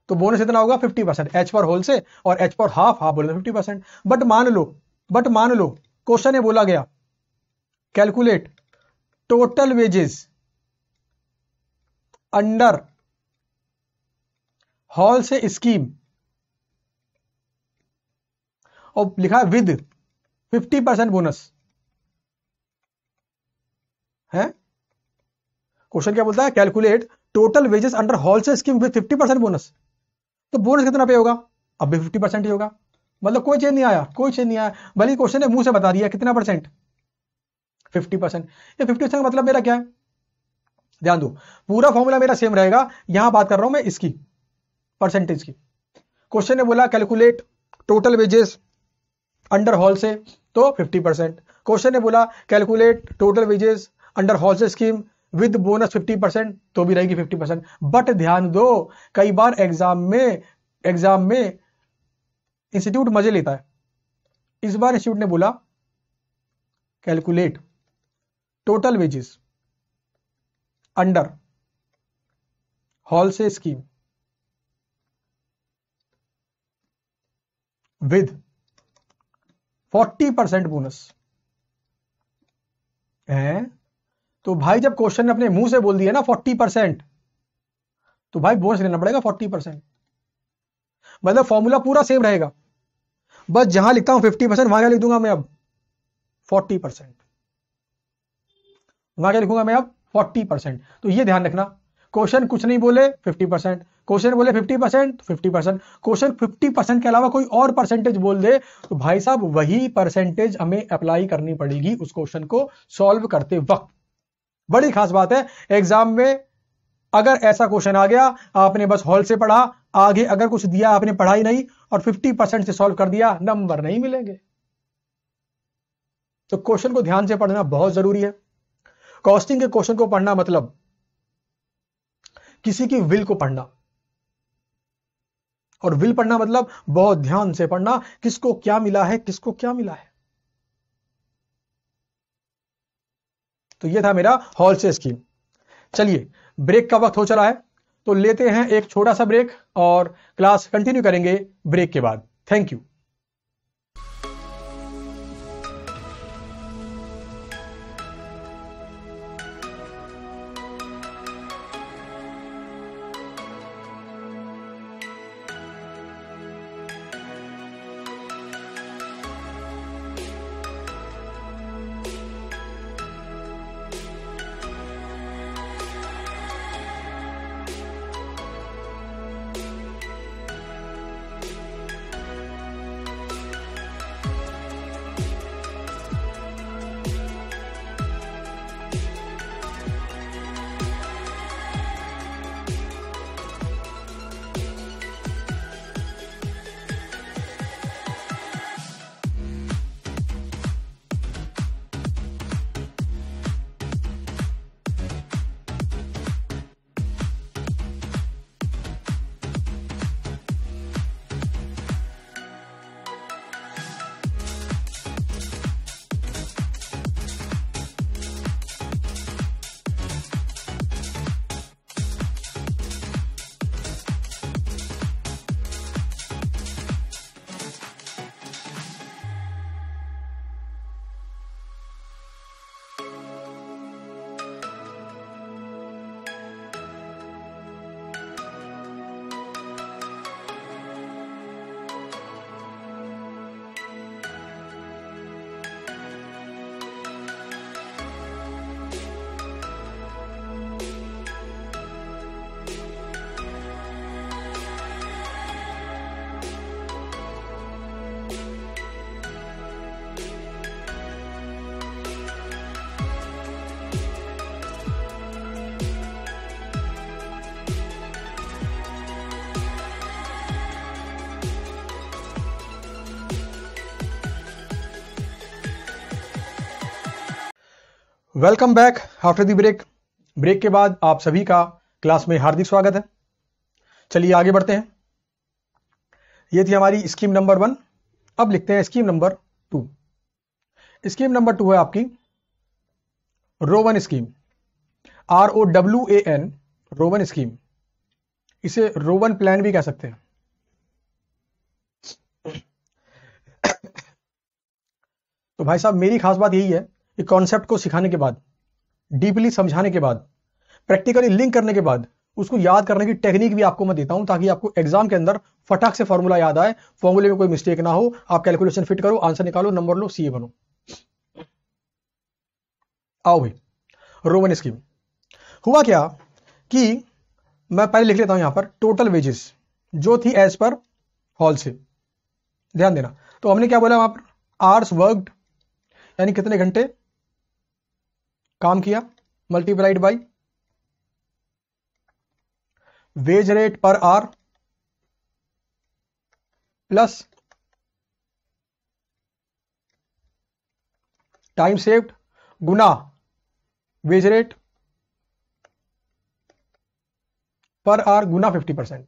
तो बोनस इतना होगा 50 परसेंट एच पर होल से और एच पर हाफ हाफ बोले 50 परसेंट बट मान लो बट मान लो क्वेश्चन है बोला गया calculate total wages under Halsey scheme और लिखा विद 50 परसेंट बोनस है क्वेश्चन क्या बोलता है calculate total wages under Halsey scheme with 50 percent bonus तो बोनस कितना पे होगा अब भी 50 परसेंट ही होगा मतलब कोई चेंज नहीं आया कोई चेंज नहीं आया भले क्वेश्चन ने मुंह से बता दिया कितना परसेंट फिफ्टी परसेंट ये फिफ्टी परसेंट मतलब मेरा क्या है ध्यान दो पूरा फॉर्मूला मेरा सेम रहेगा यहां बात कर रहा हूं मैं इसकी परसेंटेज की क्वेश्चन ने बोला calculate total wages under Halsey तो 50 परसेंट क्वेश्चन ने बोला calculate total wages under Halsey scheme with bonus 50 percent तो भी रहेगी 50 परसेंट बट ध्यान दो कई बार एग्जाम में एग्जाम में इंस्टीट्यूट मजे लेता है इस बार इंस्टीट्यूट ने बोला calculate total wages under Halsey scheme with 40 percent bonus है तो भाई जब क्वेश्चन अपने मुंह से बोल दिया ना 40 परसेंट तो भाई बोनस लेना पड़ेगा 40 परसेंट मतलब फॉर्मूला पूरा सेम रहेगा बस जहां लिखता हूं फिफ्टी परसेंट वहां क्या लिख दूंगा मैं अब फोर्टी परसेंट वहां क्या लिखूंगा मैं अब फोर्टी परसेंट तो ये ध्यान रखना क्वेश्चन कुछ नहीं बोले फिफ्टी परसेंट क्वेश्चन बोले fifty percent fifty percent question fifty percent के अलावा कोई और परसेंटेज बोल दे तो भाई साहब वही परसेंटेज हमें अप्लाई करनी पड़ेगी उस क्वेश्चन को सॉल्व करते वक्त बड़ी खास बात है एग्जाम में अगर ऐसा क्वेश्चन आ गया आपने बस हॉल से पढ़ा आगे अगर कुछ दिया आपने पढ़ाई नहीं और 50 परसेंट से सॉल्व कर दिया नंबर नहीं मिलेंगे तो क्वेश्चन को ध्यान से पढ़ना बहुत जरूरी है कॉस्टिंग के क्वेश्चन को पढ़ना मतलब किसी की विल को पढ़ना और विल पढ़ना मतलब बहुत ध्यान से पढ़ना किसको क्या मिला है किसको क्या मिला है तो ये था मेरा हॉल से स्कीम चलिए ब्रेक का वक्त हो चला है तो लेते हैं एक छोटा सा ब्रेक और क्लास कंटिन्यू करेंगे ब्रेक के बाद thank you welcome back after the break break के बाद आप सभी का क्लास में हार्दिक स्वागत है चलिए आगे बढ़ते हैं ये थी हमारी स्कीम नंबर वन अब लिखते हैं scheme number two scheme number two है आपकी Rowan scheme R O W A N Rowan scheme इसे रोवन प्लान भी कह सकते हैं तो भाई साहब मेरी खास बात यही है कॉन्सेप्ट को सिखाने के बाद डीपली समझाने के बाद प्रैक्टिकली लिंक करने के बाद उसको याद करने की टेक्निक भी आपको मैं देता हूं ताकि आपको एग्जाम के अंदर फटाक से फॉर्मूला याद आए फॉर्मूले में कोई मिस्टेक ना हो आप कैलकुलेशन फिट करो आंसर निकालो नंबर लो सीए बनो आओ भाई रोमन स्कीम हुआ क्या कि मैं पहले लिख लेता हूं यहां पर टोटल वेजेस जो थी एज पर हॉल से ध्यान देना तो हमने क्या बोला वहां पर आर्स वर्कड यानी कितने घंटे काम किया multiplied by wage rate per hour plus time saved गुना वेज रेट पर आर गुना फिफ्टी परसेंट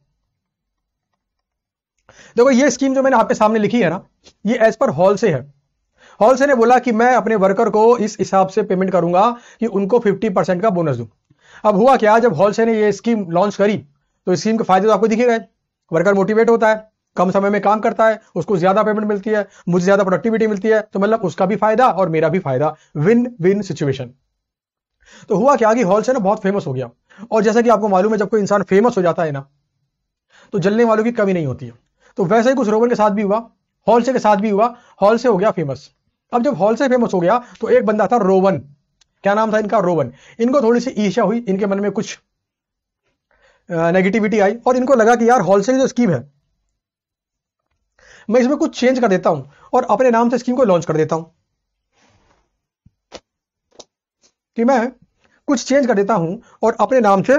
देखो ये स्कीम जो मैंने आपके सामने लिखी है ना ये एज पर हॉल से है हॉलसे ने बोला कि मैं अपने वर्कर को इस हिसाब से पेमेंट करूंगा कि उनको 50 परसेंट का बोनस दूं अब हुआ क्या जब हॉलसे ने ये स्कीम लॉन्च करी तो स्कीम के फायदे तो आपको दिखे गए वर्कर मोटिवेट होता है कम समय में काम करता है उसको ज्यादा पेमेंट मिलती है मुझे ज्यादा प्रोडक्टिविटी मिलती है तो मतलब उसका भी फायदा और मेरा भी फायदा विन विन सिचुएशन तो हुआ क्या कि हॉलसे ना बहुत फेमस हो गया और जैसा कि आपको मालूम है जब कोई इंसान फेमस हो जाता है ना तो जलने वालों की कमी नहीं होती है तो वैसे ही कुछ रोबन के साथ भी हुआ हॉलसे के साथ भी हुआ हॉलसे हो गया फेमस अब जब हॉल से फेमस हो गया तो एक बंदा था रोवन क्या नाम था इनका रोवन इनको थोड़ी सी ईर्ष्या हुई इनके मन में कुछ नेगेटिविटी आई और इनको लगा कि यार होलसेल जो स्कीम है मैं इसमें कुछ चेंज कर देता हूं और अपने नाम से स्कीम को लॉन्च कर देता हूं कि मैं कुछ चेंज कर देता हूं और अपने नाम से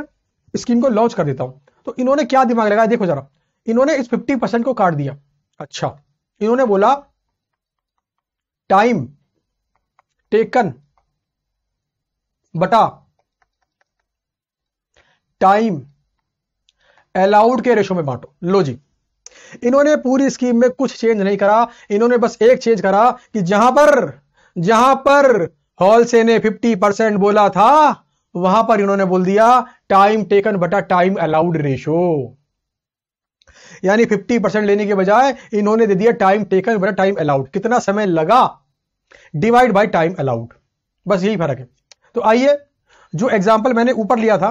स्कीम को लॉन्च कर देता हूं तो इन्होंने क्या दिमाग लगाया देखो जरा इन्होंने इस फिफ्टी परसेंट को काट दिया अच्छा इन्होंने बोला टाइम टेकन बटा टाइम अलाउड के रेशो में बांटो लो जी इन्होंने पूरी स्कीम में कुछ चेंज नहीं करा इन्होंने बस एक चेंज करा कि जहां पर जहां पर हॉलसे ने 50 परसेंट बोला था वहां पर इन्होंने बोल दिया टाइम टेकन बटा टाइम अलाउड रेशो यानी 50 परसेंट लेने के बजाय इन्होंने दे दिया टाइम टेकन बटा टाइम अलाउड कितना समय लगा डिवाइड बाय टाइम अलाउड बस यही फर्क है तो आइए जो एग्जाम्पल मैंने ऊपर लिया था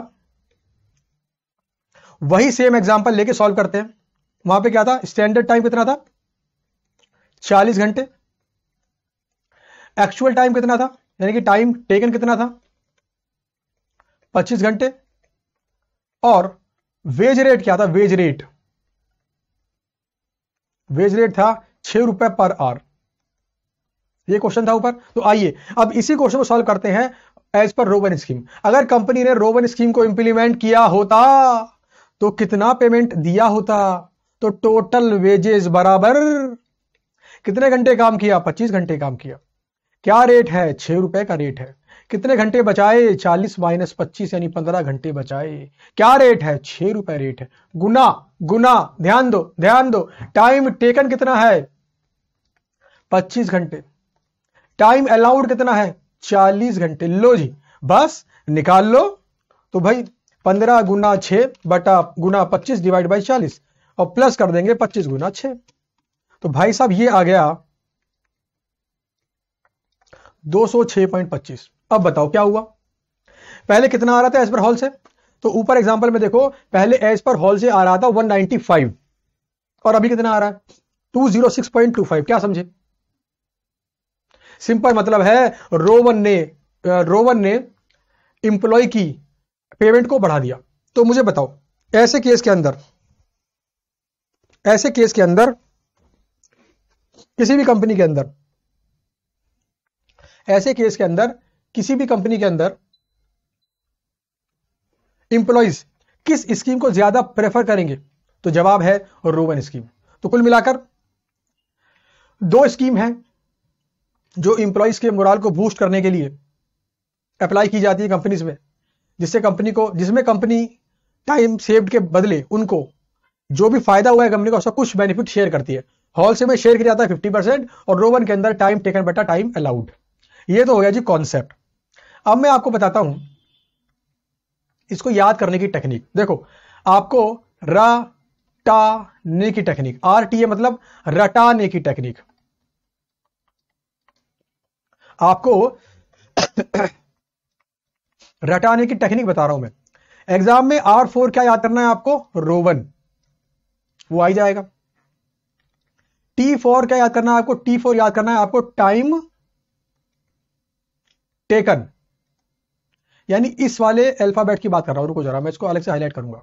वही सेम एग्जाम्पल लेके सॉल्व करते हैं वहां पे क्या था स्टैंडर्ड टाइम कितना था 40 घंटे एक्चुअल टाइम कितना था यानी कि टाइम टेकन कितना था 25 घंटे और वेज रेट क्या था वेज रेट वेज रेट था छह रुपए पर आर ये क्वेश्चन था ऊपर तो आइए अब इसी क्वेश्चन को सॉल्व करते हैं एज पर रोबन स्कीम अगर कंपनी ने रोबन स्कीम को इंप्लीमेंट किया होता तो कितना पेमेंट दिया होता तो टोटल वेजेस बराबर कितने घंटे काम किया 25 घंटे काम किया क्या रेट है छह रुपए का रेट है कितने घंटे बचाए चालीस माइनस पच्चीस यानी पंद्रह घंटे बचाए क्या रेट है छह रुपए रेट है गुना गुना ध्यान दो ध्यान दो टाइम टेकन कितना है पच्चीस घंटे टाइम अलाउड कितना है चालीस घंटे लो जी बस निकाल लो तो भाई पंद्रह गुना छ बटा गुना पच्चीस डिवाइड बाई चालीस और प्लस कर देंगे पच्चीस गुना छ तो भाई साहब ये आ गया दो सौ छह पॉइंट पच्चीस अब बताओ क्या हुआ पहले कितना आ रहा था एज पर हॉल से तो ऊपर एग्जाम्पल में देखो पहले एज पर हॉल से आ रहा था 195 और अभी कितना आ रहा है 206.25 क्या समझे सिंपल मतलब है रोवन ने रोवन ने इंप्लॉय की पेमेंट को बढ़ा दिया तो मुझे बताओ ऐसे केस के अंदर ऐसे केस के अंदर किसी भी कंपनी के अंदर ऐसे केस के अंदर किसी भी कंपनी के अंदर इंप्लॉइज किस स्कीम को ज्यादा प्रेफर करेंगे तो जवाब है रोवन स्कीम तो कुल मिलाकर दो स्कीम है जो इंप्लॉइज के मोराल को बूस्ट करने के लिए अप्लाई की जाती है कंपनीज में जिससे कंपनी को जिसमें कंपनी टाइम सेव्ड के बदले उनको जो भी फायदा हुआ है कंपनी को उसका कुछ बेनिफिट शेयर करती है हॉल से में शेयर किया जाता है फिफ्टी परसेंट और रोवन के अंदर टाइम टेकन बेटा टाइम अलाउड ये तो हो गया जी कॉन्सेप्ट अब मैं आपको बताता हूं इसको याद करने की टेक्निक देखो आपको रटाने की टेक्निक आर टी ए मतलब रटाने की टेक्निक आपको रटाने की टेक्निक बता रहा हूं मैं एग्जाम में आर फोर क्या याद करना है आपको रोवन वो आई जाएगा टी फोर क्या याद करना है आपको टी फोर याद करना है आपको टाइम टेकन यानी इस वाले अल्फाबेट की बात कर रहा हूं रुको जरा मैं इसको अलग से हाईलाइट करूंगा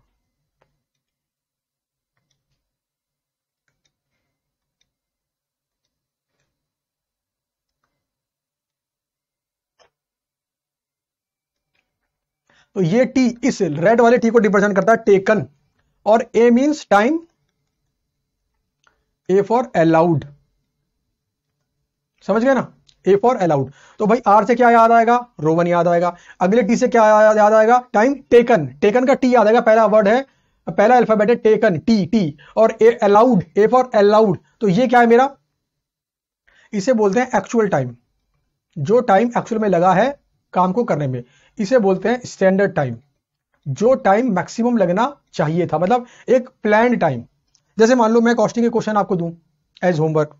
तो ये टी इस रेड वाले टी को रिप्रेजेंट करता है टेकन और A means time A for allowed समझ गए ना ए फॉर अलाउड तो भाई आर से क्या याद आएगा रोवन याद आएगा अगले टी से क्या याद आएगा टाइम टेकन टेकन का टी याद आएगा पहला वर्ड है पहला अल्फाबेट है टेकन टी टी और A allowed A for allowed तो ये क्या है मेरा इसे बोलते हैं एक्चुअल टाइम जो टाइम एक्चुअल में लगा है काम को करने में इसे बोलते हैं स्टैंडर्ड टाइम जो टाइम मैक्सिमम लगना चाहिए था मतलब एक प्लान टाइम जैसे मान लो मैं कॉस्टिंग के क्वेश्चन आपको दूं एज होमवर्क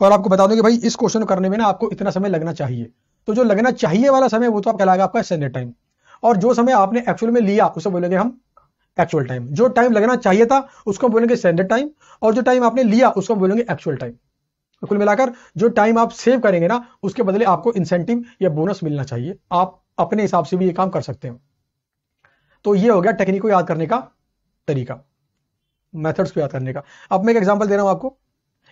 और आपको बता दूं कि भाई इस क्वेश्चन करने में ना आपको इतना समय लगना चाहिए तो जो लगना चाहिए वाला समय वो तो आप कहलाएगा आपका स्टैंडर्ड टाइम और जो समय आपने एक्चुअल में लिया उसे बोलेंगे हम एक्चुअल टाइम जो टाइम लगना चाहिए था उसको बोलेंगे स्टैंडर्ड टाइम और जो टाइम आपने लिया उसको बोलेंगे एक्चुअल टाइम तो कुल मिलाकर जो टाइम आप सेव करेंगे ना उसके बदले आपको इंसेंटिव या बोनस मिलना चाहिए आप अपने हिसाब से भी ये काम कर सकते हैं तो ये हो गया टेक्निक को याद करने का तरीका मेथड्स को याद करने का अब मैं एक एग्जांपल दे रहा हूं आपको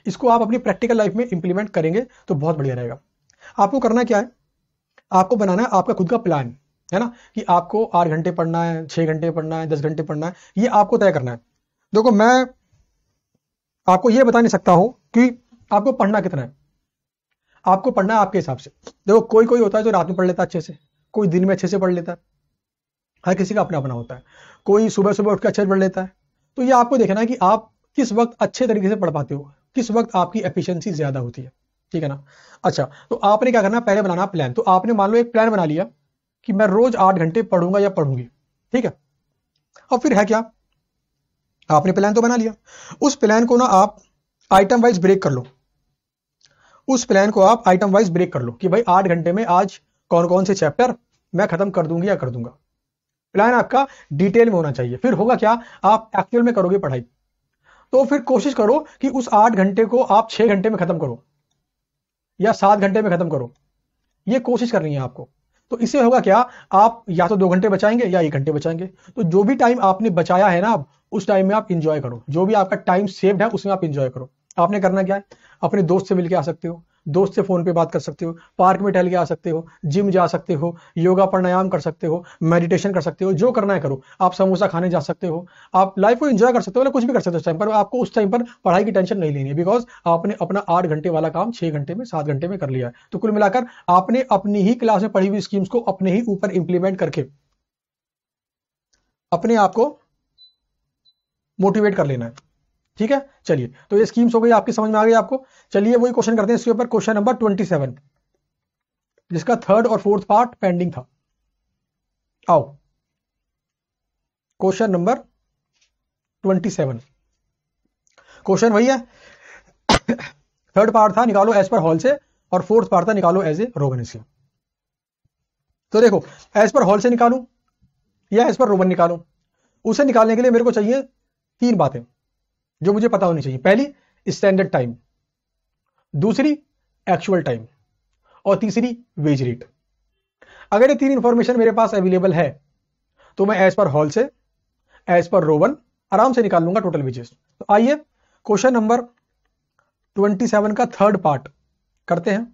इसको आप अपनी प्रैक्टिकल लाइफ में इंप्लीमेंट करेंगे तो बहुत बढ़िया रहेगा आपको करना क्या है आपको बनाना है आपका खुद का प्लान है ना कि आपको आठ घंटे पढ़ना है छह घंटे पढ़ना है दस घंटे पढ़ना है ये आपको तय करना है देखो मैं आपको ये बता नहीं सकता हूं कि आपको पढ़ना कितना है आपको पढ़ना है आपके हिसाब से देखो कोई कोई होता है जो रात में पढ़ लेता है अच्छे से कोई दिन में अच्छे से पढ़ लेता है हर किसी का अपना अपना होता है कोई सुबह सुबह उठ के अच्छे से पढ़ लेता है तो ये आपको देखना है कि आप किस वक्त अच्छे तरीके से पढ़ पाते हो किस वक्त आपकी एफिशिएंसी ज्यादा होती है ठीक है ना अच्छा तो आपने क्या करना पहले बनाना प्लान तो आपने मान लो एक प्लान बना लिया कि मैं रोज आठ घंटे पढ़ूंगा या पढ़ूंगी ठीक है और फिर है क्या आपने प्लान तो बना लिया उस प्लान को ना आप आइटम वाइज ब्रेक कर लो उस प्लान को आप आइटम वाइज ब्रेक कर लो कि भाई आठ घंटे में आज कौन कौन से चैप्टर मैं खत्म कर दूंगी या कर दूंगा प्लान आपका डिटेल में होना चाहिए फिर होगा क्या आप एक्चुअल में करोगे पढ़ाई तो फिर कोशिश करो कि उस आठ घंटे को आप छह घंटे में ख़त्म करो या सात घंटे में ख़त्म करो ये कोशिश करनी है आपको तो इससे होगा क्या आप या तो दो घंटे बचाएंगे या एक घंटे बचाएंगे तो जो भी टाइम आपने बचाया है ना आप उस टाइम में आप इंजॉय करो जो भी आपका टाइम सेव्ड है उसमें आप इंजॉय करो आपने करना क्या है अपने दोस्त से मिलकर आ सकते हो दोस्त से फ़ोन पे बात कर सकते हो पार्क में टहल के आ सकते हो जिम जा सकते हो योगा प्राणायाम कर सकते हो मेडिटेशन कर सकते हो जो करना है करो आप समोसा खाने जा सकते हो आप लाइफ को एंजॉय कर सकते हो मतलब कुछ भी कर सकते हो उस टाइम पर आपको उस टाइम पर पढ़ाई की टेंशन नहीं लेनी है बिकॉज आपने अपना आठ घंटे वाला काम छह घंटे में सात घंटे में कर लिया है तो कुल मिलाकर आपने अपनी ही क्लास में पढ़ी हुई स्कीम्स को अपने ही ऊपर इंप्लीमेंट करके अपने आप को मोटिवेट कर लेना है ठीक है चलिए तो ये स्कीम्स हो गई आपकी समझ में आ गई आपको चलिए वही क्वेश्चन करते हैं इसके ऊपर क्वेश्चन नंबर ट्वेंटी सेवन जिसका थर्ड और फोर्थ पार्ट पेंडिंग था आओ question number twenty seven question वही है थर्ड पार्ट था निकालो एज पर हॉल से और फोर्थ पार्ट था निकालो एज ए रोगन से तो देखो एज पर हॉल से निकालू या एज पर रोमन निकालू उसे निकालने के लिए मेरे को चाहिए तीन बातें जो मुझे पता होनी चाहिए पहली स्टैंडर्ड टाइम दूसरी एक्चुअल टाइम और तीसरी वेज रेट अगर ये तीन इंफॉर्मेशन मेरे पास अवेलेबल है तो मैं एज पर हॉल से एज पर रोवन आराम से निकाल लूंगा टोटल वेजेस तो आइए क्वेश्चन नंबर 27 का थर्ड पार्ट करते हैं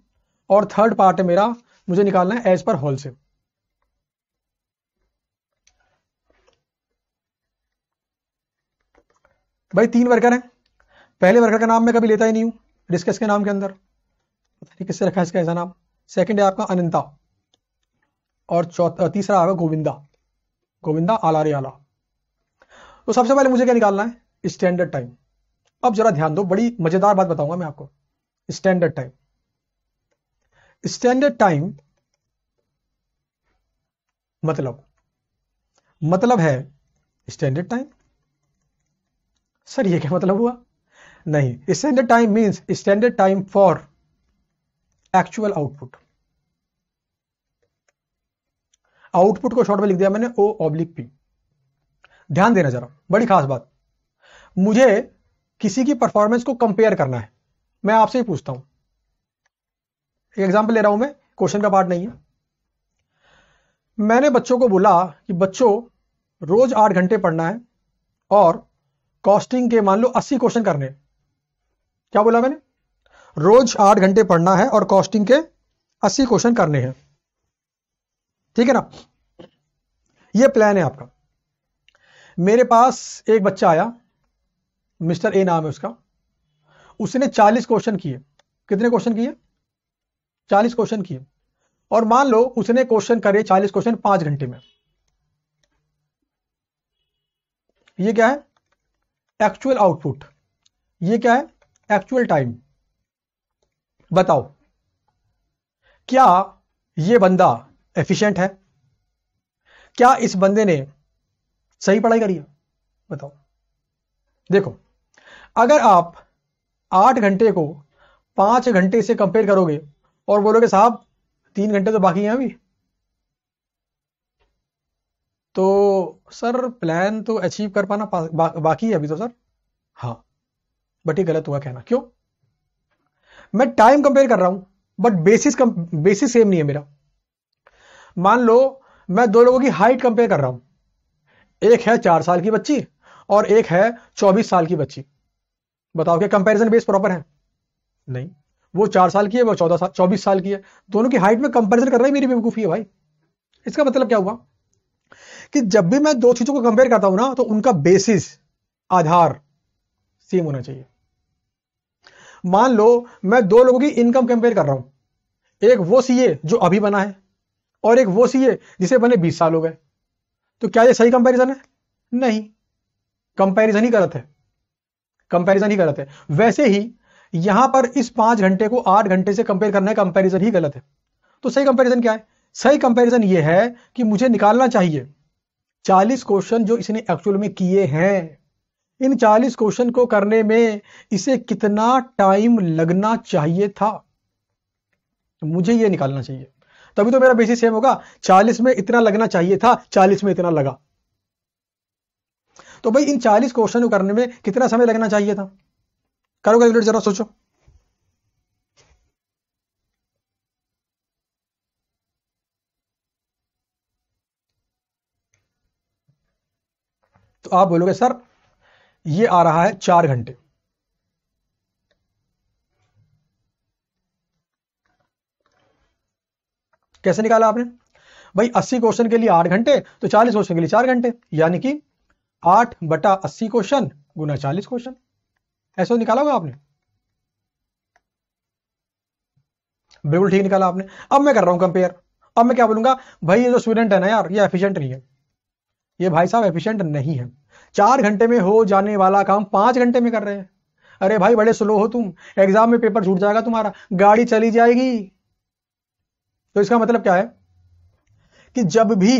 और थर्ड पार्ट है मेरा मुझे निकालना है एज पर हॉल से भाई तीन वर्कर हैं पहले वर्कर का नाम मैं कभी लेता ही नहीं हूं डिस्कस के नाम के अंदर पता नहीं किससे रखा है इसका ऐसा नाम सेकंड है आपका अनंता और चौथा तीसरा आएगा गोविंदा गोविंदा आला रे आला तो सबसे पहले मुझे क्या निकालना है स्टैंडर्ड टाइम अब जरा ध्यान दो बड़ी मजेदार बात बताऊंगा मैं आपको स्टैंडर्ड टाइम स्टैंडर्ड टाइम मतलब मतलब है स्टैंडर्ड टाइम सर ये क्या मतलब हुआ नहीं standard time means standard time for actual output output को शॉर्ट में लिख दिया मैंने ओ ऑब्लिक पी ध्यान देना जरा बड़ी खास बात मुझे किसी की परफॉर्मेंस को कंपेयर करना है मैं आपसे ही पूछता हूं एक एग्जाम्पल ले रहा हूं मैं क्वेश्चन का पार्ट नहीं है मैंने बच्चों को बोला कि बच्चों रोज आठ घंटे पढ़ना है और कॉस्टिंग के मान लो अस्सी क्वेश्चन करने क्या बोला मैंने रोज आठ घंटे पढ़ना है और कॉस्टिंग के अस्सी क्वेश्चन करने हैं ठीक है ना ये प्लान है आपका मेरे पास एक बच्चा आया मिस्टर ए नाम है उसका उसने चालीस क्वेश्चन किए कितने क्वेश्चन किए चालीस क्वेश्चन किए और मान लो उसने क्वेश्चन करे चालीस क्वेश्चन पांच घंटे में ये क्या है एक्चुअल आउटपुट ये क्या है एक्चुअल टाइम बताओ क्या ये बंदा एफिशिएंट है क्या इस बंदे ने सही पढ़ाई करी है बताओ देखो अगर आप आठ घंटे को पांच घंटे से कंपेयर करोगे और बोलोगे साहब तीन घंटे तो बाकी हैं अभी तो सर प्लान तो अचीव कर पाना बा, बाकी है अभी तो सर हाँ बट ये गलत हुआ कहना क्यों मैं टाइम कंपेयर कर रहा हूं बट बेसिस कम, बेसिस सेम नहीं है मेरा मान लो मैं दो लोगों की हाइट कंपेयर कर रहा हूं एक है चार साल की बच्ची और एक है चौबीस साल की बच्ची बताओ क्या कंपैरिजन बेस प्रॉपर है नहीं वो चार साल की है वो चौदह साल चौबीस साल की है दोनों की हाइट में कंपैरिजन कर रही मेरी बेवकूफी है भाई इसका मतलब क्या हुआ कि जब भी मैं दो चीजों को कंपेयर करता हूं ना तो उनका बेसिस आधार सेम होना चाहिए मान लो मैं दो लोगों की इनकम कंपेयर कर रहा हूं एक वो सीए जो अभी बना है और एक वो सीए जिसे बने बीस साल हो गए तो क्या ये सही कंपैरिजन है नहीं कंपैरिजन ही गलत है कंपैरिजन ही गलत है वैसे ही यहां पर इस पांच घंटे को आठ घंटे से कंपेयर करना है कंपैरिजन ही गलत है तो सही कंपैरिजन क्या है सही कंपैरिजन ये है कि मुझे निकालना चाहिए 40 क्वेश्चन जो इसने एक्चुअल में किए हैं इन 40 क्वेश्चन को करने में इसे कितना टाइम लगना चाहिए था मुझे ये निकालना चाहिए तभी तो मेरा बेसिस सेम होगा 40 में इतना लगना चाहिए था 40 में इतना लगा तो भाई इन 40 क्वेश्चन को करने में कितना समय लगना चाहिए था करो कैलकुलेट जरा सोचो आप बोलोगे सर ये आ रहा है चार घंटे कैसे निकाला आपने भाई 80 क्वेश्चन के लिए आठ घंटे तो 40 क्वेश्चन के लिए चार घंटे यानी कि आठ बटा अस्सी क्वेश्चन गुना चालीस क्वेश्चन ऐसा निकाला होगा आपने बिल्कुल ठीक निकाला आपने अब मैं कर रहा हूं कंपेयर अब मैं क्या बोलूंगा भाई ये जो स्टूडेंट है ना यार ये एफिशिएंट नहीं है ये भाई साहब एफिशिएंट नहीं है चार घंटे में हो जाने वाला काम पांच घंटे में कर रहे हैं अरे भाई बड़े स्लो हो तुम एग्जाम में पेपर छूट जाएगा तुम्हारा गाड़ी चली जाएगी तो इसका मतलब क्या है कि जब भी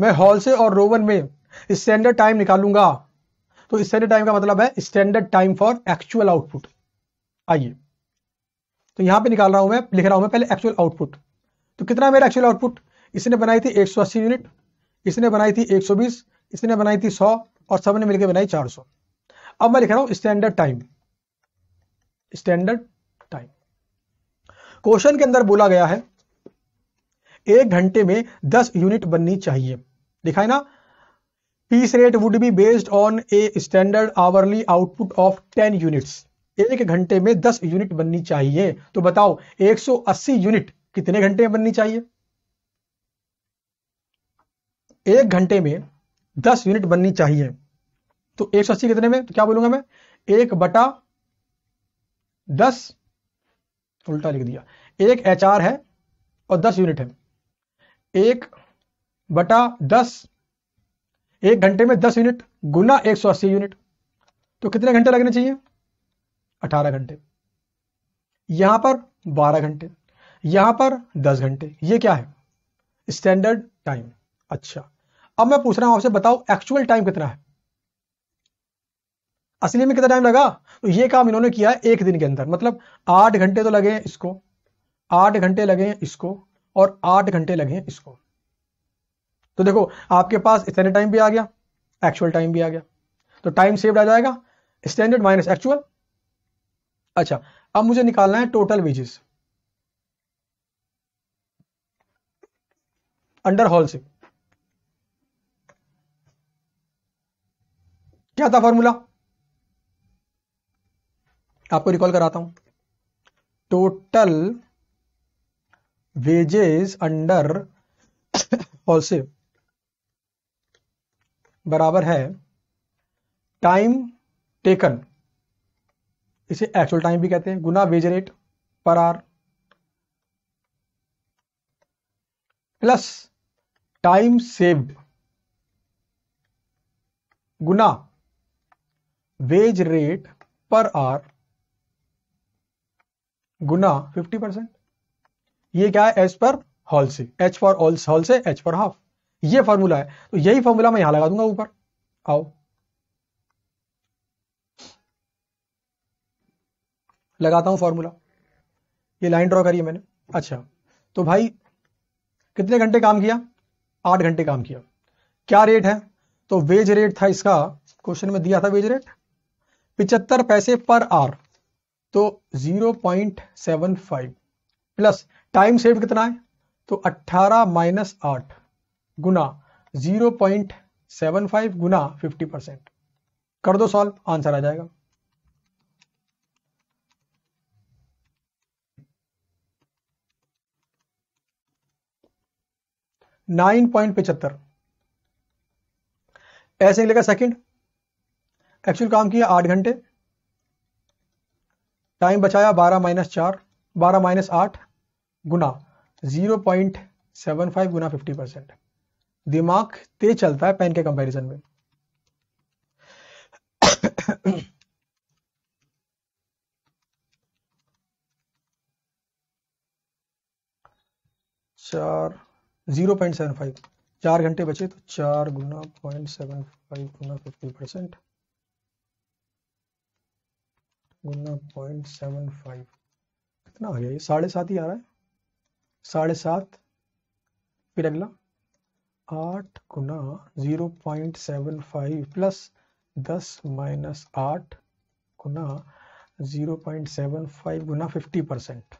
मैं हॉल से और रोवन में स्टैंडर्ड टाइम निकालूंगा तो स्टैंडर्ड टाइम का मतलब है standard time for actual output आइए तो यहां पे निकाल रहा हूं मैं लिख रहा हूं मैं पहले एक्चुअल आउटपुट तो कितना मेरा एक्चुअल आउटपुट इसने बनाई थी 180 यूनिट इसने बनाई थी 120 इसने बनाई थी सौ और सबने मिलकर बनाई चार सौ अब मैं लिख रहा हूं standard time standard time question के अंदर बोला गया है एक घंटे में दस यूनिट बननी चाहिए दिखाए ना piece rate would be based on a standard hourly output of ten units एक घंटे में दस यूनिट बननी चाहिए तो बताओ 180 यूनिट कितने घंटे में बननी चाहिए एक घंटे में दस यूनिट बननी चाहिए तो एक सौ अस्सी कितने में तो क्या बोलूंगा मैं एक बटा दस उल्टा लिख दिया एक एच आर है और दस यूनिट है एक बटा दस एक घंटे में दस यूनिट गुना एक सौ अस्सी यूनिट तो कितने घंटे लगने चाहिए अठारह घंटे यहां पर बारह घंटे यहां पर दस घंटे ये क्या है स्टैंडर्ड टाइम अच्छा अब मैं पूछ रहा हूं आपसे बताओ एक्चुअल टाइम कितना है असली में कितना टाइम लगा तो ये काम इन्होंने किया है एक दिन के अंदर मतलब आठ घंटे तो लगे हैं इसको आठ घंटे लगे हैं इसको और आठ घंटे लगे हैं इसको तो देखो आपके पास इतने टाइम भी आ गया एक्चुअल टाइम भी आ गया तो टाइम सेव्ड आ जाएगा स्टैंडर्ड माइनस एक्चुअल अच्छा अब मुझे निकालना है टोटल वेजेस अंडर हॉल से क्या था फॉर्मूला आपको रिकॉल कराता हूं टोटल वेजेस अंडर होलसेल बराबर है टाइम टेकन इसे एक्चुअल टाइम भी कहते हैं गुना wage rate per hour plus time saved गुना वेज रेट पर आर गुना 50 परसेंट यह क्या है H per Halsey H for all Halsey H per half ये फॉर्मूला है तो यही फॉर्मूला मैं यहां लगा दूंगा ऊपर आओ लगाता हूं फॉर्मूला ये लाइन ड्रॉ करी है मैंने अच्छा तो भाई कितने घंटे काम किया आठ घंटे काम किया क्या रेट है तो वेज रेट था इसका क्वेश्चन में दिया था वेज रेट पिचहत्तर पैसे पर आर तो 0.75 प्लस टाइम सेव कितना है तो 18 माइनस आठ गुना 0.75 गुना 50 परसेंट कर दो सॉल्व आंसर आ जाएगा नाइन पॉइंट पिचहत्तर ऐसे लेगा सेकंड एक्चुअल काम किया आठ घंटे टाइम बचाया बारह माइनस चार बारह माइनस आठ गुना जीरो पॉइंट सेवन फाइव गुना फिफ्टी परसेंट दिमाग तेज चलता है पेन के कंपैरिजन में चार जीरो पॉइंट सेवन फाइव चार घंटे बचे तो चार गुना पॉइंट सेवन फाइव गुना फिफ्टी परसेंट गुना पॉइंट सेवन फाइव कितना आ गया ये साढ़े सात ही आ रहा है साढ़े सात फिर अगला आठ गुना zero point seven five plus दस माइनस आठ गुना जीरो पॉइंट सेवन फाइव गुना फिफ्टी परसेंट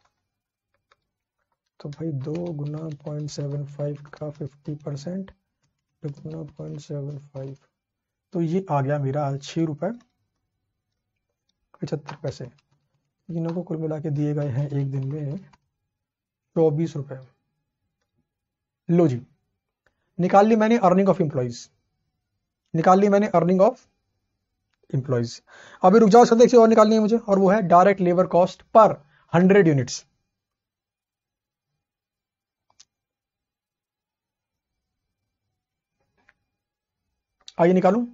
तो भाई दो गुना पॉइंट सेवन फाइव का फिफ्टी परसेंट गुना पॉइंट सेवन फाइव तो ये आ गया मेरा छः रुपये पचहत्तर पैसे तीनों को कुल मिला के दिए गए हैं एक दिन में चौबीस रुपए लो जी निकाल ली मैंने अर्निंग ऑफ एम्प्लॉयज निकाल ली मैंने अर्निंग ऑफ इंप्लॉइज अभी रुक जाओ देखिए और निकालनी है मुझे और वो है direct labour cost per hundred units आइए निकालूं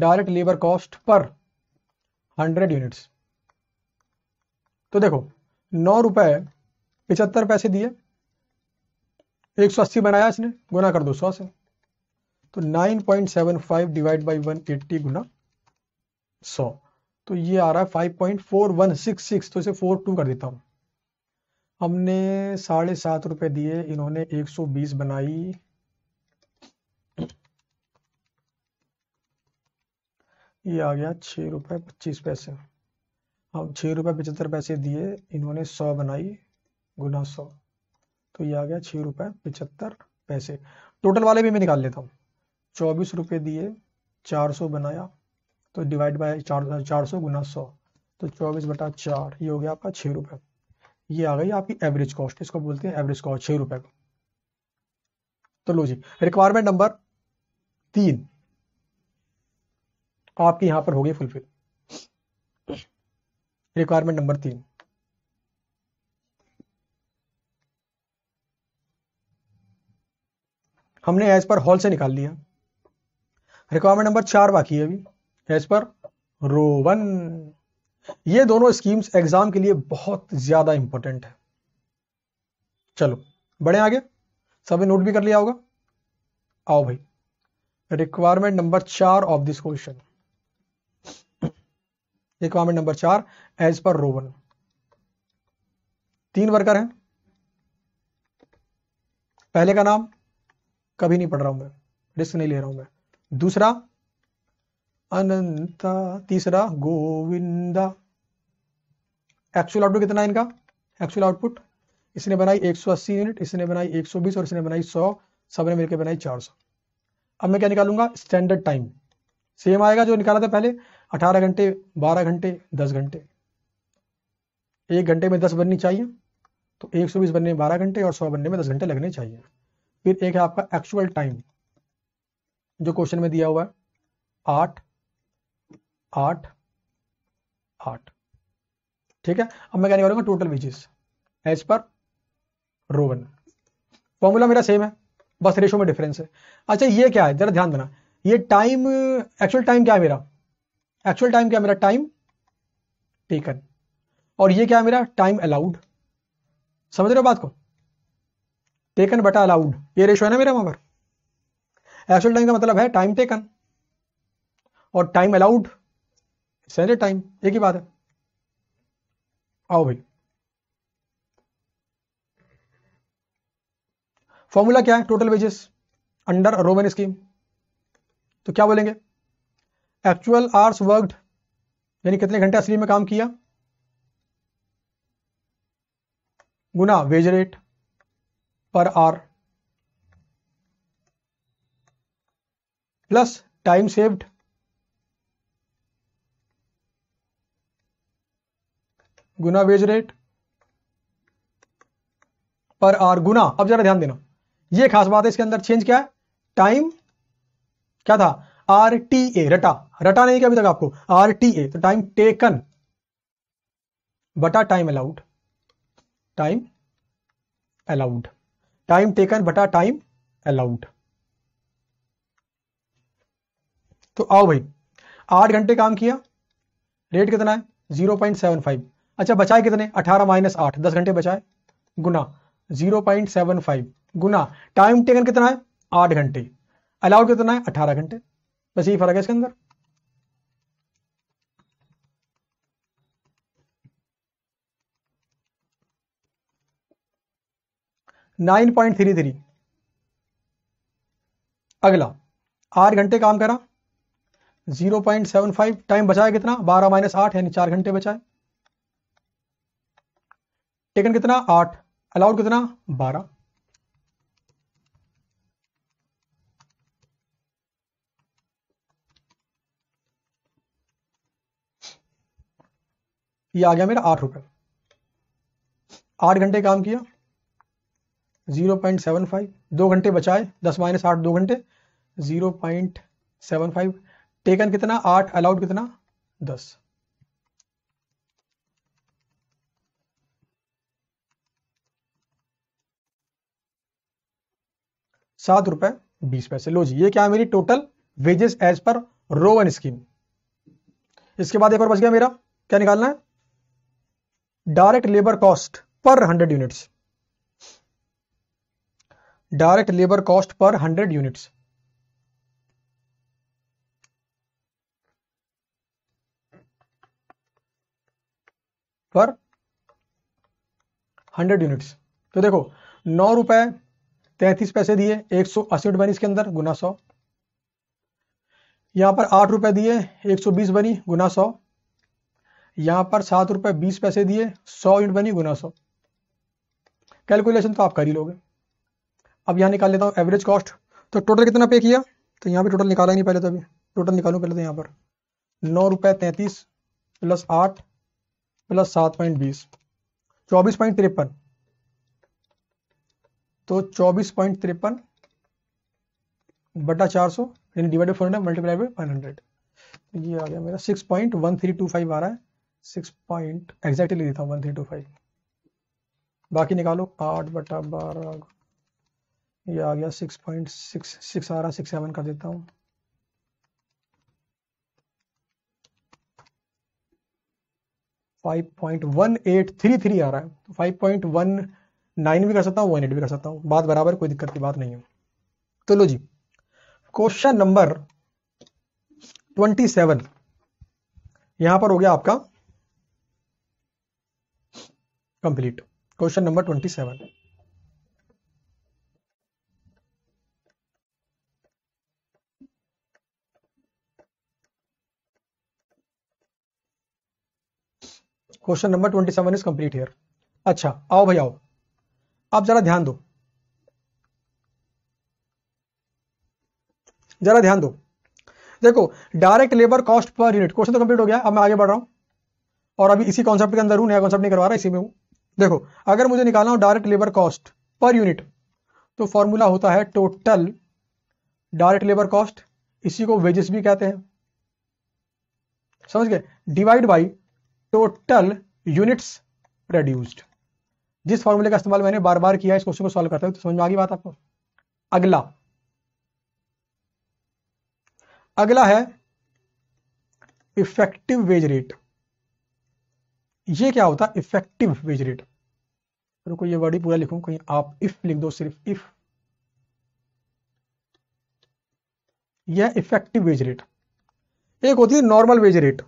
direct labour cost per hundred units तो देखो नौ रुपए पिचहत्तर पैसे दिए एक सौ अस्सी बनाया इसने गुना कर दो सौ से तो nine point seven five divide by one eighty गुना सौ तो ये आ रहा है five point four one six six तो इसे फोर टू कर देता हूं हमने साढ़े सात रुपए दिए इन्होंने एक सौ बीस बनाई ये आ गया छः रुपये पच्चीस पैसे अब छः रुपये पचहत्तर पैसे दिए इन्होंने सौ बनाई गुना सौ तो ये आ गया छः रुपये पचहत्तर पैसे टोटल वाले भी मैं निकाल लेता हूँ चौबीस रुपये दिए चार सौ बनाया तो डिवाइड बाय चार चार सौ गुना सौ तो चौबीस बटा चार ये हो गया आपका छः रुपये ये आ गई आपकी एवरेज कॉस्ट इसको बोलते हैं एवरेज कॉस्ट छः रुपये का तो लो जी रिक्वायरमेंट नंबर तीन आपकी यहां पर होगी फुलफिल रिक्वायरमेंट नंबर तीन हमने एज पर हॉल से निकाल लिया रिक्वायरमेंट नंबर चार बाकी है अभी एज पर रो वन ये दोनों स्कीम्स एग्जाम के लिए बहुत ज्यादा इंपॉर्टेंट है चलो बड़े आगे सभी नोट भी कर लिया होगा आओ भाई रिक्वायरमेंट नंबर चार of this question requirement number चार एज पर रोवन तीन वर्कर हैं पहले का नाम कभी नहीं पढ़ रहा हूं मैं रिस्क नहीं ले रहा हूं मैं दूसरा अनंता तीसरा गोविंदा एक्चुअल आउटपुट कितना है इनका एक्चुअल आउटपुट इसने बनाई 180 यूनिट इसने बनाई 120 और इसने बनाई 100 सब ने मिलकर बनाई 400 अब मैं क्या निकालूंगा स्टैंडर्ड टाइम सेम आएगा जो निकाला था पहले अठारह घंटे बारह घंटे दस घंटे एक घंटे में दस बननी चाहिए तो एक सौ बीस बनने में बारह घंटे और सौ बनने में दस घंटे लगने चाहिए फिर एक है आपका एक्चुअल टाइम जो क्वेश्चन में दिया हुआ है आठ आठ आठ ठीक है अब मैं कहने वाला total wages as per Rowan formula मेरा सेम है बस रेशो में डिफरेंस है अच्छा ये क्या है जरा ध्यान देना ये टाइम एक्चुअल टाइम क्या है मेरा एक्चुअल टाइम क्या मेरा टाइम टेकन और ये क्या मेरा टाइम अलाउड समझ रहे हो बात को टेकन बटा अलाउड ये रेशो है ना मेरा वहां पर एक्चुअल टाइम का मतलब है टाइम टेकन और टाइम अलाउड स्टैंडर्ड टाइम एक ही बात है आओ भाई फॉर्मूला क्या है total wages under Rowan scheme तो क्या बोलेंगे एक्चुअल आवर्स वर्कड यानी कितने घंटे असली में काम किया गुना wage rate per hour plus time saved गुना वेज रेट पर आर गुना अब जरा ध्यान देना ये खास बात है इसके अंदर चेंज क्या है टाइम क्या था आर टी ए रटा रटा नहीं क्या अभी तक आपको आर टी ए तो टाइम टेकन बटा time allowed time allowed time taken बटा टाइम अलाउड तो आओ भाई आठ घंटे काम किया रेट कितना है जीरो पॉइंट सेवन फाइव अच्छा बचाए कितने अठारह माइनस आठ दस घंटे बचाए गुना जीरो पॉइंट सेवन फाइव गुना टाइम टेकन कितना है आठ घंटे अलाउड कितना है अठारह घंटे बस यही फर्क है इसके अंदर नाइन पॉइंट थ्री थ्री अगला आठ घंटे काम करा zero point seven five time बचाया कितना बारह माइनस आठ यानी चार घंटे बचाए टेकन कितना आठ अलाउड कितना बारह ये आ गया मेरा आठ रुपए आठ घंटे काम किया जीरो पॉइंट सेवन फाइव दो घंटे बचाए दस माइनस आठ दो घंटे zero point seven five taken कितना आठ अलाउड कितना दस सात रुपए बीस पैसे लो जी ये क्या है मेरी total wages as per Rowan scheme इसके बाद एक और बच गया मेरा क्या निकालना है डायरेक्ट लेबर कॉस्ट पर 100 यूनिट्स डायरेक्ट लेबर कॉस्ट पर 100 यूनिट्स पर 100 यूनिट्स तो देखो नौ रुपए तैतीस पैसे दिए एक सौ अस्सी बनी इसके अंदर गुना सौ यहां पर आठ रुपए दिए एक सौ बीस बनी गुना सौ यहां पर सात रुपए बीस पैसे दिए सौ यूनिट बनी गुना सौ कैलकुलेशन तो आप कर ही लोगे अब यहां निकाल लेता हूं एवरेज कॉस्ट तो टोटल कितना पे किया तो यहां पे टोटल निकाला ही नहीं पहले तो अभी टोटल निकालू पहले तो यहां पर नौ रुपए तैतीस प्लस आठ प्लस सात पॉइंट बीस चौबीस पॉइंट तिरपन तो चौबीस पॉइंट तिरपन बटा चार सौ यानी divided four hundred multiply by five hundred ये आ गया मेरा six point one three two five आ रहा है सिक्स पॉइंट एग्जैक्टली exactly था वन थ्री टू फाइव बाकी निकालो आठ बटा बारह ये आ गया सिक्स पॉइंट सिक्स सिक्स आ रहा सिक्स सेवन कर देता हूँ five point one eight three three आ रहा है फाइव पॉइंट वन नाइन भी कर सकता हूँ वन एट भी कर सकता हूँ बात बराबर कोई दिक्कत की बात नहीं है तो लो जी क्वेश्चन नंबर ट्वेंटी सेवन यहां पर हो गया आपका complete question number twenty seven question number twenty seven is complete here अच्छा आओ भाई आओ आप जरा ध्यान दो जरा ध्यान दो देखो direct labour cost per unit question तो कंप्लीट हो गया अब मैं आगे बढ़ रहा हूं और अभी इसी कॉन्सेप्ट के अंदर हूं नया कॉन्सेप्ट नहीं करवा रहा इसी में हूं देखो अगर मुझे निकालना हो direct labour cost per unit तो फॉर्मूला होता है टोटल डायरेक्ट लेबर कॉस्ट इसी को वेजेस भी कहते हैं समझ गए divide by total units produced जिस फॉर्मूले का इस्तेमाल मैंने बार बार किया इस क्वेश्चन को सॉल्व करते हुए तो समझ में आ गई बात आपको अगला अगला है इफेक्टिव वेज रेट ये क्या होता है इफेक्टिव वेज रेट रुको ये वर्ड ही पूरा लिखूं कहीं आप इफ लिख दो सिर्फ इफ यह इफेक्टिव वेज रेट एक होती है नॉर्मल वेज रेट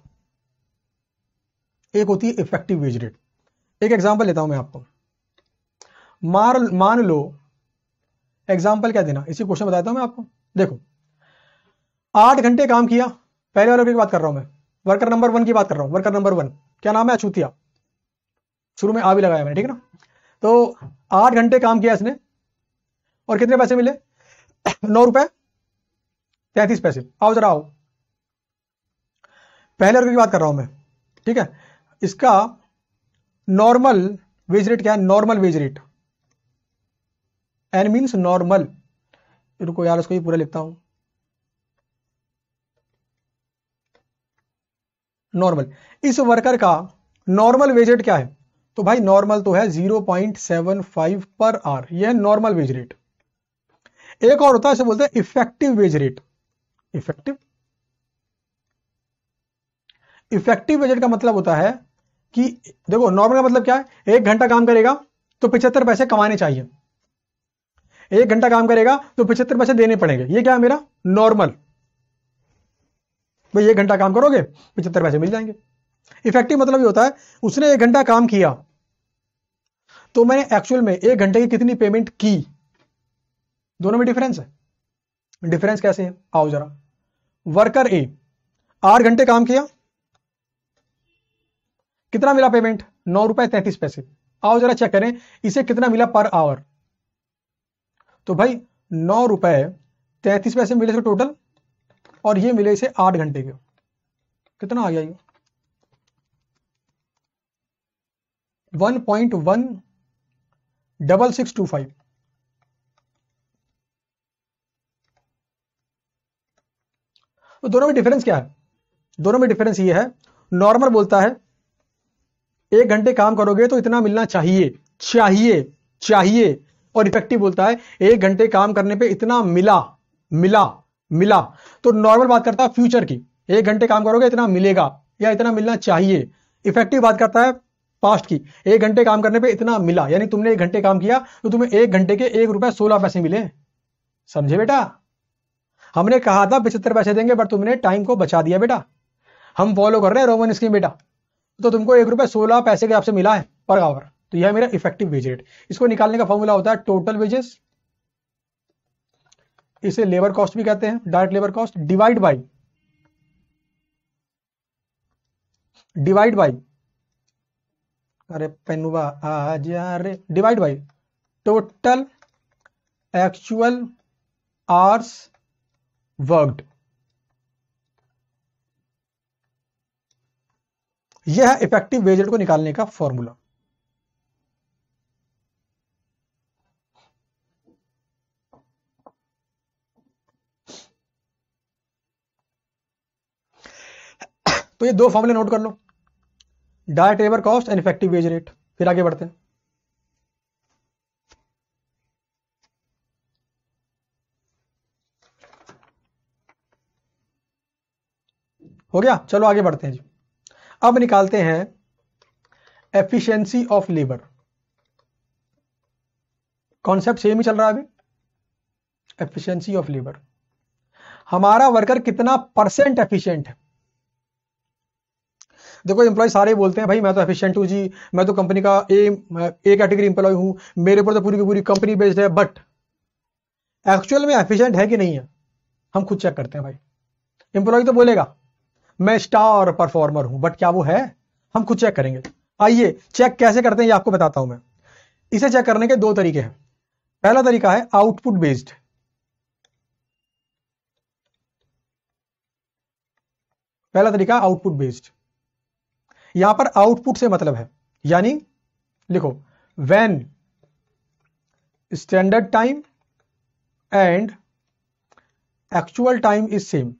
एक होती है इफेक्टिव वेज रेट एक एग्जांपल लेता हूं मैं आपको मार मान लो एग्जांपल क्या देना इसी क्वेश्चन बताता हूं मैं आपको देखो आठ घंटे काम किया पहले वाले की बात कर रहा हूं मैं वर्कर नंबर वन की बात कर रहा हूं वर्कर नंबर वन क्या नाम है अछूतिया शुरू में आ भी लगाया मैंने ठीक है ना तो आठ घंटे काम किया इसने और कितने पैसे मिले नौ रुपए तैतीस पैसे आओ जरा आओ पहले रुपये की बात कर रहा हूं मैं ठीक है इसका नॉर्मल वेज रेट क्या है normal wage rate N means normal रुको यार उसको ही पूरा लिखता हूं नॉर्मल इस वर्कर का नॉर्मल वेजरेट क्या है तो भाई नॉर्मल तो है 0.75 पर आर यह है नॉर्मल वेज रेट एक और होता है इसे बोलते हैं effective wage rate effective effective wage rate का मतलब होता है कि देखो नॉर्मल का मतलब क्या है एक घंटा काम करेगा तो पिछहत्तर पैसे कमाने चाहिए एक घंटा काम करेगा तो पिछहत्तर पैसे देने पड़ेंगे ये क्या है मेरा नॉर्मल भाई एक घंटा काम करोगे पचहत्तर पैसे मिल जाएंगे इफेक्टिव मतलब ये होता है उसने एक घंटा काम किया तो मैंने एक्चुअल में एक घंटे की कितनी पेमेंट की दोनों में डिफरेंस है डिफरेंस कैसे है आओ जरा वर्कर ए आठ घंटे काम किया कितना मिला पेमेंट नौ रुपए तैतीस पैसे आओ जरा चेक करें इसे कितना मिला पर आवर तो भाई नौ रुपए तैतीस पैसे मिले टोटल और ये मिले इसे आठ घंटे के कितना आ गया ये one point one double six two five तो दोनों में डिफरेंस क्या है दोनों में डिफरेंस ये है नॉर्मल बोलता है एक घंटे काम करोगे तो इतना मिलना चाहिए चाहिए चाहिए और इफेक्टिव बोलता है एक घंटे काम करने पे इतना मिला मिला मिला तो नॉर्मल बात करता है फ्यूचर की एक घंटे काम करोगे इतना मिलेगा या इतना मिलना चाहिए इफेक्टिव बात करता है पास्ट की एक घंटे काम करने पे इतना मिला यानी तुमने एक घंटे काम किया तो तुम्हें एक घंटे के एक रुपए सोलह पैसे मिले समझे बेटा हमने कहा था पिछहत्तर पैसे देंगे बट तुमने टाइम को बचा दिया बेटा हम फॉलो कर रहे हैं रोमन स्कीम बेटा तो तुमको एक रुपए सोलह पैसे के आपसे मिला है पर आवर तो यह मेरा इफेक्टिव वेज रेट इसको निकालने का फॉर्मूला होता है टोटल वेजेस इसे लेबर कॉस्ट भी कहते हैं direct labour cost divide by divide by अरे पेनुबा आ जा रे divide by total actual hours worked यह है इफेक्टिव वेज रेट को निकालने का फॉर्मूला तो ये दो फॉर्मूले नोट कर लो direct labour cost and effective wage rate फिर आगे बढ़ते हैं हो गया चलो आगे बढ़ते हैं जी अब निकालते हैं efficiency of labour concept same ही चल रहा है अभी एफिशिएंसी ऑफ लेबर हमारा वर्कर कितना परसेंट एफिशिएंट है देखो एम्प्लॉय सारे बोलते हैं भाई मैं तो एफिशिएंट हूँ जी मैं तो कंपनी का ए ए कैटेगरी एम्प्लॉय हूँ मेरे ऊपर तो पूरी की पूरी कंपनी बेस्ड है बट एक्चुअल में एफिशिएंट है कि नहीं है हम खुद चेक करते हैं भाई एम्प्लॉय तो बोलेगा मैं स्टार परफॉर्मर हूं बट क्या वो है हम खुद चेक करेंगे आइए चेक कैसे करते हैं ये आपको बताता हूं मैं इसे चेक करने के दो तरीके हैं पहला तरीका है आउटपुट बेस्ड पहला तरीका आउटपुट बेस्ड यहां पर आउटपुट से मतलब है यानी लिखो when standard time and actual time is same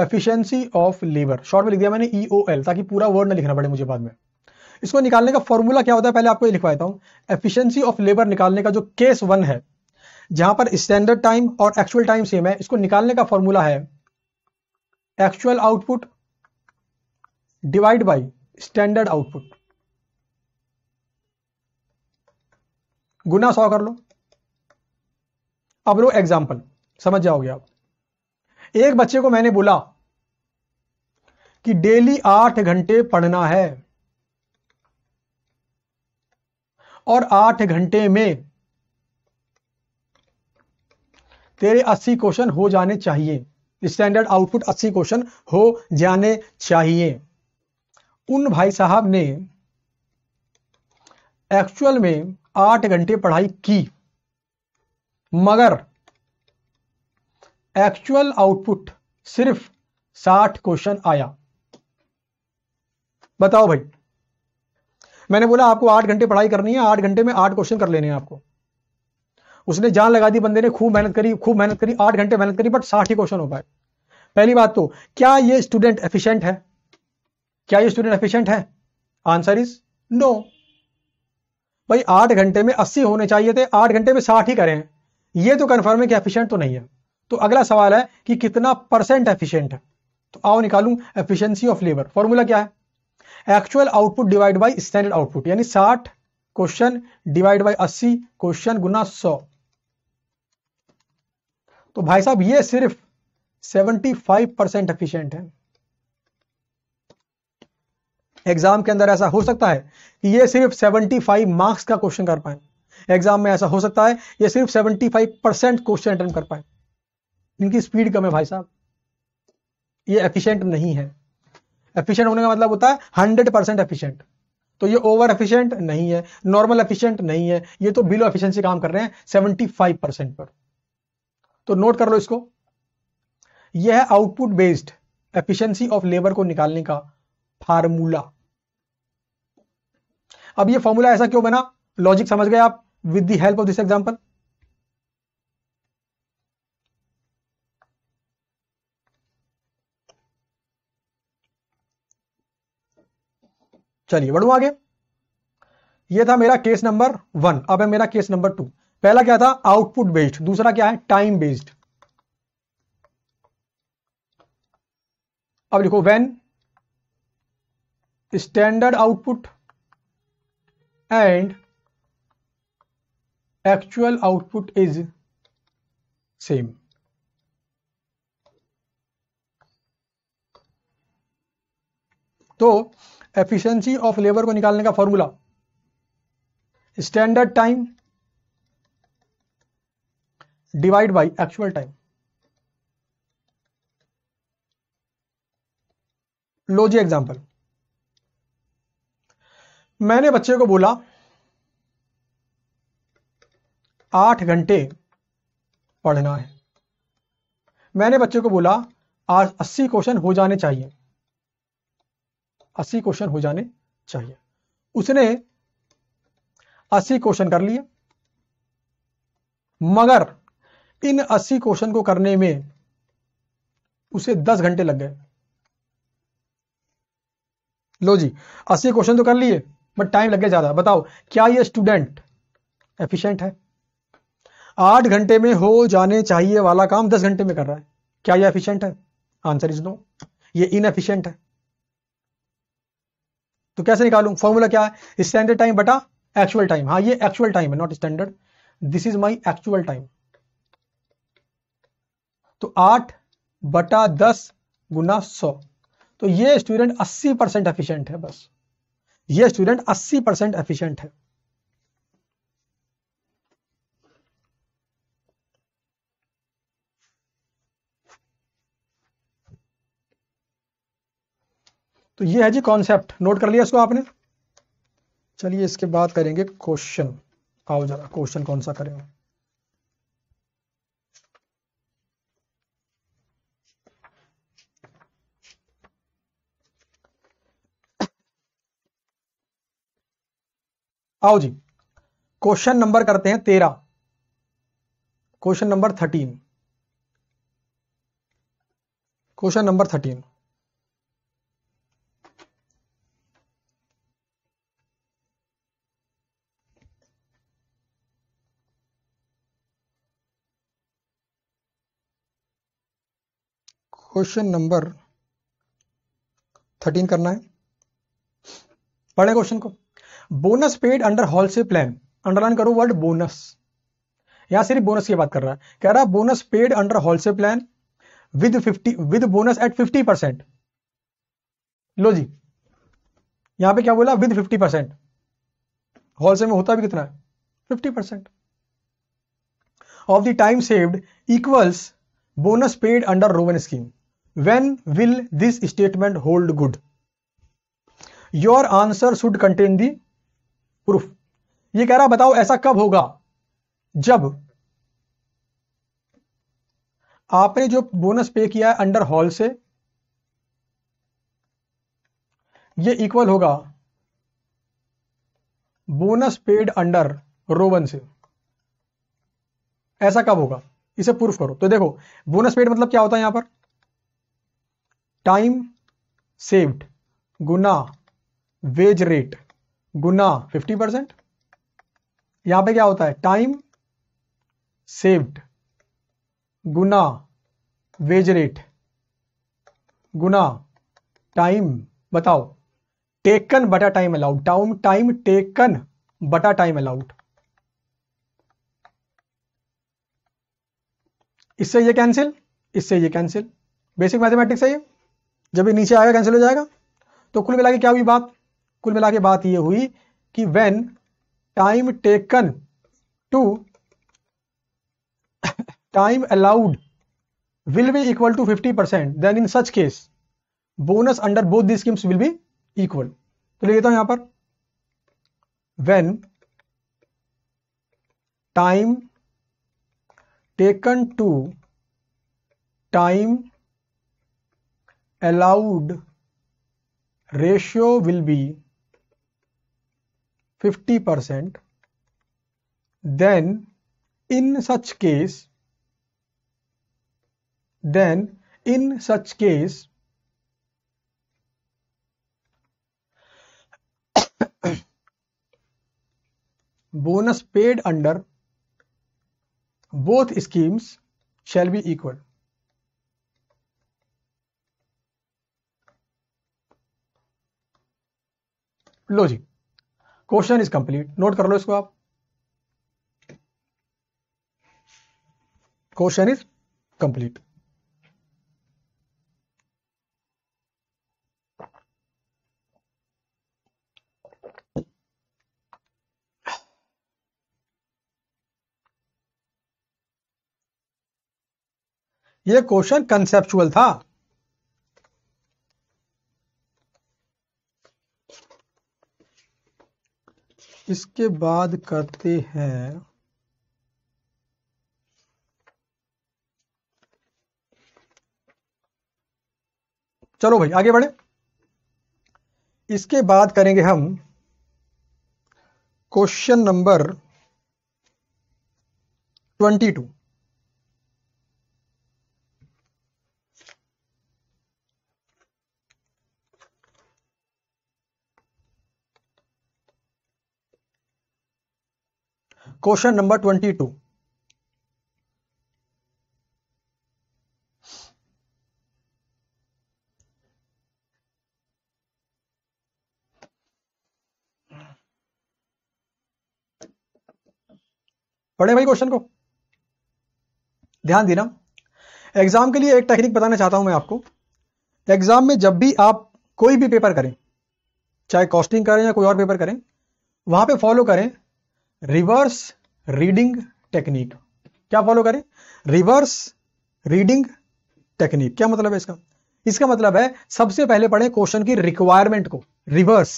efficiency of labour short में लिख दिया मैंने ईओएल e ताकि पूरा वर्ड ना लिखना पड़े मुझे बाद में इसको निकालने का फॉर्मूला क्या होता है पहले आपको ये लिखवाता हूँ एफिशिएंसी ऑफ लेबर निकालने का जो केस वन है जहां पर स्टैंडर्ड टाइम और एक्चुअल टाइम सेम है इसको निकालने का फॉर्मूला है actual output divide by standard output गुना सौ कर लो अब लो एग्जाम्पल समझ जाओगे आप एक बच्चे को मैंने बोला कि डेली आठ घंटे पढ़ना है और आठ घंटे में तेरे अस्सी क्वेश्चन हो जाने चाहिए स्टैंडर्ड आउटपुट अस्सी क्वेश्चन हो जाने चाहिए उन भाई साहब ने एक्चुअल में आठ घंटे पढ़ाई की मगर एक्चुअल आउटपुट सिर्फ साठ क्वेश्चन आया बताओ भाई मैंने बोला आपको आठ घंटे पढ़ाई करनी है आठ घंटे में आठ क्वेश्चन कर लेने हैं आपको उसने जान लगा दी बंदे ने खूब मेहनत करी खूब मेहनत करी आठ घंटे मेहनत करी बट साठ ही क्वेश्चन हो पाए पहली बात तो क्या ये स्टूडेंट एफिशिएंट है क्या ये स्टूडेंट एफिशिएंट है आंसर इज नो भाई आठ घंटे में अस्सी होने चाहिए थे आठ घंटे में साठ ही करें ये तो कन्फर्म है कि एफिशिएंट तो नहीं है तो अगला सवाल है कि कितना परसेंट एफिशिएंट है तो आओ निकालूं एफिशिएंसी ऑफ लेबर फॉर्मूला क्या है actual output divide by standard output यानी साठ क्वेश्चन डिवाइड बाई अस्सी क्वेश्चन गुना सौ तो भाई साहब ये सिर्फ सेवेंटी फाइव परसेंट एफिशियंट है एग्जाम के अंदर ऐसा हो सकता है कि ये सिर्फ 75 मार्क्स का क्वेश्चन कर पाए एग्जाम में ऐसा हो सकता है ये सिर्फ 75 परसेंट क्वेश्चन अटेंड कर पाए इनकी स्पीड कम है भाई साहब ये एफिशिएंट नहीं है एफिशिएंट होने का मतलब होता है हंड्रेड परसेंट एफिशियंट तो ये ओवर एफिशिएंट नहीं है नॉर्मल एफिशिएंट नहीं है ये तो बिलो एफिशिएंसी काम कर रहे हैं सेवेंटी फाइव परसेंट पर तो नोट कर लो इसको यह है output based efficiency of labour को निकालने का फार्मूला अब ये फॉर्मूला ऐसा क्यों बना लॉजिक समझ गए आप with the help of this example चलिए बढ़ू आगे ये था मेरा केस नंबर वन अब है मेरा केस नंबर टू पहला क्या था आउटपुट बेस्ड दूसरा क्या है टाइम बेस्ड अब लिखो when standard output and actual output is same तो एफिशिएंसी ऑफ लेबर को निकालने का formula standard time divide by actual time लो जी एग्जाम्पल मैंने बच्चे को बोला आठ घंटे पढ़ना है मैंने बच्चे को बोला आज अस्सी क्वेश्चन हो जाने चाहिए अस्सी क्वेश्चन हो जाने चाहिए उसने अस्सी क्वेश्चन कर लिए मगर इन अस्सी क्वेश्चन को करने में उसे दस घंटे लग गए लो जी अस्सी क्वेश्चन तो कर लिए बट टाइम लग गया ज्यादा बताओ क्या ये स्टूडेंट एफिशिएंट है आठ घंटे में हो जाने चाहिए वाला काम दस घंटे में कर रहा है क्या ये एफिशिएंट है आंसर इज नो ये इनएफिशिएंट है तो कैसे निकालू फॉर्मूला क्या है स्टैंडर्ड टाइम बटा एक्चुअल टाइम हाँ ये एक्चुअल टाइम है not standard this is my actual time तो आठ बटा दस गुना सौ तो ये स्टूडेंट अस्सी परसेंट एफिशियंट है बस ये स्टूडेंट अस्सी परसेंट एफिशियंट है तो ये है जी कॉन्सेप्ट नोट कर लिया इसको आपने चलिए इसके बाद करेंगे क्वेश्चन आओ जरा क्वेश्चन कौन सा करेंगे आओ जी क्वेश्चन नंबर करते हैं तेरह question number thirteen question number thirteen question number thirteen करना है पढ़े क्वेश्चन को बोनस पेड अंडर से प्लान अंडरलाइन करो वर्ड बोनस यहां सिर्फ बोनस की बात कर रहा है कह रहा है बोनस पेड अंडर से plan with fifty with bonus at fifty percent लो जी यहां पे क्या बोला विद फिफ्टी परसेंट होलसेल में होता भी कितना है fifty percent of the time saved equals bonus paid under Rowan scheme when will this statement hold good your answer should contain the proof ये कह रहा बताओ ऐसा कब होगा जब आपने जो बोनस पे किया है अंडर हॉल से ये इक्वल होगा बोनस पेड अंडर रोवन से ऐसा कब होगा इसे प्रूफ करो तो देखो बोनस पेड मतलब क्या होता है यहां पर टाइम सेव्ड गुना वेज रेट गुना 50 परसेंट यहां पे क्या होता है टाइम सेव्ड गुना वेज रेट गुना टाइम बताओ टेकन बटा time allowed town time taken बटा टाइम अलाउड इससे ये कैंसिल इससे ये कैंसिल बेसिक मैथमेटिक्स है ये जब ये नीचे आएगा कैंसिल हो जाएगा तो कुल मिला के क्या हुई बात कुल मिला के बात ये हुई कि when time taken to time allowed will be equal to fifty percent then in such case bonus under both the schemes will be equal तो लिख देता हूं यहां पर when time taken to time allowed ratio will be 50% then in such case then in such case bonus paid under both schemes shall be equal लो जी क्वेश्चन इज कंप्लीट नोट कर लो इसको आप क्वेश्चन इज कंप्लीट ये क्वेश्चन कंसेप्चुअल था इसके बाद करते हैं चलो भाई आगे बढ़े इसके बाद करेंगे हम question number twenty two question number twenty two पढ़े भाई क्वेश्चन को ध्यान देना एग्जाम के लिए एक टेक्निक बताना चाहता हूं मैं आपको एग्जाम में जब भी आप कोई भी पेपर करें चाहे कॉस्टिंग करें या कोई और पेपर करें वहां पे फॉलो करें रिवर्स रीडिंग टेक्निक क्या फॉलो करें रिवर्स रीडिंग टेक्निक क्या मतलब है इसका इसका मतलब है सबसे पहले पढ़े क्वेश्चन की रिक्वायरमेंट को रिवर्स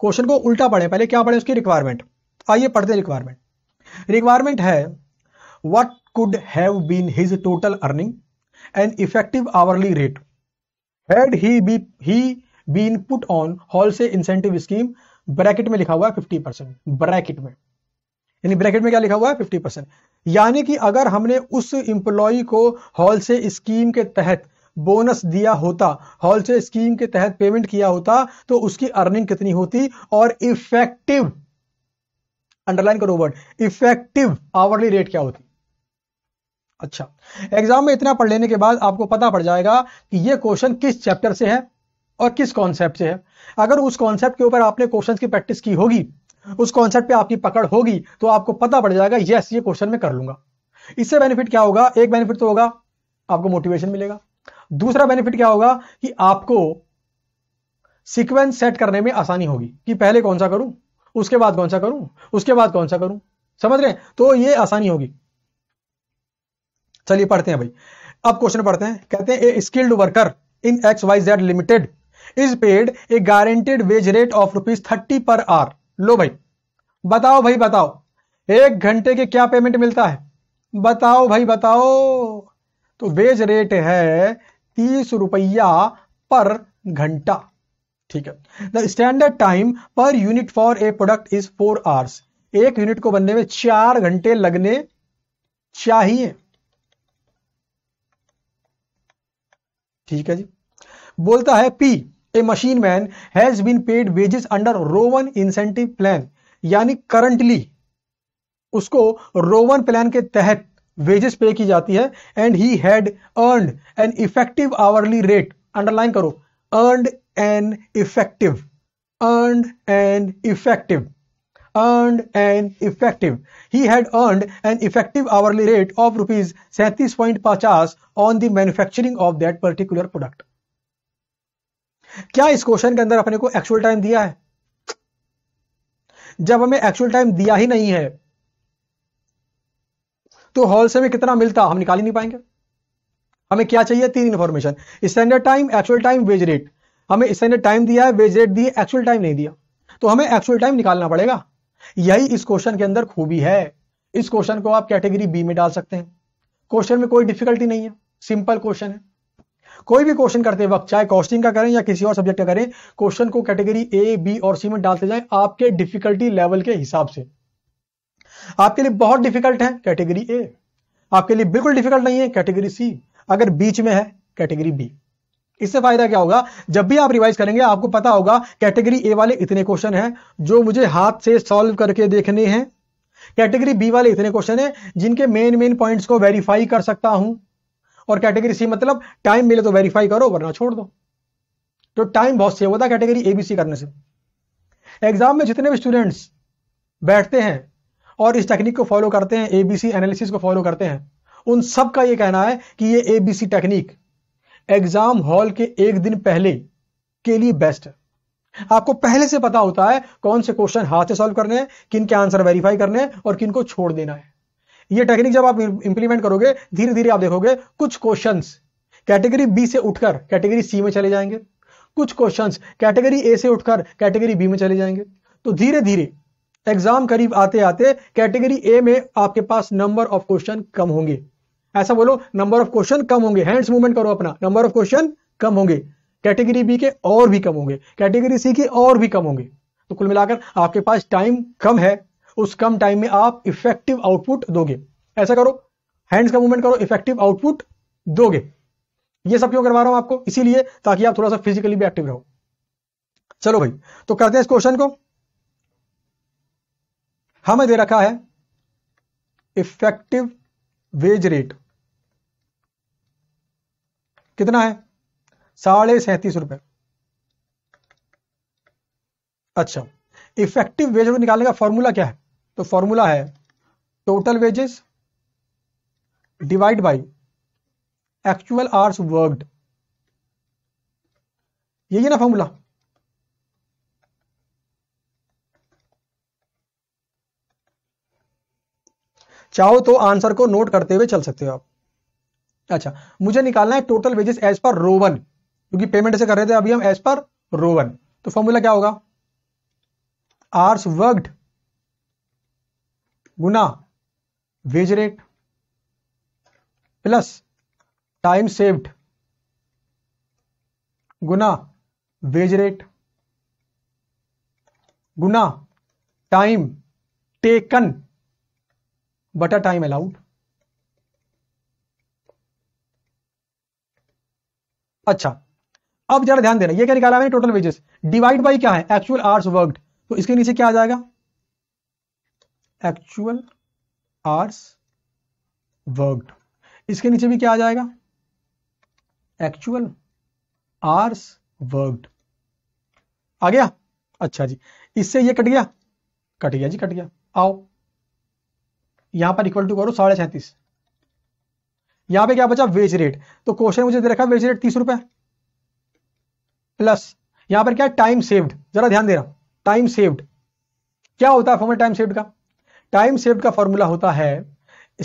क्वेश्चन को उल्टा पढ़े पहले क्या पढ़े उसकी रिक्वायरमेंट आइए पढ़ते रिक्वायरमेंट रिक्वायरमेंट है what could have been his total earning and effective hourly rate had he be he been put on Halsey incentive scheme bracket में लिखा हुआ है फिफ्टी परसेंट ब्रैकेट में यानी ब्रैकेट में क्या लिखा हुआ है फिफ्टी परसेंट यानी कि अगर हमने उस इंप्लॉय को हॉल से स्कीम के तहत बोनस दिया होता हॉल से स्कीम के तहत पेमेंट किया होता तो उसकी अर्निंग कितनी होती और इफेक्टिव अंडरलाइन करो वर्ड इफेक्टिव आवरली रेट क्या होती अच्छा एग्जाम में इतना पढ़ लेने के बाद आपको पता पड़ जाएगा कि यह क्वेश्चन किस चैप्टर से है और किस कॉन्सेप्ट से है अगर उस कॉन्सेप्ट के ऊपर आपने क्वेश्चन की प्रैक्टिस की होगी उस कॉन्सेप्ट पे आपकी पकड़ होगी तो आपको पता पड़ जाएगा यस ये क्वेश्चन में कर लूंगा इससे बेनिफिट क्या होगा एक बेनिफिट तो होगा आपको मोटिवेशन मिलेगा दूसरा बेनिफिट क्या होगा कि आपको सीक्वेंस सेट करने में आसानी होगी कि पहले कौन सा करूं उसके बाद कौन सा करूं उसके बाद कौन सा करूं समझ रहे हैं तो ये आसानी होगी चलिए पढ़ते हैं भाई अब क्वेश्चन पढ़ते हैं कहते हैं a skilled worker in X Y Z limited is paid a guaranteed wage rate of rupees thirty per hour लो भाई बताओ भाई बताओ एक घंटे के क्या पेमेंट मिलता है बताओ भाई बताओ तो वेज रेट है तीस रुपया पर घंटा ठीक है the standard time per unit for a product is four hours एक यूनिट को बनने में चार घंटे लगने चाहिए ठीक है जी बोलता है P a machine man has been paid wages under Rowan incentive plan यानी करंटली उसको रोवन प्लान के तहत वेजेस पे की जाती है and he had earn an effective hourly rate underline करो earn an effective earn an effective earn an effective he had earn an effective hourly rate of rupees सैंतीस पॉइंट पचास on the manufacturing of that particular product क्या इस क्वेश्चन के अंदर अपने को एक्चुअल टाइम दिया है जब हमें एक्चुअल टाइम दिया ही नहीं है तो हॉल से हमें कितना मिलता हम निकाल ही नहीं पाएंगे हमें क्या चाहिए तीन information standard time actual time wage rate हमें स्टैंडर्ड टाइम दिया है वेज रेट दिए एक्चुअल टाइम नहीं दिया तो हमें एक्चुअल टाइम निकालना पड़ेगा यही इस क्वेश्चन के अंदर खूबी है इस क्वेश्चन को आप कैटेगरी बी में डाल सकते हैं क्वेश्चन में कोई डिफिकल्टी नहीं है सिंपल क्वेश्चन है कोई भी क्वेश्चन करते वक्त चाहे कॉस्टिंग का करें या किसी और सब्जेक्ट का करें क्वेश्चन को कैटेगरी ए बी और सी में डालते जाए आपके डिफिकल्टी लेवल के हिसाब से आपके लिए बहुत डिफिकल्ट है कैटेगरी ए आपके लिए बिल्कुल डिफिकल्ट नहीं है कैटेगरी सी अगर बीच में है कैटेगरी बी इससे फायदा क्या होगा जब भी आप रिवाइज करेंगे आपको पता होगा कैटेगरी ए वाले इतने क्वेश्चन हैं जो मुझे हाथ से सॉल्व करके देखने हैं कैटेगरी बी वाले इतने क्वेश्चन हैं जिनके मेन मेन पॉइंट्स को वेरीफाई कर सकता हूं और कैटेगरी सी मतलब टाइम मिले तो वेरीफाई करो वरना छोड़ दो तो टाइम बहुत सेव होता है कैटेगरी एबीसी करने से एग्जाम में जितने भी स्टूडेंट्स बैठते हैं और इस टेक्निक को फॉलो करते हैं एबीसी एनालिसिस को फॉलो करते हैं उन सब का ये कहना है कि ये एबीसी टेक्निक एग्जाम हॉल के एक दिन पहले के लिए बेस्ट है आपको पहले से पता होता है कौन से क्वेश्चन हाथ से सॉल्व करने हैं किन के आंसर वेरीफाई करने हैं और किन को छोड़ देना है ये टेक्निक जब आप इंप्लीमेंट करोगे धीरे धीरे आप देखोगे कुछ क्वेश्चन कैटेगरी बी से उठकर कैटेगरी सी में चले जाएंगे कुछ क्वेश्चन कैटेगरी ए से उठकर कैटेगरी बी में चले जाएंगे तो धीरे धीरे एग्जाम करीब आते आते कैटेगरी ए में आपके पास नंबर ऑफ क्वेश्चन कम होंगे ऐसा बोलो नंबर ऑफ क्वेश्चन कम होंगे हैंड्स मूवमेंट करो अपना नंबर ऑफ क्वेश्चन कम होंगे कैटेगरी बी के और भी कम होंगे कैटेगरी सी के और भी कम होंगे तो कुल मिलाकर आपके पास टाइम कम है उस कम टाइम में आप इफेक्टिव आउटपुट दोगे ऐसा करो हैंड्स का मूवमेंट करो इफेक्टिव आउटपुट दोगे ये सब क्यों करवा रहा हूं आपको इसीलिए ताकि आप थोड़ा सा फिजिकली भी एक्टिव रहो चलो भाई तो करते हैं इस क्वेश्चन को हमें दे रखा है इफेक्टिव वेज रेट कितना है साढ़े सैंतीस रुपए अच्छा इफेक्टिव वेज रेट निकालने का फॉर्मूला क्या है तो फॉर्मूला है total wages divide by actual hours worked यही है ना फॉर्मूला चाहो तो आंसर को नोट करते हुए चल सकते हो आप अच्छा मुझे निकालना है total wages as per Rowan क्योंकि पेमेंट ऐसे कर रहे थे अभी हम एज पर रोवन तो फॉर्मूला क्या होगा आर्स वर्कड गुना wage rate plus time saved गुना वेज रेट गुना टाइम टेकन बटा टाइम अलाउड अच्छा अब जरा ध्यान देना ये क्या निकाला है टोटल वेजेस डिवाइड बाई क्या है एक्चुअल आवर्स वर्कड तो इसके नीचे क्या आ जाएगा एक्चुअल आर्स वर्कड इसके नीचे भी क्या आ जाएगा एक्चुअल आर्स वर्कड आ गया अच्छा जी इससे ये कट गया कट गया जी कट गया आओ यहां पर इक्वल टू करो साढ़े सैंतीस यहां पे क्या बचा वेज रेट तो क्वेश्चन मुझे दे रखा वेज रेट तीस रुपए प्लस यहां पर क्या टाइम सेव्ड जरा ध्यान दे रहा टाइम सेव्ड क्या होता है फॉर्मल टाइम सेव्ड का टाइम सेव का फॉर्मूला होता है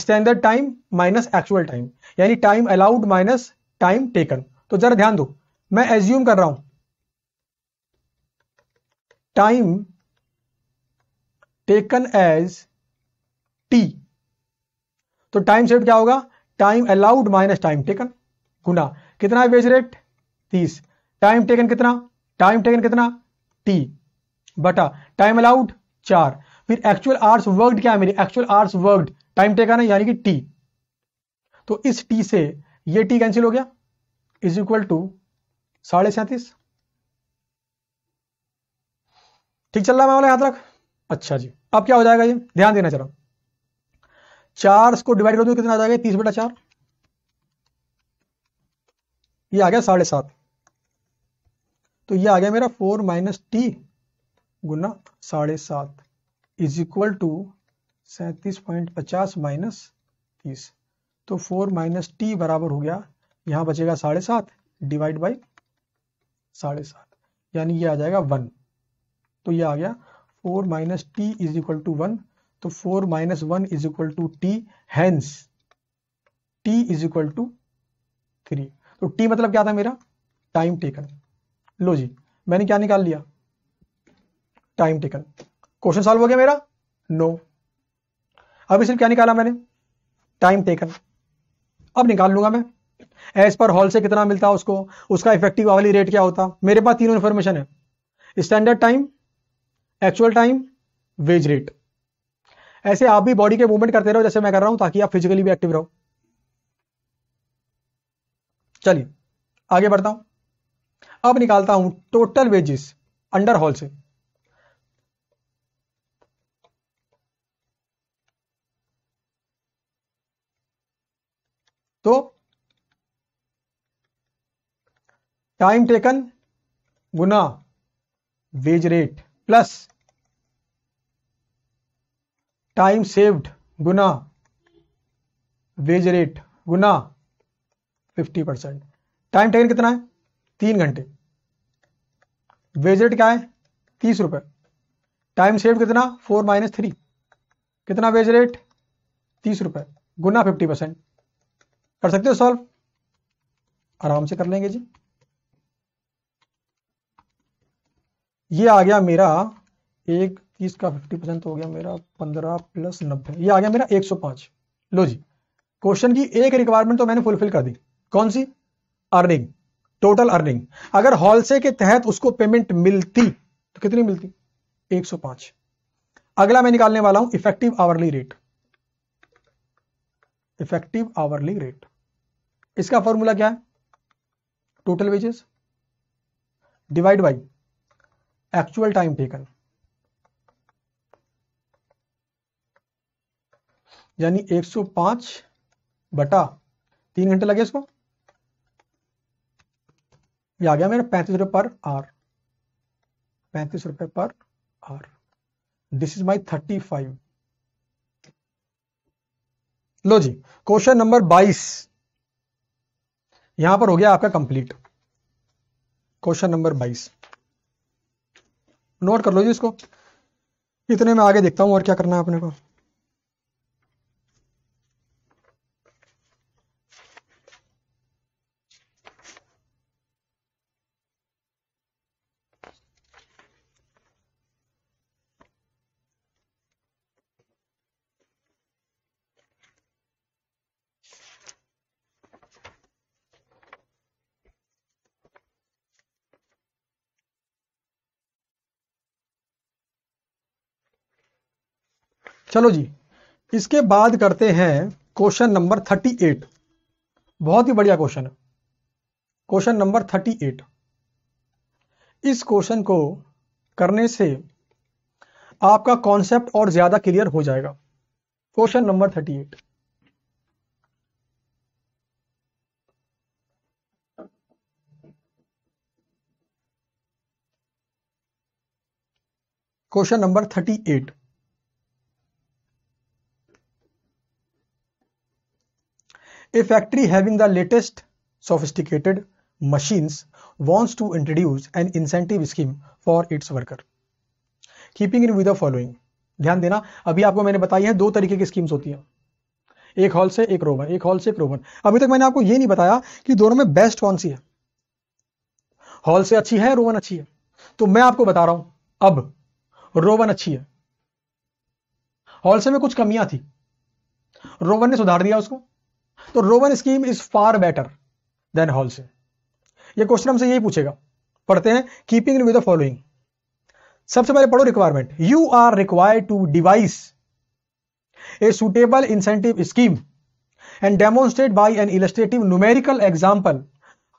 standard time minus actual time यानी time allowed minus time taken तो जरा ध्यान दो मैं एज्यूम कर रहा हूं टाइम टेकन एज टी तो टाइम सेव क्या होगा time allowed minus time taken गुना कितना है वेज रेट तीस टाइम टेकन कितना टाइम टेकन कितना टी बटा टाइम अलाउड चार फिर एक्चुअल आर्स वर्कड क्या है मेरी actual hours worked time taken है यानी कि टी तो इस टी से ये टी कैंसिल हो गया इज इक्वल टू साढ़े सैंतीस ठीक चल रहा है मामला याद रख अच्छा जी अब क्या हो जाएगा ये ध्यान देना चलो चार को डिवाइड कर दो कितना आ जाएगा तीस बटा चार ये आ गया साढ़े सात तो ये आ गया मेरा फोर माइनस टी गुना साढ़े सात इज इक्वल टू सैंतीस पॉइंट पचास माइनस तीस तो फोर माइनस टी बराबर हो गया यहाँ बचेगा साढ़े सात डिवाइड बाई साढ़े सात यानी ये आ जाएगा वन तो ये आ गया four minus T is equal to one तो four minus one is equal to T hence T is equal to three तो टी मतलब क्या था मेरा टाइम टेकन लो जी मैंने क्या निकाल लिया टाइम टेकन क्वेश्चन सॉल्व हो गया मेरा नो no. सिर्फ क्या निकाला मैंने टाइम टेकन अब निकाल लूंगा मैं एज पर हॉल से कितना मिलता उसको उसका इफेक्टिव वाली रेट क्या होता मेरे पास तीनों इन्फॉर्मेशन है standard time actual time wage rate ऐसे आप भी बॉडी के मूवमेंट करते रहो जैसे मैं कर रहा हूं ताकि आप फिजिकली भी एक्टिव रहो चलिए आगे बढ़ता हूं अब निकालता हूं total wages under Halsey तो टाइम टेकन गुना wage rate plus time saved गुना वेज रेट गुना फिफ्टी परसेंट टाइम टेकन कितना है तीन घंटे वेज रेट क्या है तीस रुपए टाइम सेव कितना फोर माइनस थ्री कितना वेज रेट तीस रुपए गुना फिफ्टी परसेंट कर सकते हो सॉल्व आराम से कर लेंगे जी ये आ गया मेरा एक तीस का फिफ्टी परसेंट हो गया मेरा पंद्रह प्लस नब्बे ये आ गया मेरा एक सौ पांच लो जी क्वेश्चन की एक रिक्वायरमेंट तो मैंने फुलफिल कर दी कौन सी अर्निंग टोटल अर्निंग अगर हॉलसे के तहत उसको पेमेंट मिलती तो कितनी मिलती 105 अगला मैं निकालने वाला हूं effective hourly rate effective hourly rate इसका फॉर्मूला क्या है total wages divide by actual time taken यानी 105 बटा तीन घंटे लगे इसको ये आ गया मेरा पैंतीस रुपए पर आर पैंतीस रुपए per hour this is my thirty five लो जी क्वेश्चन नंबर 22 यहां पर हो गया आपका कंप्लीट क्वेश्चन नंबर 22 नोट कर लो जी इसको इतने में आगे देखता हूं और क्या करना है अपने को चलो जी इसके बाद करते हैं क्वेश्चन नंबर थर्टी एट बहुत ही बढ़िया क्वेश्चन है क्वेश्चन नंबर थर्टी एट इस क्वेश्चन को करने से आपका कॉन्सेप्ट और ज्यादा क्लियर हो जाएगा question number thirty eight question number thirty eight a factory having the latest sophisticated machines wants to introduce an incentive scheme for its worker keeping in with the ध्यान देना अभी आपको मैंने बताई है दो तरीके की स्कीम्स होती हैं एक हॉल से एक रोवन एक हॉल से एक रोवन अभी तक मैंने आपको यह नहीं बताया कि दोनों में बेस्ट कौन सी है हॉल से अच्छी है रोवन अच्छी है तो मैं आपको बता रहा हूं अब रोवन अच्छी है हॉल से में कुछ कमियां थी रोवन ने सुधार दिया उसको तो Rowan scheme is far better than Halsey ये क्वेश्चन हमसे यही पूछेगा पढ़ते हैं कीपिंग विद द फॉलोइंग सबसे पहले पढ़ो requirement you are required to devise a suitable incentive scheme and demonstrate by an illustrative numerical example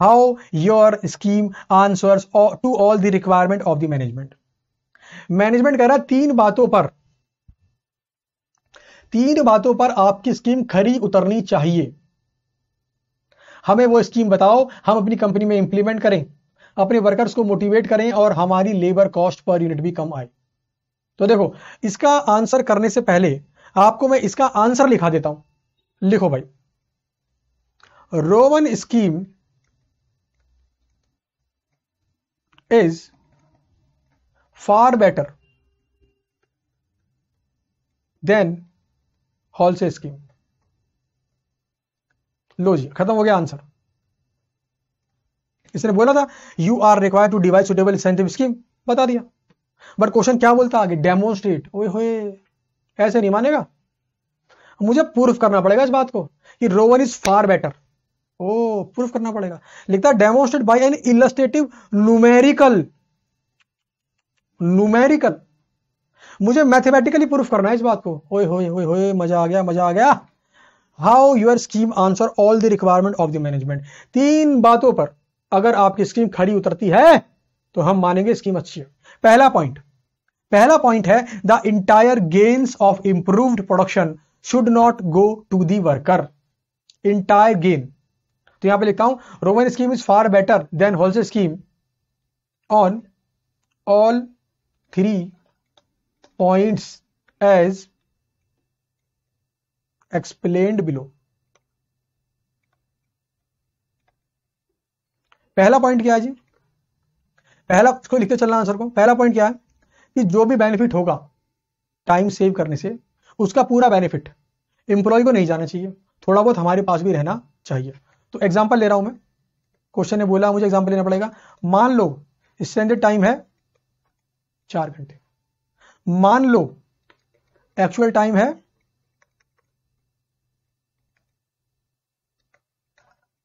how your scheme answers to all the requirement of the management management कह रहा है तीन बातों पर तीन बातों पर आपकी स्कीम खरी उतरनी चाहिए हमें वो स्कीम बताओ हम अपनी कंपनी में इंप्लीमेंट करें अपने वर्कर्स को मोटिवेट करें और हमारी लेबर कॉस्ट पर यूनिट भी कम आए तो देखो इसका आंसर करने से पहले आपको मैं इसका आंसर लिखा देता हूं लिखो भाई Rowan scheme is far better than Halsey scheme लो जी खत्म हो गया आंसर इसने बोला था you are require to devise suitable incentive scheme बता दिया बट क्वेश्चन क्या बोलता आगे डेमोन्स्ट्रेट ओए ऐसे नहीं मानेगा मुझे प्रूफ करना पड़ेगा इस बात को कि रोवन इज फार बेटर ओ प्रूफ करना पड़ेगा लिखता demonstrate by an illustrative numerical numerical मुझे मैथमेटिकली प्रूफ करना है इस बात को ओए होए होए होए मजा आ गया मजा आ गया how your scheme answer all the requirement of the management तीन बातों पर अगर आपकी स्कीम खड़ी उतरती है तो हम मानेंगे स्कीम अच्छी है पहला पॉइंट पहला पॉइंट है the entire gains of improved production should not go to the worker entire gain तो यहां पे लिखता हूं Rowan scheme is far better than Halsey scheme on all three points as explained below पहला पॉइंट क्या है जी पहला इसको लिखते चलना आंसर को पहला पॉइंट क्या है कि जो भी बेनिफिट होगा टाइम सेव करने से उसका पूरा बेनिफिट एम्प्लॉय को नहीं जाना चाहिए थोड़ा बहुत हमारे पास भी रहना चाहिए तो एग्जाम्पल ले रहा हूं मैं क्वेश्चन ने बोला मुझे एग्जाम्पल लेना पड़ेगा मान लो स्टैंडर्ड टाइम है चार घंटे मान लो एक्चुअल टाइम है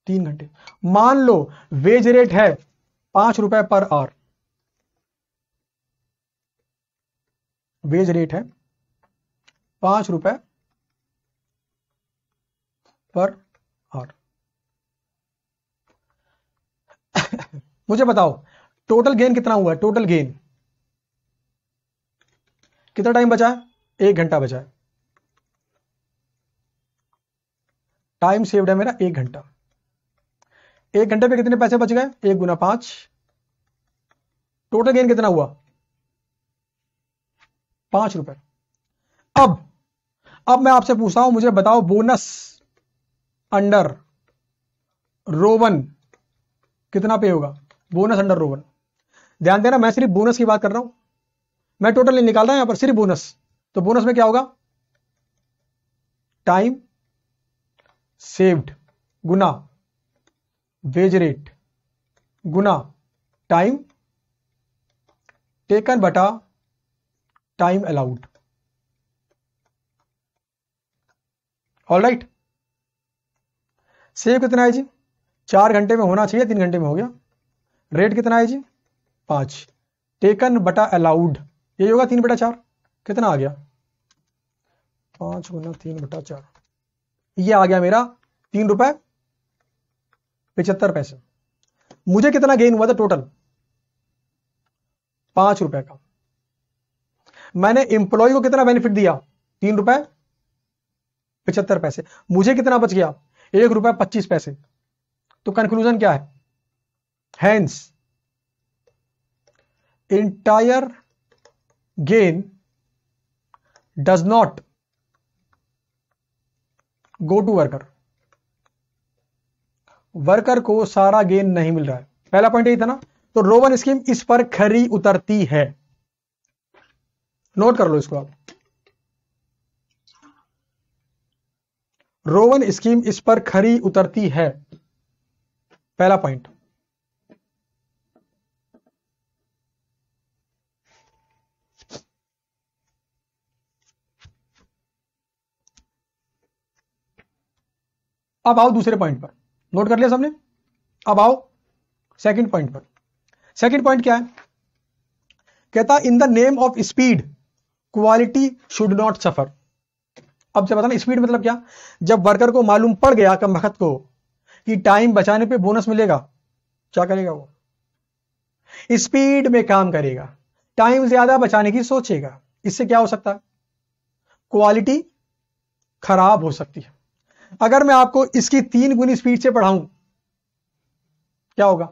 तीन घंटे मान लो वेज रेट है पांच रुपए पर आवर वेज रेट है पांच रुपए पर आवर मुझे बताओ टोटल गेन कितना हुआ है टोटल गेन कितना टाइम बचा है एक घंटा बचा है टाइम सेव्ड है मेरा एक घंटा एक घंटे पे कितने पैसे बच गए एक गुना पांच टोटल गेन कितना हुआ पांच रुपए अब अब मैं आपसे पूछता हूं मुझे बताओ बोनस अंडर रोवन कितना पे होगा बोनस अंडर रोवन ध्यान देना मैं सिर्फ बोनस की बात कर रहा हूं मैं टोटल नहीं निकाल रहा पर सिर्फ बोनस तो बोनस में क्या होगा टाइम सेव्ड गुना वेज रेट गुना टाइम टेकन बटा time allowed all right save कितना है जी चार घंटे में होना चाहिए तीन घंटे में हो गया रेट कितना है जी पांच टेकन बटा अलाउड यही होगा तीन बटा चार कितना आ गया पांच गुना तीन बटा चार ये आ गया मेरा तीन रुपए पिछहत्तर पैसे मुझे कितना गेन हुआ था टोटल पांच रुपए का मैंने इंप्लॉय को कितना बेनिफिट दिया तीन रुपए पिचहत्तर पैसे मुझे कितना बच गया एक रुपए पच्चीस पैसे तो कंक्लूजन क्या है hence entire gain does not go to worker worker को सारा गेन नहीं मिल रहा है पहला पॉइंट यही था ना तो रोवन स्कीम इस पर खरी उतरती है नोट कर लो इसको आप रोवन स्कीम इस पर खरी उतरती है पहला पॉइंट अब आओ दूसरे पॉइंट पर नोट कर लिया सबने अब आओ सेकंड पॉइंट पर सेकंड पॉइंट क्या है कहता in the name of speed quality should not suffer अब जब पता ना स्पीड मतलब क्या जब वर्कर को मालूम पड़ गया कम वक्त को कि टाइम बचाने पे बोनस मिलेगा क्या करेगा वो स्पीड में काम करेगा टाइम ज्यादा बचाने की सोचेगा इससे क्या हो सकता है क्वालिटी खराब हो सकती है अगर मैं आपको इसकी तीन गुनी स्पीड से पढ़ाऊं क्या होगा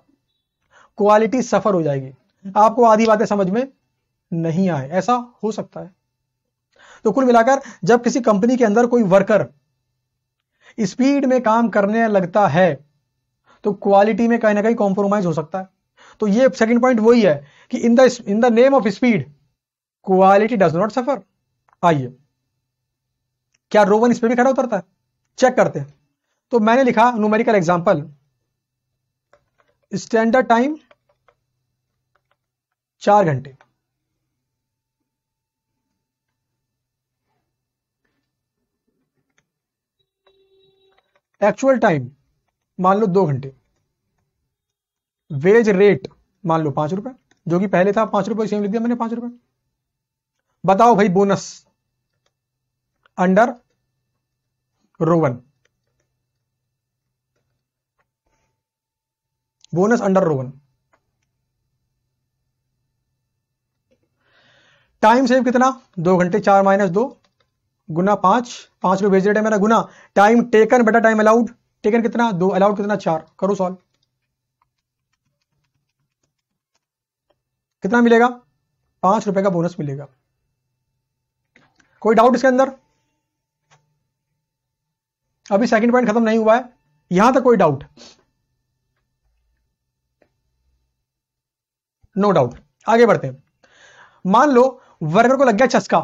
क्वालिटी सफर हो जाएगी आपको आधी बातें समझ में नहीं आए ऐसा हो सकता है तो कुल मिलाकर जब किसी कंपनी के अंदर कोई वर्कर स्पीड में काम करने लगता है तो क्वालिटी में कहीं ना कहीं कॉम्प्रोमाइज हो सकता है तो ये सेकंड पॉइंट वही है कि in the in the name of speed quality does not suffer आइए क्या रोवन इस पर भी खड़ा उतरता है चेक करते हैं तो मैंने लिखा न्यूमेरिकल एग्जाम्पल स्टैंडर्ड टाइम चार घंटे एक्चुअल टाइम मान लो दो घंटे वेज रेट मान लो पांच रुपए जो कि पहले था पांच रुपए सेम लिख दिया मैंने पांच रुपए बताओ भाई bonus under Rowan bonus under Rowan time save कितना दो घंटे चार माइनस दो गुना पांच पांच रुपए भेज रेट है मेरा गुना टाइम टेकन बेटा टाइम अलाउड टेकन कितना दो अलाउड कितना चार करो सॉल्व कितना मिलेगा पांच रुपए का बोनस मिलेगा कोई डाउट इसके अंदर अभी सेकंड पॉइंट खत्म नहीं हुआ है यहां तक कोई डाउट नो डाउट आगे बढ़ते हैं मान लो वर्कर को लग गया चस्का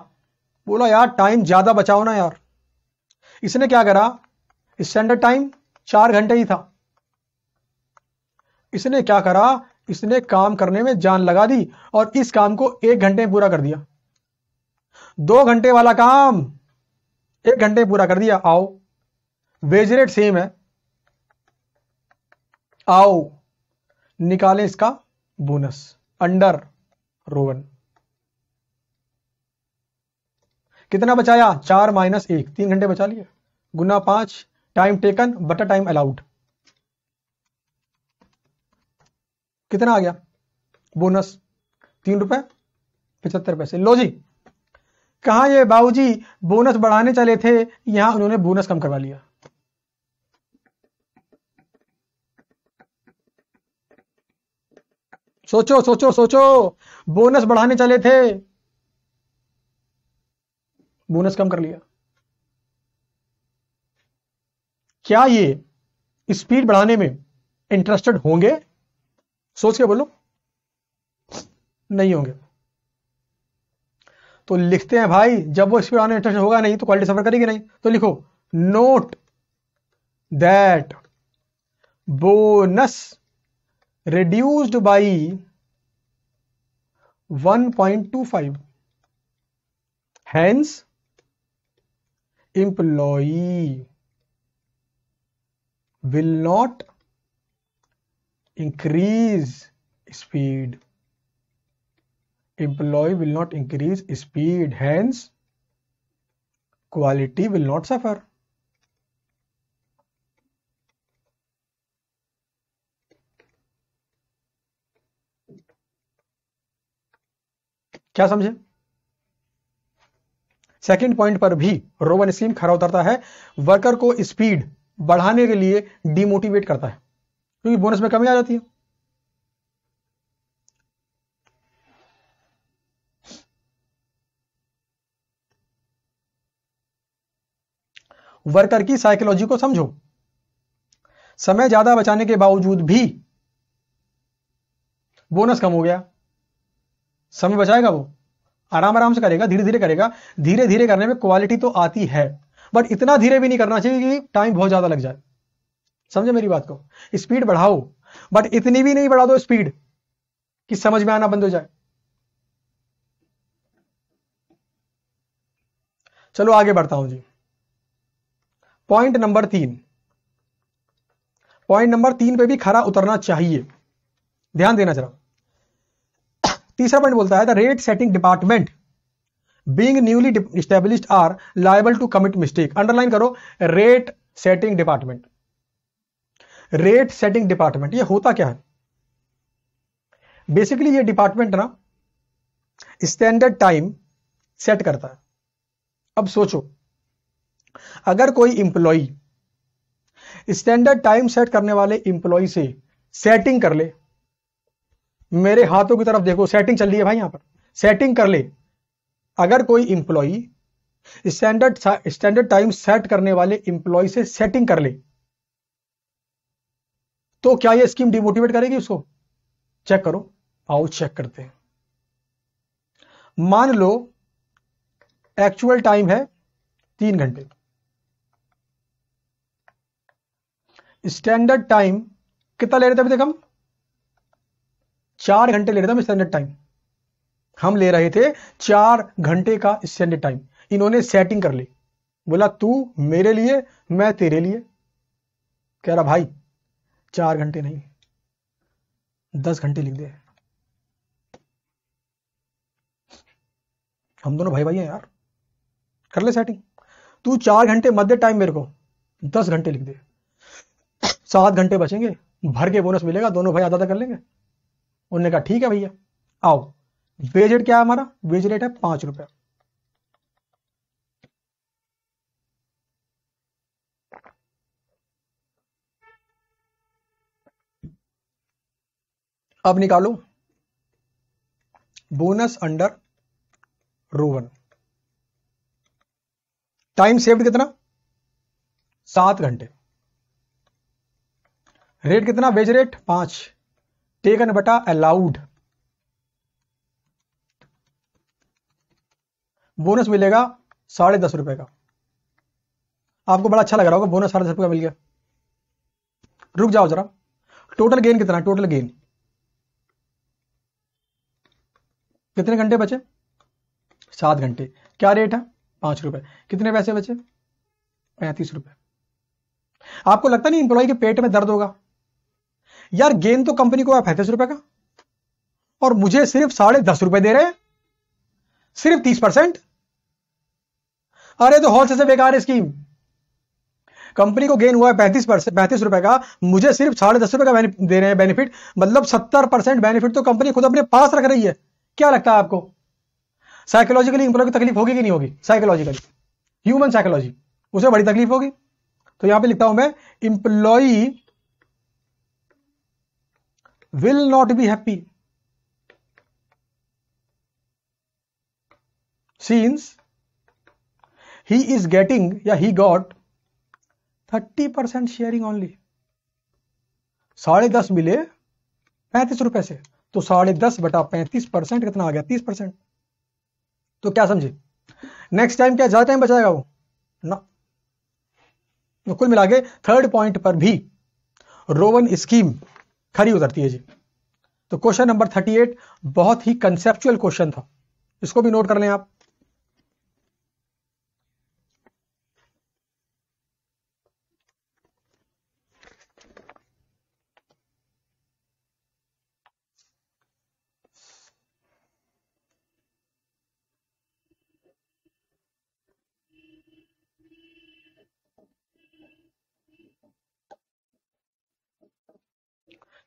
बोला यार टाइम ज्यादा बचाओ ना यार इसने क्या करा स्टैंडर्ड टाइम चार घंटे ही था इसने क्या करा इसने काम करने में जान लगा दी और इस काम को एक घंटे में पूरा कर दिया दो घंटे वाला काम एक घंटे पूरा कर दिया आओ वेज रेट सेम है आओ निकालें इसका बोनस अंडर रोवन कितना बचाया चार माइनस एक तीन घंटे बचा लिए गुना पांच टाइम टेकन बटर टाइम अलाउड कितना आ गया बोनस तीन रुपए पचहत्तर पैसे लो जी कहा ये जी बोनस बढ़ाने चले थे यहां उन्होंने बोनस कम करवा लिया सोचो सोचो सोचो बोनस बढ़ाने चले थे बोनस कम कर लिया क्या ये स्पीड बढ़ाने में इंटरेस्टेड होंगे सोच के बोलो नहीं होंगे तो लिखते हैं भाई जब वो स्पीड आने इंटरेस्ट होगा नहीं तो क्वालिटी सफर करेगी नहीं तो लिखो note that bonus reduced by 1.25 hence employee will not increase speed employee will not increase speed hence quality will not suffer क्या समझे सेकेंड पॉइंट पर भी रोवन स्कीम खरा उतरता है वर्कर को स्पीड बढ़ाने के लिए डिमोटिवेट करता है क्योंकि बोनस में कमी आ जाती है वर्कर की साइकोलॉजी को समझो समय ज्यादा बचाने के बावजूद भी बोनस कम हो गया समय बचाएगा वो आराम आराम से करेगा धीरे धीरे करेगा धीरे धीरे करने में क्वालिटी तो आती है बट इतना धीरे भी नहीं करना चाहिए कि टाइम बहुत ज्यादा लग जाए समझे मेरी बात को स्पीड बढ़ाओ बट इतनी भी नहीं बढ़ा दो स्पीड कि समझ में आना बंद हो जाए चलो आगे बढ़ता हूं जी पॉइंट नंबर तीन पॉइंट नंबर तीन पे भी खरा उतरना चाहिए ध्यान देना जरा तीसरा पॉइंट बोलता है the rate setting department being newly establish are liable to commit mistake underline करो rate setting department rate setting department ये होता क्या है बेसिकली ये डिपार्टमेंट ना स्टैंडर्ड टाइम सेट करता है अब सोचो अगर कोई इंप्लॉई स्टैंडर्ड टाइम सेट करने वाले इंप्लॉय से सेटिंग कर ले मेरे हाथों की तरफ देखो सेटिंग चल रही है भाई यहां पर सेटिंग कर ले अगर कोई employee standard standard time set करने वाले इंप्लॉय से सेटिंग कर ले तो क्या ये स्कीम डिमोटिवेट करेगी उसको चेक करो आओ चेक करते हैं मान लो एक्चुअल टाइम है तीन घंटे स्टैंडर्ड टाइम कितना ले रहे थे अभी तक हम चार घंटे ले रहे थे स्टैंडर्ड टाइम हम ले रहे थे चार घंटे का स्टैंडर्ड टाइम इन्होंने सेटिंग कर ली बोला तू मेरे लिए मैं तेरे लिए कह रहा भाई चार घंटे नहीं दस घंटे लिख दे हम दोनों भाई भाई हैं यार कर ले सेटिंग तू चार घंटे मध्य टाइम मेरे को दस घंटे लिख दे सात घंटे बचेंगे भर के बोनस मिलेगा दोनों भाई आधा आधा कर लेंगे उन्होंने कहा ठीक है भैया आओ वेज रेट क्या है हमारा वेज रेट है पांच रुपए अब निकालो bonus under Rowan time saved कितना सात घंटे रेट कितना वेज रेट पांच टेकन बटा अलाउड बोनस मिलेगा साढ़े दस रुपए का आपको बड़ा अच्छा लग रहा होगा बोनस साढ़े दस रुपए का मिल गया रुक जाओ जरा टोटल गेन कितना टोटल गेन कितने घंटे बचे सात घंटे क्या रेट है पांच रुपए कितने पैसे बचे पैंतीस रुपए आपको लगता नहीं इंप्लॉय के पेट में दर्द होगा यार गेंद तो कंपनी को है पैंतीस रुपए का और मुझे सिर्फ साढ़े दस रुपए दे रहे हैं सिर्फ तीस परसेंट अरे तो हॉल से बेकार है स्कीम कंपनी को गेन हुआ है पैंतीस परसेंट पैंतीस रुपए का मुझे सिर्फ साढ़े दस रुपए का दे रहे हैं बेनिफिट मतलब सत्तर परसेंट बेनिफिट तो कंपनी खुद अपने पास रख रही है क्या लगता है आपको साइकोलॉजिकली इंप्लॉय को तकलीफ होगी कि नहीं होगी साइकोलॉजिकली ह्यूमन साइकोलॉजी उसे बड़ी तकलीफ होगी तो यहां पे लिखता हूं मैं employee will not be happy since he is getting yeah he got 30% sharing only साढ़े दस मिले पैंतीस रुपए से तो साढ़े दस बटा पैंतीस परसेंट कितना आ गया तीस परसेंट तो क्या समझे नेक्स्ट टाइम क्या ज्यादा टाइम बचाएगा वो ना तो कुल मिला के थर्ड पॉइंट पर भी रोवन स्कीम खरी उतरती है जी तो क्वेश्चन नंबर थर्टी एट बहुत ही कंसेप्चुअल क्वेश्चन था इसको भी नोट कर लें आप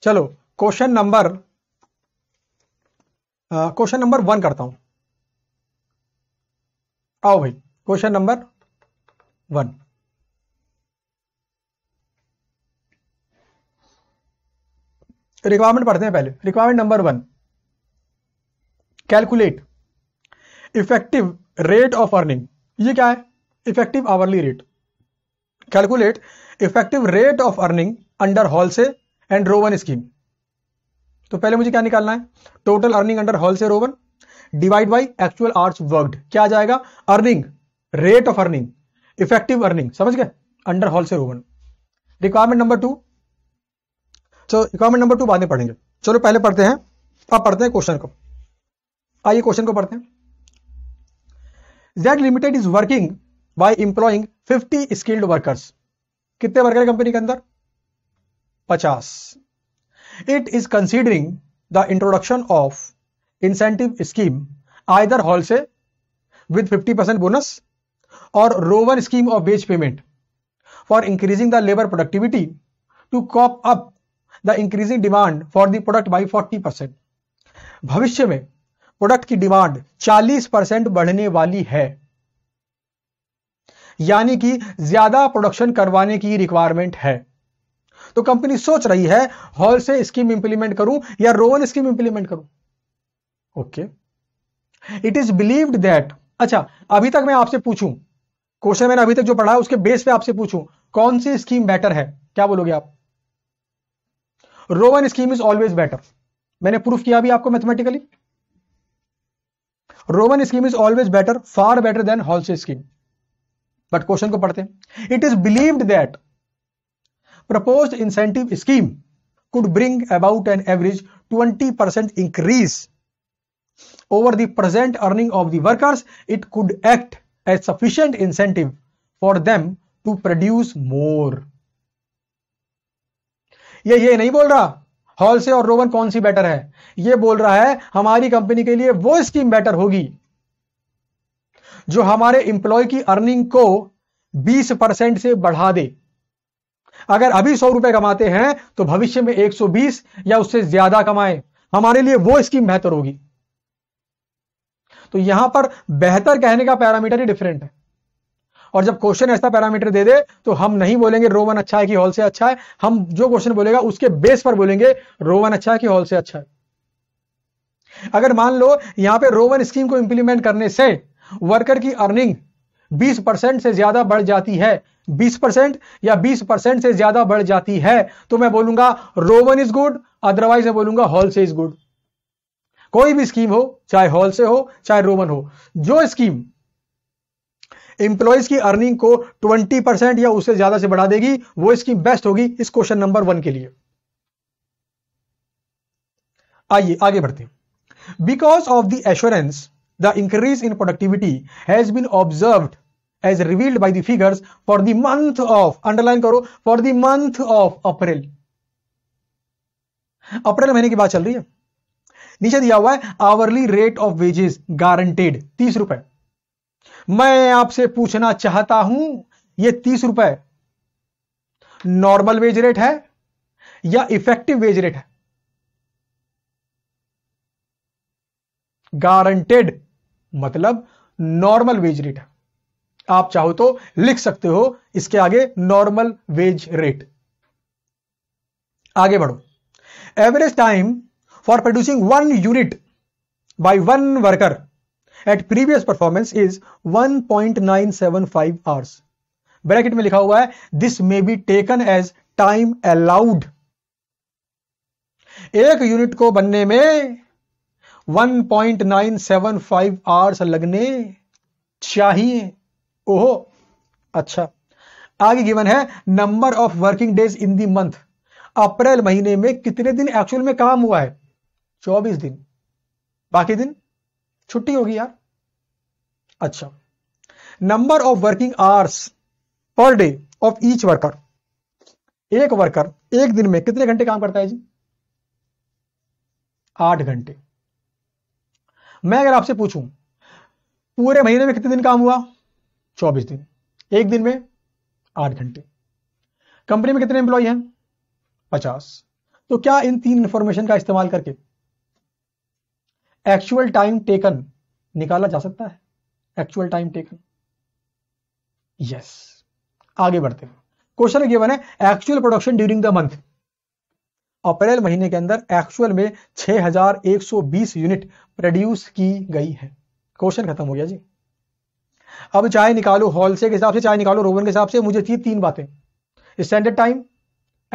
चलो question number question number one करता हूं आओ भाई क्वेश्चन नंबर वन रिक्वायरमेंट पढ़ते हैं पहले requirement number one calculate effective rate of earning ये क्या है effective hourly rate calculate effective rate of earning under Halsey and Rowan scheme तो पहले मुझे क्या निकालना है total earning under Halsey Rowan divide by actual hours worked क्या आ जाएगा earning rate of earning effective earning समझ गए under Halsey Rowan requirement number two चलो रिक्वायरमेंट नंबर टू बाद में पढ़ेंगे चलो पहले पढ़ते हैं अब पढ़ते हैं क्वेश्चन को आइए क्वेश्चन को पढ़ते हैं Z limited is working by employing 50 skilled workers कितने वर्कर कंपनी के अंदर पचास it is considering the introduction of incentive scheme either Halsey with fifty percent bonus और Rowan scheme of wage payment for increasing the labour productivity to cope up the increasing demand for the product by forty percent भविष्य में प्रोडक्ट की डिमांड चालीस परसेंट बढ़ने वाली है यानी कि ज्यादा प्रोडक्शन करवाने की रिक्वायरमेंट है तो कंपनी सोच रही है हॉल से स्कीम इंप्लीमेंट करूं या रोवन स्कीम इंप्लीमेंट करूं okay it is believed that अच्छा अभी तक मैं आपसे पूछूं क्वेश्चन मैंने अभी तक जो पढ़ा है उसके बेस पे आपसे पूछूं कौन सी स्कीम बेटर है क्या बोलोगे आप Rowan scheme is always better मैंने प्रूफ किया अभी आपको mathematically Rowan scheme is always better far better than Halsey scheme but question को पढ़ते हैं it is believed that proposed incentive scheme could bring about an average 20% increase over the present earning of the workers, it could act as sufficient incentive for them to produce more. ये ये नहीं बोल रहा हॉल से और रोवन कौन सी बेटर है ये बोल रहा है हमारी कंपनी के लिए वो स्कीम बेटर होगी जो हमारे इंप्लॉय की अर्निंग को 20 परसेंट से बढ़ा दे अगर अभी सौ रुपए कमाते हैं तो भविष्य में 120 या उससे ज्यादा कमाए हमारे लिए वो स्कीम बेहतर होगी तो यहां पर बेहतर कहने का पैरामीटर ही डिफरेंट है और जब क्वेश्चन ऐसा पैरामीटर दे दे तो हम नहीं बोलेंगे रोवन अच्छा है कि हॉल से अच्छा है हम जो क्वेश्चन बोलेगा उसके बेस पर बोलेंगे रोवन अच्छा है कि हॉल से अच्छा है अगर मान लो यहां पे रोवन स्कीम को इंप्लीमेंट करने से वर्कर की अर्निंग 20 परसेंट से ज्यादा बढ़ जाती है बीस परसेंट या बीस परसेंट से ज्यादा बढ़ जाती है तो मैं बोलूंगा रोवन इज गुड अदरवाइज मैं बोलूंगा हॉल से इज गुड कोई भी स्कीम हो चाहे हॉल से हो चाहे रोवन हो जो स्कीम इंप्लॉयज की अर्निंग को 20 परसेंट या उससे ज्यादा से बढ़ा देगी वो स्कीम बेस्ट होगी इस क्वेश्चन नंबर वन के लिए आइए आगे बढ़ते हैं because of the assurance the increase in productivity has been observed as revealed by the figures for the month of underline करो for the month of April अप्रैल महीने की बात चल रही है नीचे दिया हुआ है hourly rate of wages guaranteed तीस रुपए मैं आपसे पूछना चाहता हूं ये तीस रुपए नॉर्मल वेज रेट है या इफेक्टिव वेज रेट है गारंटेड मतलब नॉर्मल वेज रेट है आप चाहो तो लिख सकते हो इसके आगे नॉर्मल वेज रेट आगे बढ़ो average time for producing one unit by one worker at previous performance is 1.975 hours bracket में लिखा हुआ है this may be taken as time allowed एक यूनिट को बनने में 1.975 आवर्स लगने चाहिए ओहो अच्छा आगे गिवन है number of working days in the month अप्रैल महीने में कितने दिन एक्चुअल में काम हुआ है चौबीस दिन बाकी दिन छुट्टी होगी यार अच्छा number of working hours per day of each worker एक वर्कर एक दिन में कितने घंटे काम करता है जी आठ घंटे मैं अगर आपसे पूछूं पूरे महीने में कितने दिन काम हुआ चौबीस दिन एक दिन में आठ घंटे कंपनी में कितने एम्प्लॉय हैं पचास तो क्या इन तीन इंफॉर्मेशन का इस्तेमाल करके एक्चुअल टाइम टेकन निकाला जा सकता है एक्चुअल टाइम टेकन यस आगे बढ़ते हैं क्वेश्चन गिवन है actual production during the month अप्रैल महीने के अंदर एक्चुअल में 6120 यूनिट प्रोड्यूस की गई है क्वेश्चन खत्म हो गया जी अब चाय निकालो हॉलसे के हिसाब से चाय निकालो रोवन के हिसाब से मुझे चाहिए तीन बातें standard time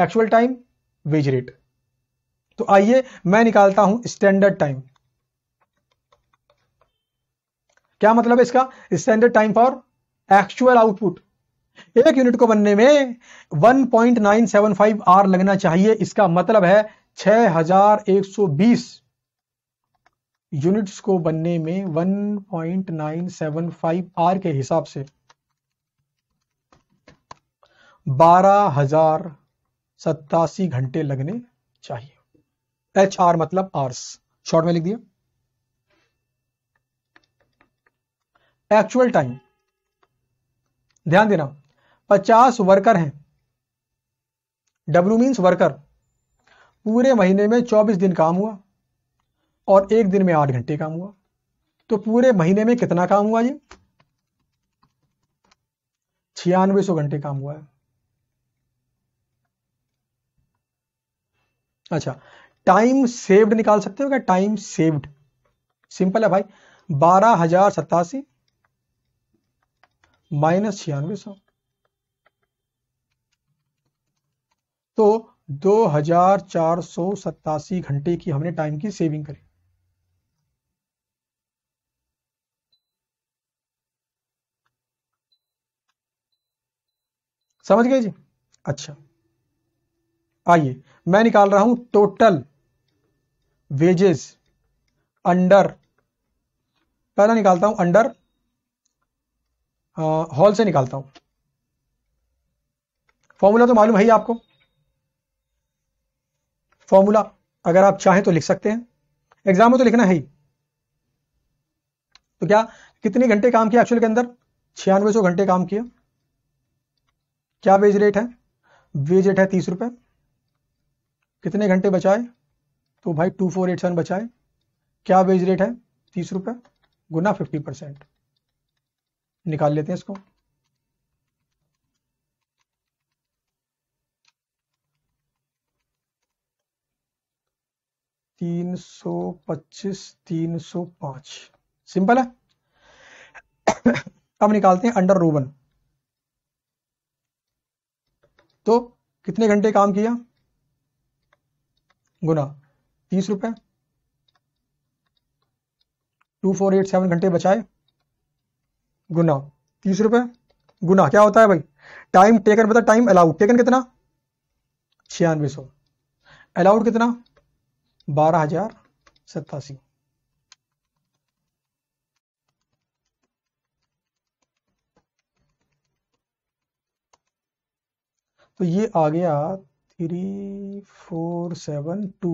actual time wage rate तो आइए मैं निकालता हूं स्टैंडर्ड टाइम क्या मतलब है इसका standard time for actual output एक यूनिट को बनने में 1.975 आर लगना चाहिए इसका मतलब है 6120 यूनिट्स को बनने में 1.975 आर के हिसाब से बारह हजार सत्तासी घंटे लगने चाहिए एच आर मतलब आर्स शॉर्ट में लिख दिया एक्चुअल टाइम ध्यान देना 50 वर्कर हैं डब्ल्यू मीन्स वर्कर पूरे महीने में 24 दिन काम हुआ और एक दिन में आठ घंटे काम हुआ तो पूरे महीने में कितना काम हुआ ये छियानवे सौ घंटे काम हुआ है अच्छा टाइम सेव्ड निकाल सकते हो क्या टाइम सेव्ड सिंपल है भाई बारह हजार सतासी माइनस छियानवे सौ तो दो हजार चार सौ सतासी घंटे की हमने टाइम की सेविंग करी समझ गए जी अच्छा आइए मैं निकाल रहा हूं टोटल वेजेस अंडर पहला निकालता हूं अंडर हॉल से निकालता हूं फॉर्मूला तो मालूम है ही आपको फॉर्मूला अगर आप चाहें तो लिख सकते हैं एग्जाम में तो लिखना है ही तो क्या कितने घंटे काम किया एक्चुअल के अंदर छियानवे सौ घंटे काम किया क्या वेज रेट है वेज रेट है तीस रुपए कितने घंटे बचाए तो भाई टू फोर एट सेवन बचाए क्या वेज रेट है तीस रुपए गुना फिफ्टी परसेंट निकाल लेते हैं इसको तीन सौ पच्चीस तीन सौ पांच सिंपल है अब निकालते हैं अंडर रोबन तो कितने घंटे काम किया गुना तीस रुपए टू फोर एट सेवन घंटे बचाए गुना तीस रुपए गुना क्या होता है भाई टाइम टेकन बता टाइम अलाउड टेकन कितना छियानवे सौ अलाउड कितना बारह हजार सत्तासी तो ये आ गया three four seven two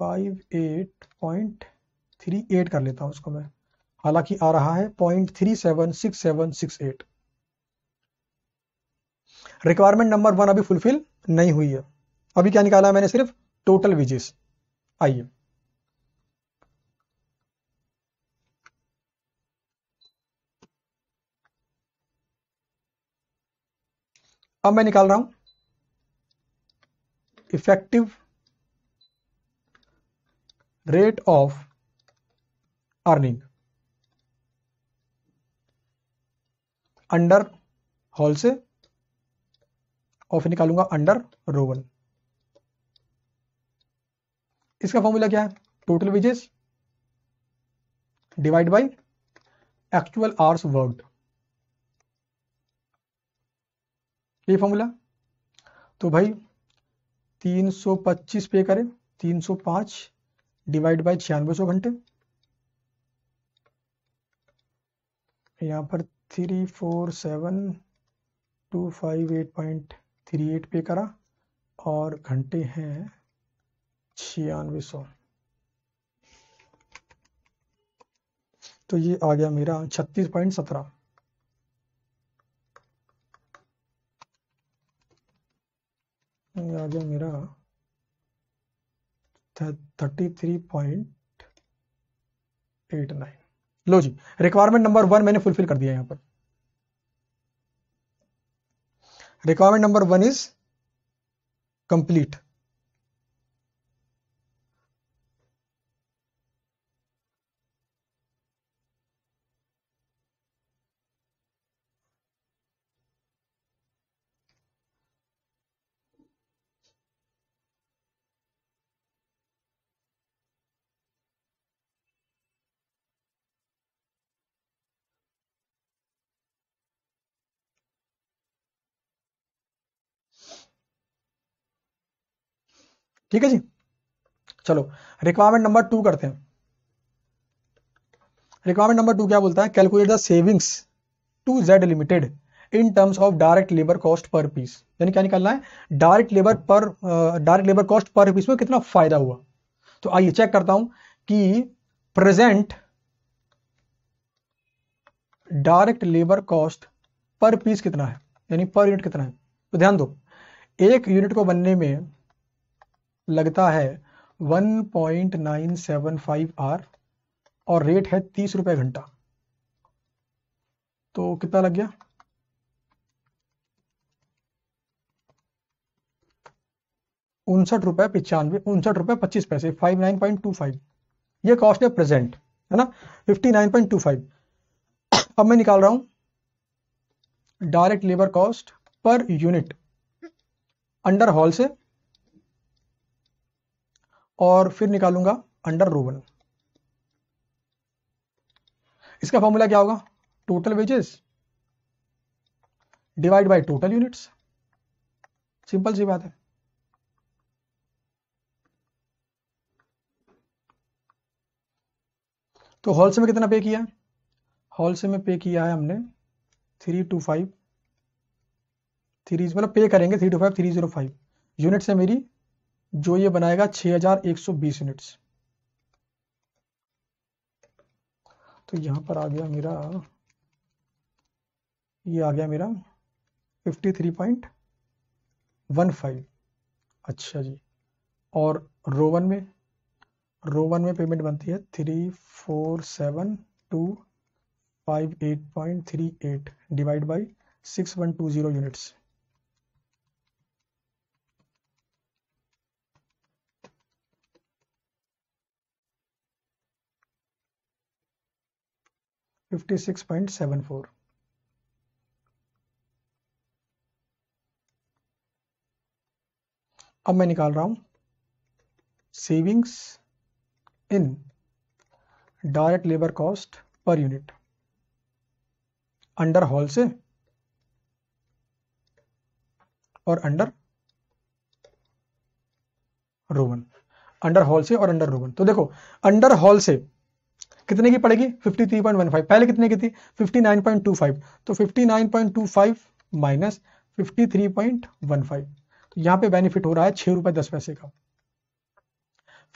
five eight point three eight कर लेता हूँ उसको मैं हालांकि आ रहा है point three seven six seven six eight requirement number one अभी फुलफिल नहीं हुई है अभी क्या निकाला है मैंने सिर्फ टोटल विजेस आइए अब मैं निकाल रहा हूं effective rate of earning under Halsey और फिर निकालूंगा अंडर रोवन इसका फॉर्मूला क्या है total wages divide by actual hours worked ये फॉर्मूला तो भाई 325 पे करें 305 डिवाइड बाय छियानवे सौ घंटे यहां पर three four seven two five eight point three eight पे करा और घंटे हैं छियानवे सौ तो ये आ गया मेरा छत्तीस पॉइंट सत्रह आ गया मेरा thirty three point eight nine लो जी रिक्वायरमेंट नंबर वन मैंने फुलफिल कर दिया यहां पर requirement number one is complete ठीक है जी चलो रिक्वायरमेंट नंबर टू करते हैं रिक्वायरमेंट नंबर टू क्या बोलता है calculate the savings to Z limited in terms of direct labour cost per piece यानी क्या निकालना है direct labour per direct labour cost per piece में कितना फायदा हुआ तो आइए चेक करता हूं कि present direct labour cost per piece कितना है यानी पर यूनिट कितना है तो ध्यान दो एक यूनिट को बनने में लगता है 1.975 आर और रेट है तीस रुपए घंटा तो कितना लग गया उनसठ रुपए पिचानवे उनसठ रुपए पच्चीस पैसे five nine point two five यह कॉस्ट है प्रेजेंट है ना fifty nine point two five अब मैं निकाल रहा हूं direct labour cost per unit under Halsey और फिर निकालूंगा अंडर रोवन इसका फॉर्मूला क्या होगा total wages divide by total units simple सी बात है तो हॉल से में कितना पे किया हॉल से में पे किया है हमने थ्री टू फाइव थ्री मतलब पे करेंगे three two five three zero five units है मेरी जो ये बनाएगा 6120 यूनिट्स तो यहां पर आ गया मेरा ये आ गया मेरा 53.15 अच्छा जी और रो वन में रो वन में पेमेंट बनती है three four seven two five eight point three eight divide by six one two zero units 56.74 अब मैं निकाल रहा हूं savings in direct labour cost per unit under Halsey और under Rowan under Halsey और अंडर रोवन तो देखो अंडर हॉल से कितने की पड़ेगी 53.15 पहले कितने की थी 59.25 तो 59.25 माइनस 53.15 तो यहां पे बेनिफिट हो रहा है छह रुपए दस पैसे का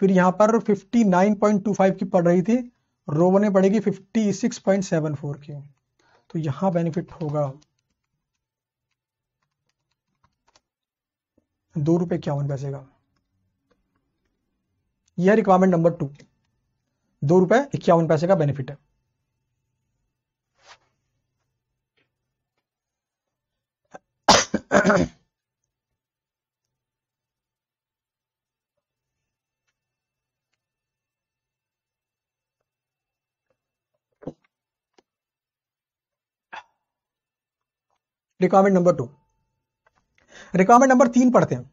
फिर यहां पर 59.25 की पड़ रही थी रोवने पड़ेगी 56.74 की तो यहां बेनिफिट होगा दो रुपए इक्यावन पैसे का यह रिक्वायरमेंट नंबर टू दो रुपए इक्यावन पैसे का बेनिफिट है requirement number two requirement number तीन पढ़ते हैं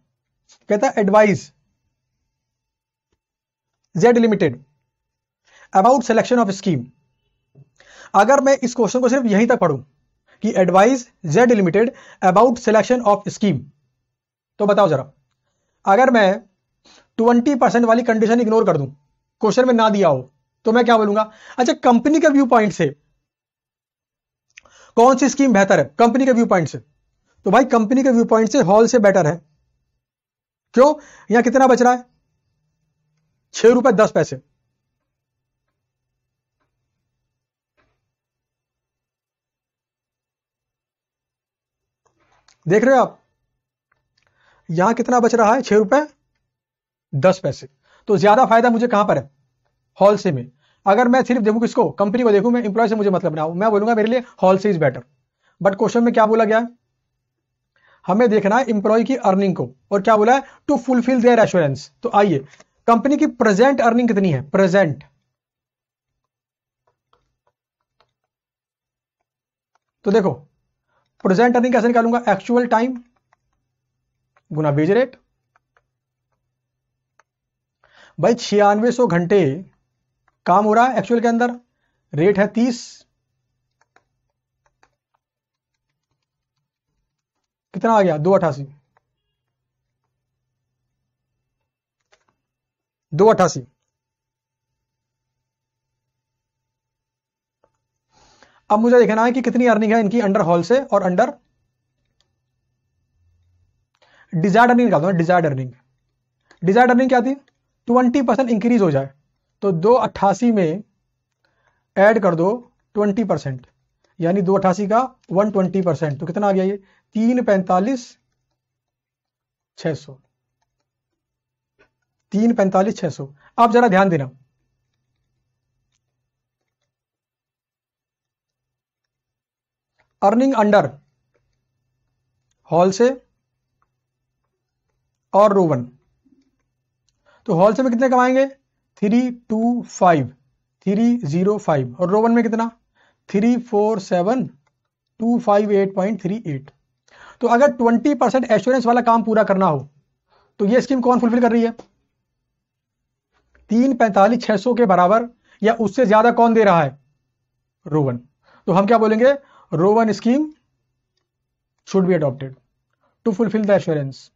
कहता है advise Z limited about selection of scheme अगर मैं इस क्वेश्चन को सिर्फ यहीं तक पढ़ू कि advise Z limited about selection of scheme तो बताओ जरा अगर मैं ट्वेंटी परसेंट वाली कंडीशन इग्नोर कर दूं क्वेश्चन में ना दिया हो तो मैं क्या बोलूंगा अच्छा कंपनी के व्यू पॉइंट से कौन सी स्कीम बेहतर है कंपनी के व्यू पॉइंट से तो भाई कंपनी के व्यू पॉइंट से हॉल से बेटर है क्यों यहां कितना बच रहा है छह रुपए दस पैसे देख रहे हो आप यहां कितना बच रहा है छह रुपए दस पैसे तो ज्यादा फायदा मुझे कहां पर है हॉल से में अगर मैं सिर्फ देखू किसको कंपनी को देखू मैं इंप्लॉय से मुझे मतलब ना हो मैं बोलूंगा मेरे लिए हॉल से इज बेटर बट क्वेश्चन में क्या बोला गया है हमें देखना है इंप्लॉय की अर्निंग को और क्या बोला है टू फुलफिल देयर एश्योरेंस तो आइए कंपनी की प्रेजेंट अर्निंग कितनी है प्रेजेंट तो देखो प्रेजेंट अर्निंग कैसे निकालूंगा एक्चुअल टाइम गुना वेज रेट भाई छियानवे सौ घंटे काम हो रहा है एक्चुअल के अंदर रेट है तीस कितना आ गया दो अठासी दो अठासी अब मुझे देखना है कि कितनी अर्निंग है इनकी अंडर हॉल से और अंडर डिजायर्ड अर्निंग निकालता हूँ डिजायर्ड अर्निंग डिजायर्ड अर्निंग क्या थी ट्वेंटी परसेंट इंक्रीज हो जाए तो दो अट्ठासी में ऐड कर दो ट्वेंटी परसेंट यानी दो अट्ठासी का वन ट्वेंटी परसेंट तो कितना आ गया ये तीन पैंतालीस छह सौ तीन पैंतालीस छह सौ आप जरा ध्यान देना अर्निंग अंडर हॉल से और रोवन तो हॉल से में कितने कमाएंगे three two five three zero five और रोवन में कितना three four seven two five eight point three eight तो अगर ट्वेंटी परसेंट एश्योरेंस वाला काम पूरा करना हो तो ये स्कीम कौन फुलफिल कर रही है तीन पैंतालीस छह सौ के बराबर या उससे ज्यादा कौन दे रहा है रोवन तो हम क्या बोलेंगे row 1 scheme should be adopted to fulfill the assurance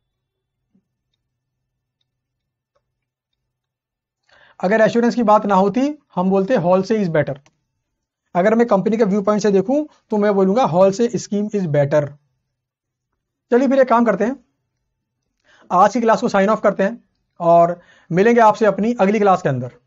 अगर एश्योरेंस की बात ना होती हम बोलते हॉल से इज बेटर अगर मैं कंपनी के व्यू पॉइंट से देखूं तो मैं बोलूंगा hall Halsey scheme is better चलिए फिर एक काम करते हैं आज की क्लास को साइन ऑफ करते हैं और मिलेंगे आपसे अपनी अगली क्लास के अंदर